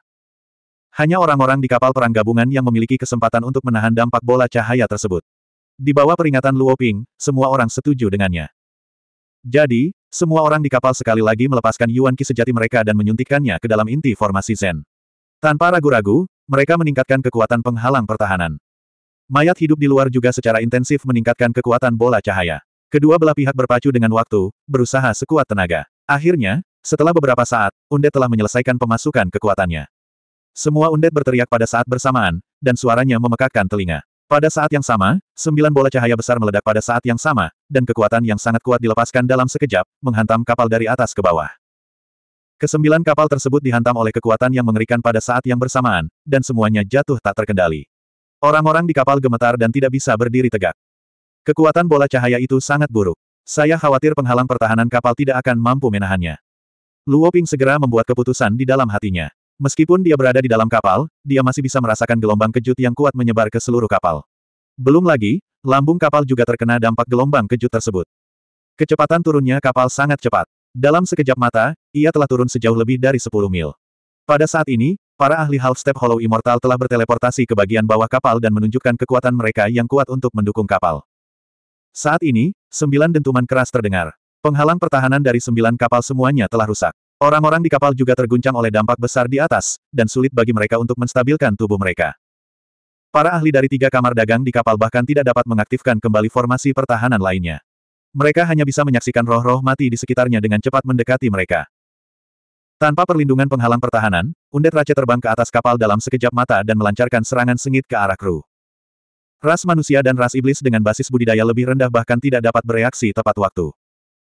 Hanya orang-orang di kapal perang gabungan yang memiliki kesempatan untuk menahan dampak bola cahaya tersebut. Di bawah peringatan Luo Ping, semua orang setuju dengannya. Jadi, semua orang di kapal sekali lagi melepaskan Yuan Qi sejati mereka dan menyuntikkannya ke dalam inti formasi Zen. Tanpa ragu-ragu, mereka meningkatkan kekuatan penghalang pertahanan. Mayat hidup di luar juga secara intensif meningkatkan kekuatan bola cahaya. Kedua belah pihak berpacu dengan waktu, berusaha sekuat tenaga. Akhirnya, setelah beberapa saat, Undet telah menyelesaikan pemasukan kekuatannya. Semua Undet berteriak pada saat bersamaan, dan suaranya memekakkan telinga. Pada saat yang sama, sembilan bola cahaya besar meledak pada saat yang sama, dan kekuatan yang sangat kuat dilepaskan dalam sekejap, menghantam kapal dari atas ke bawah. Kesembilan kapal tersebut dihantam oleh kekuatan yang mengerikan pada saat yang bersamaan, dan semuanya jatuh tak terkendali. Orang-orang di kapal gemetar dan tidak bisa berdiri tegak. Kekuatan bola cahaya itu sangat buruk. Saya khawatir penghalang pertahanan kapal tidak akan mampu menahannya. Luo Ping segera membuat keputusan di dalam hatinya. Meskipun dia berada di dalam kapal, dia masih bisa merasakan gelombang kejut yang kuat menyebar ke seluruh kapal. Belum lagi, lambung kapal juga terkena dampak gelombang kejut tersebut. Kecepatan turunnya kapal sangat cepat. Dalam sekejap mata, ia telah turun sejauh lebih dari 10 mil. Pada saat ini, para ahli Half-Step Hollow Immortal telah berteleportasi ke bagian bawah kapal dan menunjukkan kekuatan mereka yang kuat untuk mendukung kapal. Saat ini, sembilan dentuman keras terdengar. Penghalang pertahanan dari sembilan kapal semuanya telah rusak. Orang-orang di kapal juga terguncang oleh dampak besar di atas, dan sulit bagi mereka untuk menstabilkan tubuh mereka. Para ahli dari tiga kamar dagang di kapal bahkan tidak dapat mengaktifkan kembali formasi pertahanan lainnya. Mereka hanya bisa menyaksikan roh-roh mati di sekitarnya dengan cepat mendekati mereka. Tanpa perlindungan penghalang pertahanan, undet raja terbang ke atas kapal dalam sekejap mata dan melancarkan serangan sengit ke arah kru. Ras manusia dan ras iblis dengan basis budidaya lebih rendah bahkan tidak dapat bereaksi tepat waktu.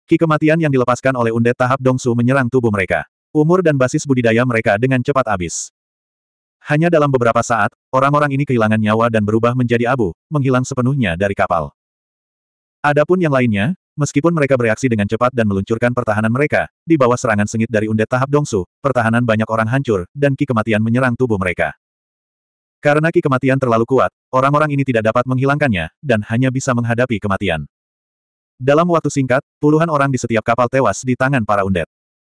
Ki kematian yang dilepaskan oleh undet tahap dongsu menyerang tubuh mereka. Umur dan basis budidaya mereka dengan cepat habis. Hanya dalam beberapa saat, orang-orang ini kehilangan nyawa dan berubah menjadi abu, menghilang sepenuhnya dari kapal. Adapun yang lainnya, Meskipun mereka bereaksi dengan cepat dan meluncurkan pertahanan mereka, di bawah serangan sengit dari undet tahap Dongsu, pertahanan banyak orang hancur, dan ki kematian menyerang tubuh mereka. Karena ki kematian terlalu kuat, orang-orang ini tidak dapat menghilangkannya, dan hanya bisa menghadapi kematian. Dalam waktu singkat, puluhan orang di setiap kapal tewas di tangan para undet.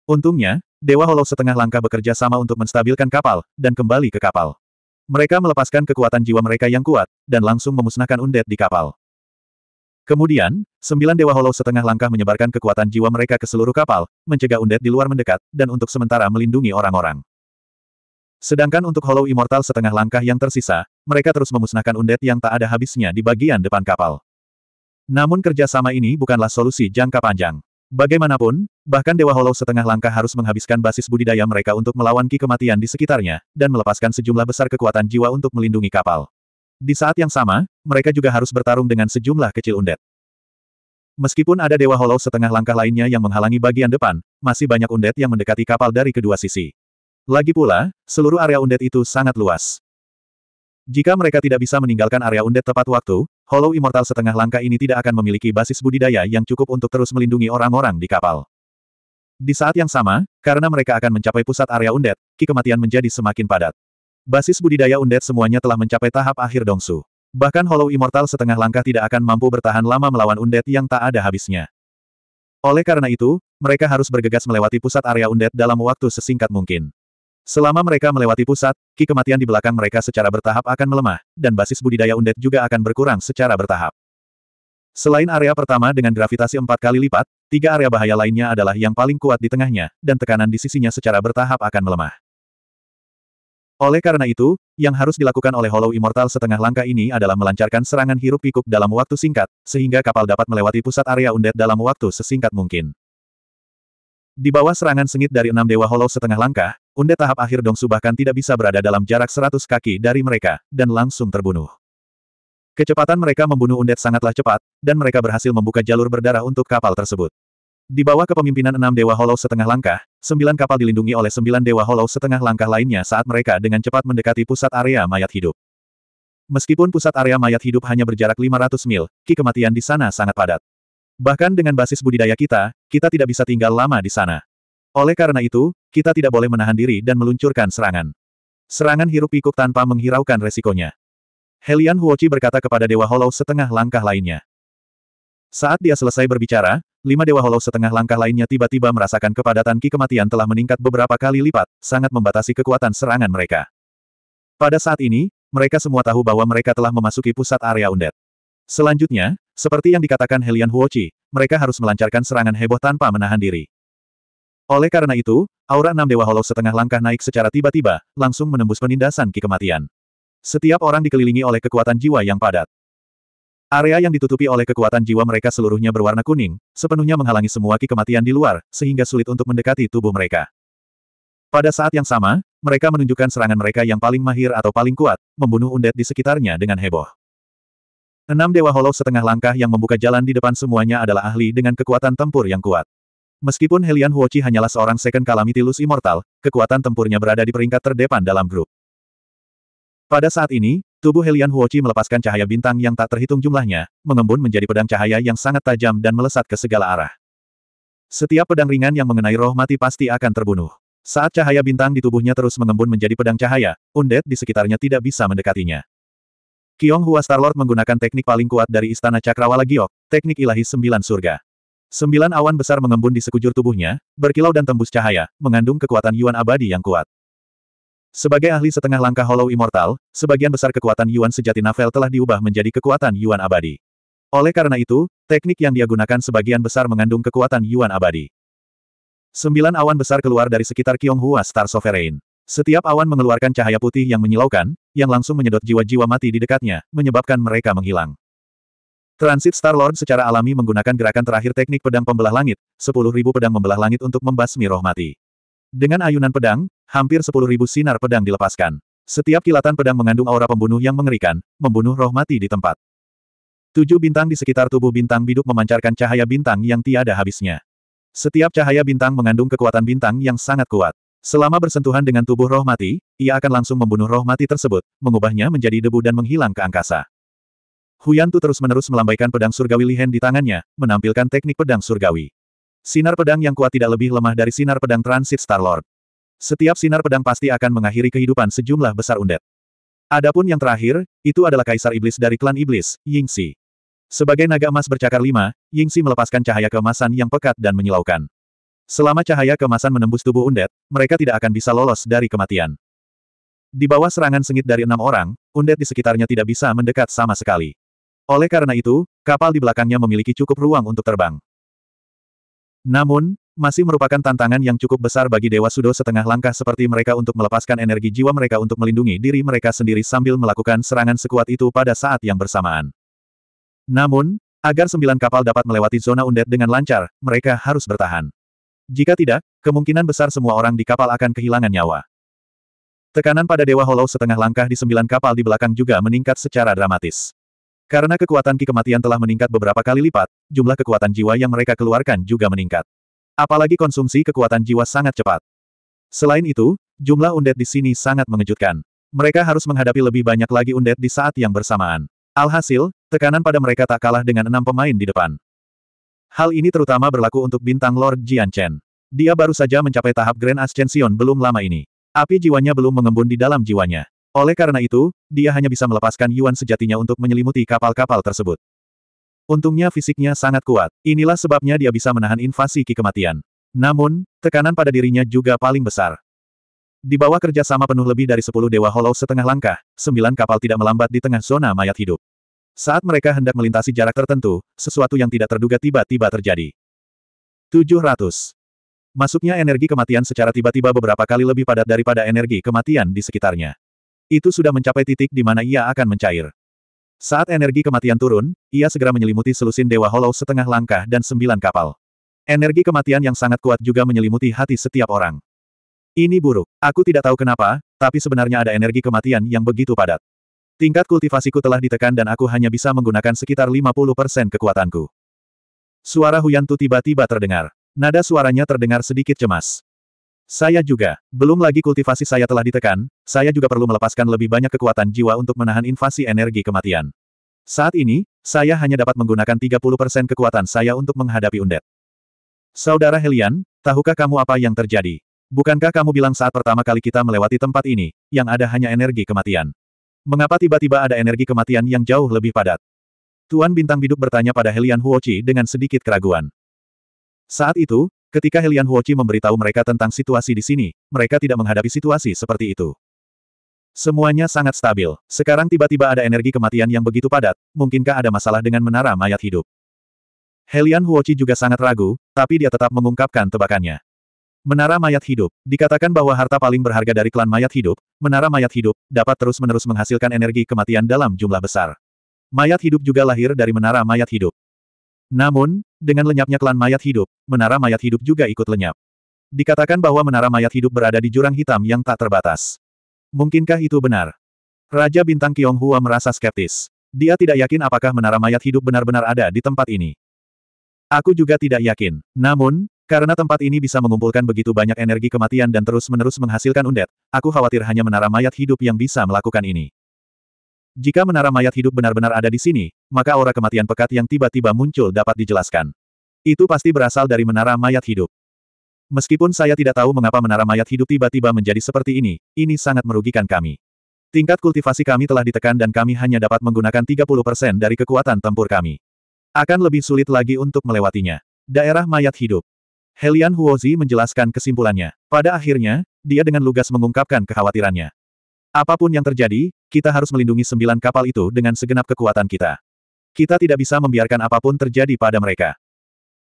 Untungnya, Dewa Hollow setengah langkah bekerja sama untuk menstabilkan kapal, dan kembali ke kapal. Mereka melepaskan kekuatan jiwa mereka yang kuat, dan langsung memusnahkan undet di kapal. Kemudian, sembilan dewa hollow setengah langkah menyebarkan kekuatan jiwa mereka ke seluruh kapal, mencegah undead di luar mendekat, dan untuk sementara melindungi orang-orang. Sedangkan untuk hollow immortal setengah langkah yang tersisa, mereka terus memusnahkan undead yang tak ada habisnya di bagian depan kapal. Namun kerjasama ini bukanlah solusi jangka panjang. Bagaimanapun, bahkan Dewa Hollow setengah langkah harus menghabiskan basis budidaya mereka untuk melawan ki kematian di sekitarnya, dan melepaskan sejumlah besar kekuatan jiwa untuk melindungi kapal. Di saat yang sama, mereka juga harus bertarung dengan sejumlah kecil undet. Meskipun ada Dewa Hollow setengah langkah lainnya yang menghalangi bagian depan, masih banyak undet yang mendekati kapal dari kedua sisi. Lagi pula, seluruh area undet itu sangat luas. Jika mereka tidak bisa meninggalkan area undet tepat waktu, Hollow Immortal setengah langkah ini tidak akan memiliki basis budidaya yang cukup untuk terus melindungi orang-orang di kapal. Di saat yang sama, karena mereka akan mencapai pusat area undet, ki kematian menjadi semakin padat. Basis budidaya undead semuanya telah mencapai tahap akhir Dongsu. Bahkan Hollow Immortal setengah langkah tidak akan mampu bertahan lama melawan undead yang tak ada habisnya. Oleh karena itu, mereka harus bergegas melewati pusat area undead dalam waktu sesingkat mungkin. Selama mereka melewati pusat, ki kematian di belakang mereka secara bertahap akan melemah, dan basis budidaya undead juga akan berkurang secara bertahap. Selain area pertama dengan gravitasi empat kali lipat, tiga area bahaya lainnya adalah yang paling kuat di tengahnya, dan tekanan di sisinya secara bertahap akan melemah. Oleh karena itu, yang harus dilakukan oleh Hollow Immortal setengah langkah ini adalah melancarkan serangan hirup pikuk dalam waktu singkat, sehingga kapal dapat melewati pusat area undet dalam waktu sesingkat mungkin. Di bawah serangan sengit dari enam dewa Hollow setengah langkah, undet tahap akhir Dongsu bahkan tidak bisa berada dalam jarak seratus kaki dari mereka, dan langsung terbunuh. Kecepatan mereka membunuh undet sangatlah cepat, dan mereka berhasil membuka jalur berdarah untuk kapal tersebut. Di bawah kepemimpinan enam dewa Hollow setengah langkah, Sembilan kapal dilindungi oleh sembilan dewa hollow setengah langkah lainnya saat mereka dengan cepat mendekati pusat area mayat hidup. Meskipun pusat area mayat hidup hanya berjarak 500 mil, ki kematian di sana sangat padat. Bahkan dengan basis budidaya kita, kita tidak bisa tinggal lama di sana. Oleh karena itu, kita tidak boleh menahan diri dan meluncurkan serangan. Serangan hirup pikuk tanpa menghiraukan resikonya. Helian Huochi berkata kepada Dewa Hollow setengah langkah lainnya. Saat dia selesai berbicara, lima dewa hollow setengah langkah lainnya tiba-tiba merasakan kepadatan ki kematian telah meningkat beberapa kali lipat, sangat membatasi kekuatan serangan mereka. Pada saat ini, mereka semua tahu bahwa mereka telah memasuki pusat area undet. Selanjutnya, seperti yang dikatakan Helian Huochi, mereka harus melancarkan serangan heboh tanpa menahan diri. Oleh karena itu, aura enam dewa hollow setengah langkah naik secara tiba-tiba, langsung menembus penindasan ki kematian. Setiap orang dikelilingi oleh kekuatan jiwa yang padat. Area yang ditutupi oleh kekuatan jiwa mereka seluruhnya berwarna kuning, sepenuhnya menghalangi semua ki kematian di luar, sehingga sulit untuk mendekati tubuh mereka. Pada saat yang sama, mereka menunjukkan serangan mereka yang paling mahir atau paling kuat, membunuh undet di sekitarnya dengan heboh. Enam dewa hollow setengah langkah yang membuka jalan di depan semuanya adalah ahli dengan kekuatan tempur yang kuat. Meskipun Helian Huochi hanyalah seorang second calamity loose immortal, kekuatan tempurnya berada di peringkat terdepan dalam grup. Pada saat ini, Tubuh Helian Huochi melepaskan cahaya bintang yang tak terhitung jumlahnya, mengembun menjadi pedang cahaya yang sangat tajam dan melesat ke segala arah. Setiap pedang ringan yang mengenai roh mati pasti akan terbunuh. Saat cahaya bintang di tubuhnya terus mengembun menjadi pedang cahaya, Undet di sekitarnya tidak bisa mendekatinya. Kiong Hua Starlord menggunakan teknik paling kuat dari Istana Cakrawala Giok, teknik ilahi sembilan surga. Sembilan awan besar mengembun di sekujur tubuhnya, berkilau dan tembus cahaya, mengandung kekuatan Yuan abadi yang kuat. Sebagai ahli setengah langkah Hollow Immortal, sebagian besar kekuatan Yuan sejati Navel telah diubah menjadi kekuatan Yuan abadi. Oleh karena itu, teknik yang dia gunakan sebagian besar mengandung kekuatan Yuan abadi. Sembilan awan besar keluar dari sekitar Qionghua Star Sovereign. Setiap awan mengeluarkan cahaya putih yang menyilaukan, yang langsung menyedot jiwa-jiwa mati di dekatnya, menyebabkan mereka menghilang. Transit Star Lord secara alami menggunakan gerakan terakhir teknik pedang pembelah langit, 10.000 pedang membelah langit untuk membasmi roh mati. Dengan ayunan pedang, hampir sepuluh ribu sinar pedang dilepaskan. Setiap kilatan pedang mengandung aura pembunuh yang mengerikan, membunuh roh mati di tempat. Tujuh bintang di sekitar tubuh bintang biduk memancarkan cahaya bintang yang tiada habisnya. Setiap cahaya bintang mengandung kekuatan bintang yang sangat kuat. Selama bersentuhan dengan tubuh roh mati, ia akan langsung membunuh roh mati tersebut, mengubahnya menjadi debu dan menghilang ke angkasa. Huyantu terus-menerus melambaikan pedang surgawi Lihen di tangannya, menampilkan teknik pedang surgawi. Sinar pedang yang kuat tidak lebih lemah dari sinar pedang transit Star-Lord. Setiap sinar pedang pasti akan mengakhiri kehidupan sejumlah besar undet. Adapun yang terakhir, itu adalah Kaisar Iblis dari klan Iblis, Yingxi. Sebagai naga emas bercakar lima, Yingxi melepaskan cahaya kemasan yang pekat dan menyilaukan. Selama cahaya kemasan menembus tubuh undet, mereka tidak akan bisa lolos dari kematian. Di bawah serangan sengit dari enam orang, undet di sekitarnya tidak bisa mendekat sama sekali. Oleh karena itu, kapal di belakangnya memiliki cukup ruang untuk terbang. Namun, masih merupakan tantangan yang cukup besar bagi Dewa Sudo setengah langkah seperti mereka untuk melepaskan energi jiwa mereka untuk melindungi diri mereka sendiri sambil melakukan serangan sekuat itu pada saat yang bersamaan. Namun, agar sembilan kapal dapat melewati zona undet dengan lancar, mereka harus bertahan. Jika tidak, kemungkinan besar semua orang di kapal akan kehilangan nyawa. Tekanan pada Dewa Hollow setengah langkah di sembilan kapal di belakang juga meningkat secara dramatis. Karena kekuatan Ki Kematian telah meningkat beberapa kali lipat, jumlah kekuatan jiwa yang mereka keluarkan juga meningkat. Apalagi konsumsi kekuatan jiwa sangat cepat. Selain itu, jumlah undet di sini sangat mengejutkan. Mereka harus menghadapi lebih banyak lagi undet di saat yang bersamaan. Alhasil, tekanan pada mereka tak kalah dengan enam pemain di depan. Hal ini terutama berlaku untuk bintang Lord Jian Chen. Dia baru saja mencapai tahap Grand Ascension belum lama ini. Api jiwanya belum mengembun di dalam jiwanya. Oleh karena itu, dia hanya bisa melepaskan Yuan sejatinya untuk menyelimuti kapal-kapal tersebut. Untungnya fisiknya sangat kuat, inilah sebabnya dia bisa menahan invasi Ki Kematian. Namun, tekanan pada dirinya juga paling besar. Di bawah kerjasama penuh lebih dari sepuluh dewa hollow setengah langkah, sembilan kapal tidak melambat di tengah zona mayat hidup. Saat mereka hendak melintasi jarak tertentu, sesuatu yang tidak terduga tiba-tiba terjadi. 700. Masuknya energi kematian secara tiba-tiba beberapa kali lebih padat daripada energi kematian di sekitarnya. Itu sudah mencapai titik di mana ia akan mencair. Saat energi kematian turun, ia segera menyelimuti selusin Dewa Hollow setengah langkah dan sembilan kapal. Energi kematian yang sangat kuat juga menyelimuti hati setiap orang. Ini buruk. Aku tidak tahu kenapa, tapi sebenarnya ada energi kematian yang begitu padat. Tingkat kultivasiku telah ditekan dan aku hanya bisa menggunakan sekitar 50% kekuatanku. Suara Huyantu tiba-tiba terdengar. Nada suaranya terdengar sedikit cemas. Saya juga. Belum lagi kultivasi saya telah ditekan, saya juga perlu melepaskan lebih banyak kekuatan jiwa untuk menahan invasi energi kematian. Saat ini, saya hanya dapat menggunakan 30% kekuatan saya untuk menghadapi undet. Saudara Helian, tahukah kamu apa yang terjadi? Bukankah kamu bilang saat pertama kali kita melewati tempat ini, yang ada hanya energi kematian? Mengapa tiba-tiba ada energi kematian yang jauh lebih padat? Tuan Bintang Biduk bertanya pada Helian Huochi dengan sedikit keraguan. Saat itu, Ketika Helian Huoci memberitahu mereka tentang situasi di sini, mereka tidak menghadapi situasi seperti itu. Semuanya sangat stabil. Sekarang tiba-tiba ada energi kematian yang begitu padat, mungkinkah ada masalah dengan menara mayat hidup? Helian Huoqi juga sangat ragu, tapi dia tetap mengungkapkan tebakannya. Menara mayat hidup, dikatakan bahwa harta paling berharga dari klan mayat hidup, menara mayat hidup, dapat terus-menerus menghasilkan energi kematian dalam jumlah besar. Mayat hidup juga lahir dari menara mayat hidup. Namun, dengan lenyapnya klan mayat hidup, menara mayat hidup juga ikut lenyap. Dikatakan bahwa menara mayat hidup berada di jurang hitam yang tak terbatas. Mungkinkah itu benar? Raja Bintang Hua merasa skeptis. Dia tidak yakin apakah menara mayat hidup benar-benar ada di tempat ini. Aku juga tidak yakin. Namun, karena tempat ini bisa mengumpulkan begitu banyak energi kematian dan terus-menerus menghasilkan undet, aku khawatir hanya menara mayat hidup yang bisa melakukan ini. Jika menara mayat hidup benar-benar ada di sini, maka aura kematian pekat yang tiba-tiba muncul dapat dijelaskan. Itu pasti berasal dari menara mayat hidup. Meskipun saya tidak tahu mengapa menara mayat hidup tiba-tiba menjadi seperti ini, ini sangat merugikan kami. Tingkat kultivasi kami telah ditekan dan kami hanya dapat menggunakan 30% dari kekuatan tempur kami. Akan lebih sulit lagi untuk melewatinya. Daerah mayat hidup. Helian Huozi menjelaskan kesimpulannya. Pada akhirnya, dia dengan lugas mengungkapkan kekhawatirannya. Apapun yang terjadi, kita harus melindungi sembilan kapal itu dengan segenap kekuatan kita. Kita tidak bisa membiarkan apapun terjadi pada mereka.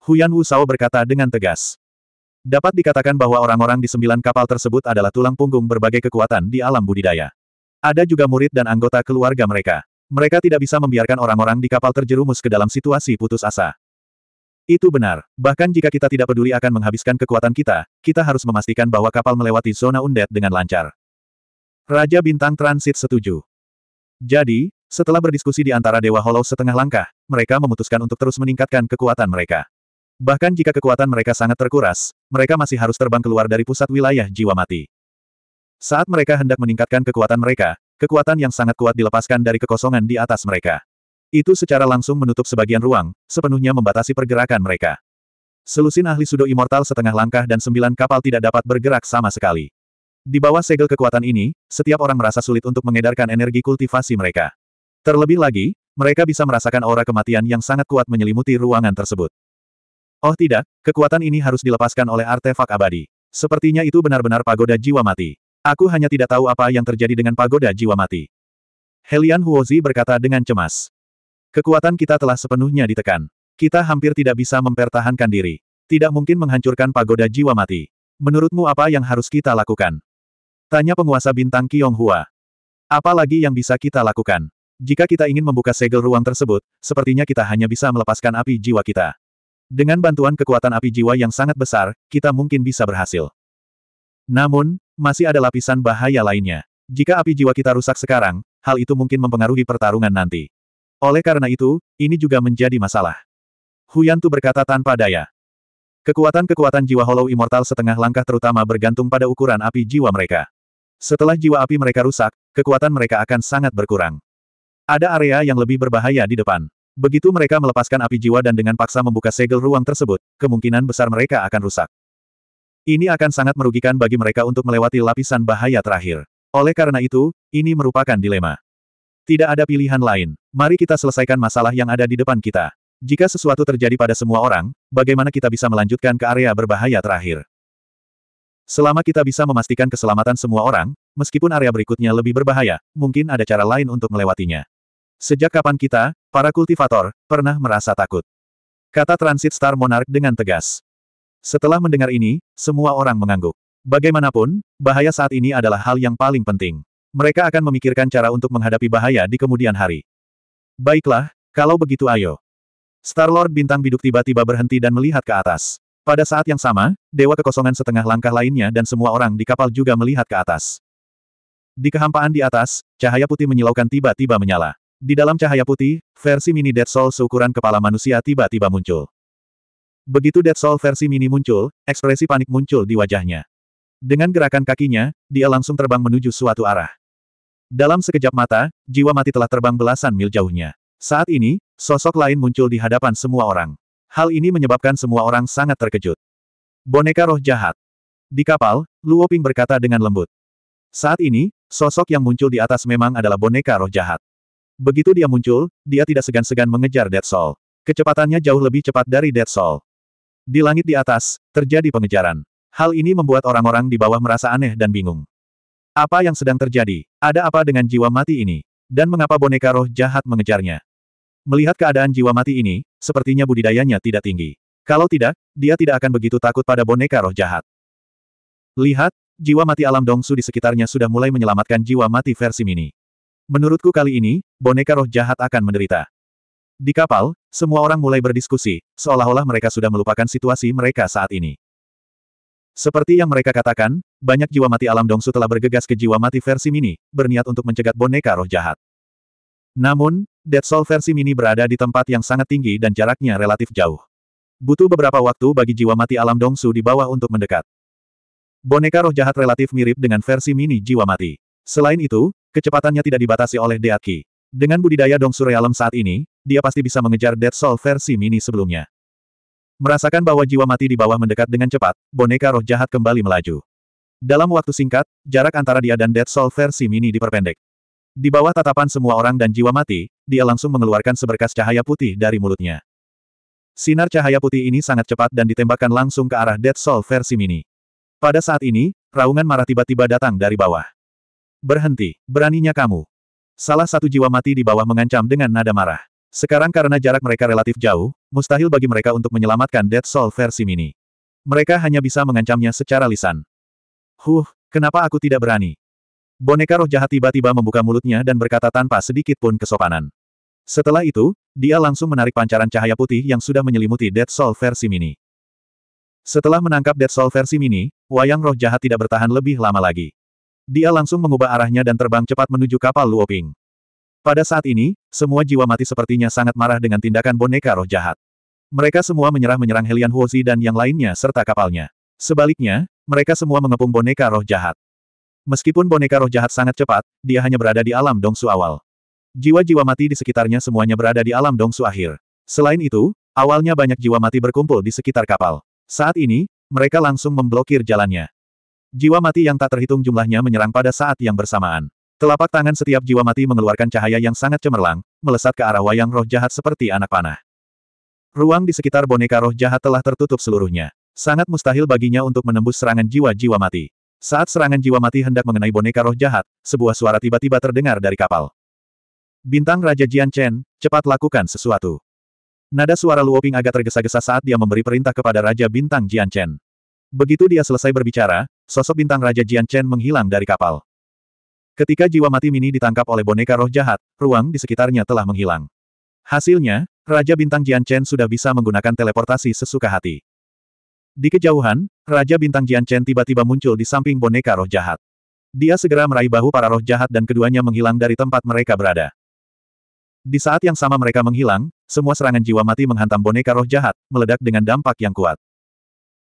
Huyan Wu Sao berkata dengan tegas. Dapat dikatakan bahwa orang-orang di sembilan kapal tersebut adalah tulang punggung berbagai kekuatan di alam budidaya. Ada juga murid dan anggota keluarga mereka. Mereka tidak bisa membiarkan orang-orang di kapal terjerumus ke dalam situasi putus asa. Itu benar. Bahkan jika kita tidak peduli akan menghabiskan kekuatan kita, kita harus memastikan bahwa kapal melewati zona undet dengan lancar. Raja Bintang Transit setuju. Jadi, setelah berdiskusi di antara Dewa Hollow setengah langkah, mereka memutuskan untuk terus meningkatkan kekuatan mereka. Bahkan jika kekuatan mereka sangat terkuras, mereka masih harus terbang keluar dari pusat wilayah jiwa mati. Saat mereka hendak meningkatkan kekuatan mereka, kekuatan yang sangat kuat dilepaskan dari kekosongan di atas mereka. Itu secara langsung menutup sebagian ruang, sepenuhnya membatasi pergerakan mereka. Selusin ahli sudo immortal setengah langkah dan sembilan kapal tidak dapat bergerak sama sekali. Di bawah segel kekuatan ini, setiap orang merasa sulit untuk mengedarkan energi kultivasi mereka. Terlebih lagi, mereka bisa merasakan aura kematian yang sangat kuat menyelimuti ruangan tersebut. Oh tidak, kekuatan ini harus dilepaskan oleh artefak abadi. Sepertinya itu benar-benar pagoda jiwa mati. Aku hanya tidak tahu apa yang terjadi dengan pagoda jiwa mati. Helian Huozi berkata dengan cemas. Kekuatan kita telah sepenuhnya ditekan. Kita hampir tidak bisa mempertahankan diri. Tidak mungkin menghancurkan pagoda jiwa mati. Menurutmu apa yang harus kita lakukan? Tanya penguasa bintang Hua. Apa lagi yang bisa kita lakukan? Jika kita ingin membuka segel ruang tersebut, sepertinya kita hanya bisa melepaskan api jiwa kita. Dengan bantuan kekuatan api jiwa yang sangat besar, kita mungkin bisa berhasil. Namun, masih ada lapisan bahaya lainnya. Jika api jiwa kita rusak sekarang, hal itu mungkin mempengaruhi pertarungan nanti. Oleh karena itu, ini juga menjadi masalah. Huyantu berkata tanpa daya. Kekuatan-kekuatan jiwa Hollow Immortal setengah langkah terutama bergantung pada ukuran api jiwa mereka. Setelah jiwa api mereka rusak, kekuatan mereka akan sangat berkurang. Ada area yang lebih berbahaya di depan. Begitu mereka melepaskan api jiwa dan dengan paksa membuka segel ruang tersebut, kemungkinan besar mereka akan rusak. Ini akan sangat merugikan bagi mereka untuk melewati lapisan bahaya terakhir. Oleh karena itu, ini merupakan dilema. Tidak ada pilihan lain. Mari kita selesaikan masalah yang ada di depan kita. Jika sesuatu terjadi pada semua orang, bagaimana kita bisa melanjutkan ke area berbahaya terakhir? Selama kita bisa memastikan keselamatan semua orang, meskipun area berikutnya lebih berbahaya, mungkin ada cara lain untuk melewatinya. Sejak kapan kita, para kultivator, pernah merasa takut? Kata Transit Star Monarch dengan tegas. Setelah mendengar ini, semua orang mengangguk. Bagaimanapun, bahaya saat ini adalah hal yang paling penting. Mereka akan memikirkan cara untuk menghadapi bahaya di kemudian hari. Baiklah, kalau begitu ayo. Star-Lord Bintang Biduk tiba-tiba berhenti dan melihat ke atas. Pada saat yang sama, dewa kekosongan setengah langkah lainnya dan semua orang di kapal juga melihat ke atas. Di kehampaan di atas, cahaya putih menyilaukan tiba-tiba menyala. Di dalam cahaya putih, versi mini Dead Soul seukuran kepala manusia tiba-tiba muncul. Begitu Dead Soul versi mini muncul, ekspresi panik muncul di wajahnya. Dengan gerakan kakinya, dia langsung terbang menuju suatu arah. Dalam sekejap mata, jiwa mati telah terbang belasan mil jauhnya. Saat ini, sosok lain muncul di hadapan semua orang. Hal ini menyebabkan semua orang sangat terkejut. Boneka roh jahat. Di kapal, Luo Ping berkata dengan lembut. Saat ini, sosok yang muncul di atas memang adalah boneka roh jahat. Begitu dia muncul, dia tidak segan-segan mengejar Dead Soul. Kecepatannya jauh lebih cepat dari Dead Soul. Di langit di atas, terjadi pengejaran. Hal ini membuat orang-orang di bawah merasa aneh dan bingung. Apa yang sedang terjadi? Ada apa dengan jiwa mati ini? Dan mengapa boneka roh jahat mengejarnya? Melihat keadaan jiwa mati ini, sepertinya budidayanya tidak tinggi. Kalau tidak, dia tidak akan begitu takut pada boneka roh jahat. Lihat, jiwa mati alam Dongsu di sekitarnya sudah mulai menyelamatkan jiwa mati versi mini. Menurutku kali ini, boneka roh jahat akan menderita. Di kapal, semua orang mulai berdiskusi, seolah-olah mereka sudah melupakan situasi mereka saat ini. Seperti yang mereka katakan, banyak jiwa mati alam Dongsu telah bergegas ke jiwa mati versi mini, berniat untuk mencegat boneka roh jahat. Namun, Dead Soul versi mini berada di tempat yang sangat tinggi dan jaraknya relatif jauh. Butuh beberapa waktu bagi jiwa mati alam Dongsu di bawah untuk mendekat. Boneka roh jahat relatif mirip dengan versi mini jiwa mati. Selain itu, kecepatannya tidak dibatasi oleh Deatki. Dengan budidaya Dongsu Realm saat ini, dia pasti bisa mengejar Dead Soul versi mini sebelumnya. Merasakan bahwa jiwa mati di bawah mendekat dengan cepat, boneka roh jahat kembali melaju. Dalam waktu singkat, jarak antara dia dan Dead Soul versi mini diperpendek. Di bawah tatapan semua orang dan jiwa mati, dia langsung mengeluarkan seberkas cahaya putih dari mulutnya. Sinar cahaya putih ini sangat cepat dan ditembakkan langsung ke arah Dead Soul versi mini. Pada saat ini, raungan marah tiba-tiba datang dari bawah. Berhenti, beraninya kamu. Salah satu jiwa mati di bawah mengancam dengan nada marah. Sekarang karena jarak mereka relatif jauh, mustahil bagi mereka untuk menyelamatkan Dead Soul versi mini. Mereka hanya bisa mengancamnya secara lisan. Huh, kenapa aku tidak berani? Boneka roh jahat tiba-tiba membuka mulutnya dan berkata tanpa sedikit pun kesopanan. Setelah itu, dia langsung menarik pancaran cahaya putih yang sudah menyelimuti Dead Soul versi mini. Setelah menangkap Dead Soul versi mini, wayang roh jahat tidak bertahan lebih lama lagi. Dia langsung mengubah arahnya dan terbang cepat menuju kapal Luoping. Pada saat ini, semua jiwa mati sepertinya sangat marah dengan tindakan boneka roh jahat. Mereka semua menyerah menyerang Helian Huozi dan yang lainnya serta kapalnya. Sebaliknya, mereka semua mengepung boneka roh jahat. Meskipun boneka roh jahat sangat cepat, dia hanya berada di alam dongsu awal. Jiwa-jiwa mati di sekitarnya semuanya berada di alam dongsu akhir. Selain itu, awalnya banyak jiwa mati berkumpul di sekitar kapal. Saat ini, mereka langsung memblokir jalannya. Jiwa mati yang tak terhitung jumlahnya menyerang pada saat yang bersamaan. Telapak tangan setiap jiwa mati mengeluarkan cahaya yang sangat cemerlang, melesat ke arah wayang roh jahat seperti anak panah. Ruang di sekitar boneka roh jahat telah tertutup seluruhnya. Sangat mustahil baginya untuk menembus serangan jiwa-jiwa mati. Saat serangan jiwa mati hendak mengenai boneka roh jahat, sebuah suara tiba-tiba terdengar dari kapal. Bintang Raja Jian Chen, cepat lakukan sesuatu. Nada suara Luoping agak tergesa-gesa saat dia memberi perintah kepada Raja Bintang Jian Chen. Begitu dia selesai berbicara, sosok Bintang Raja Jian Chen menghilang dari kapal. Ketika jiwa mati Mini ditangkap oleh boneka roh jahat, ruang di sekitarnya telah menghilang. Hasilnya, Raja Bintang Jian Chen sudah bisa menggunakan teleportasi sesuka hati. Di kejauhan, Raja Bintang Jian Chen tiba-tiba muncul di samping boneka roh jahat. Dia segera meraih bahu para roh jahat dan keduanya menghilang dari tempat mereka berada. Di saat yang sama mereka menghilang, semua serangan jiwa mati menghantam boneka roh jahat, meledak dengan dampak yang kuat.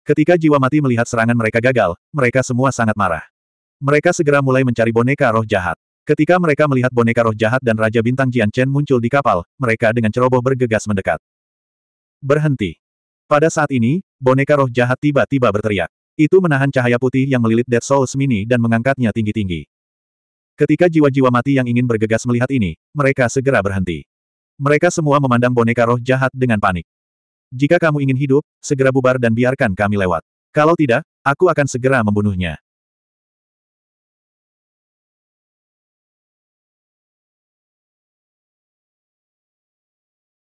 Ketika jiwa mati melihat serangan mereka gagal, mereka semua sangat marah. Mereka segera mulai mencari boneka roh jahat. Ketika mereka melihat boneka roh jahat dan Raja Bintang Jian Chen muncul di kapal, mereka dengan ceroboh bergegas mendekat. Berhenti. Pada saat ini, boneka roh jahat tiba-tiba berteriak. Itu menahan cahaya putih yang melilit Dead Souls Mini dan mengangkatnya tinggi-tinggi. Ketika jiwa-jiwa mati yang ingin bergegas melihat ini, mereka segera berhenti. Mereka semua memandang boneka roh jahat dengan panik. Jika kamu ingin hidup, segera bubar dan biarkan kami lewat. Kalau tidak, aku akan segera membunuhnya.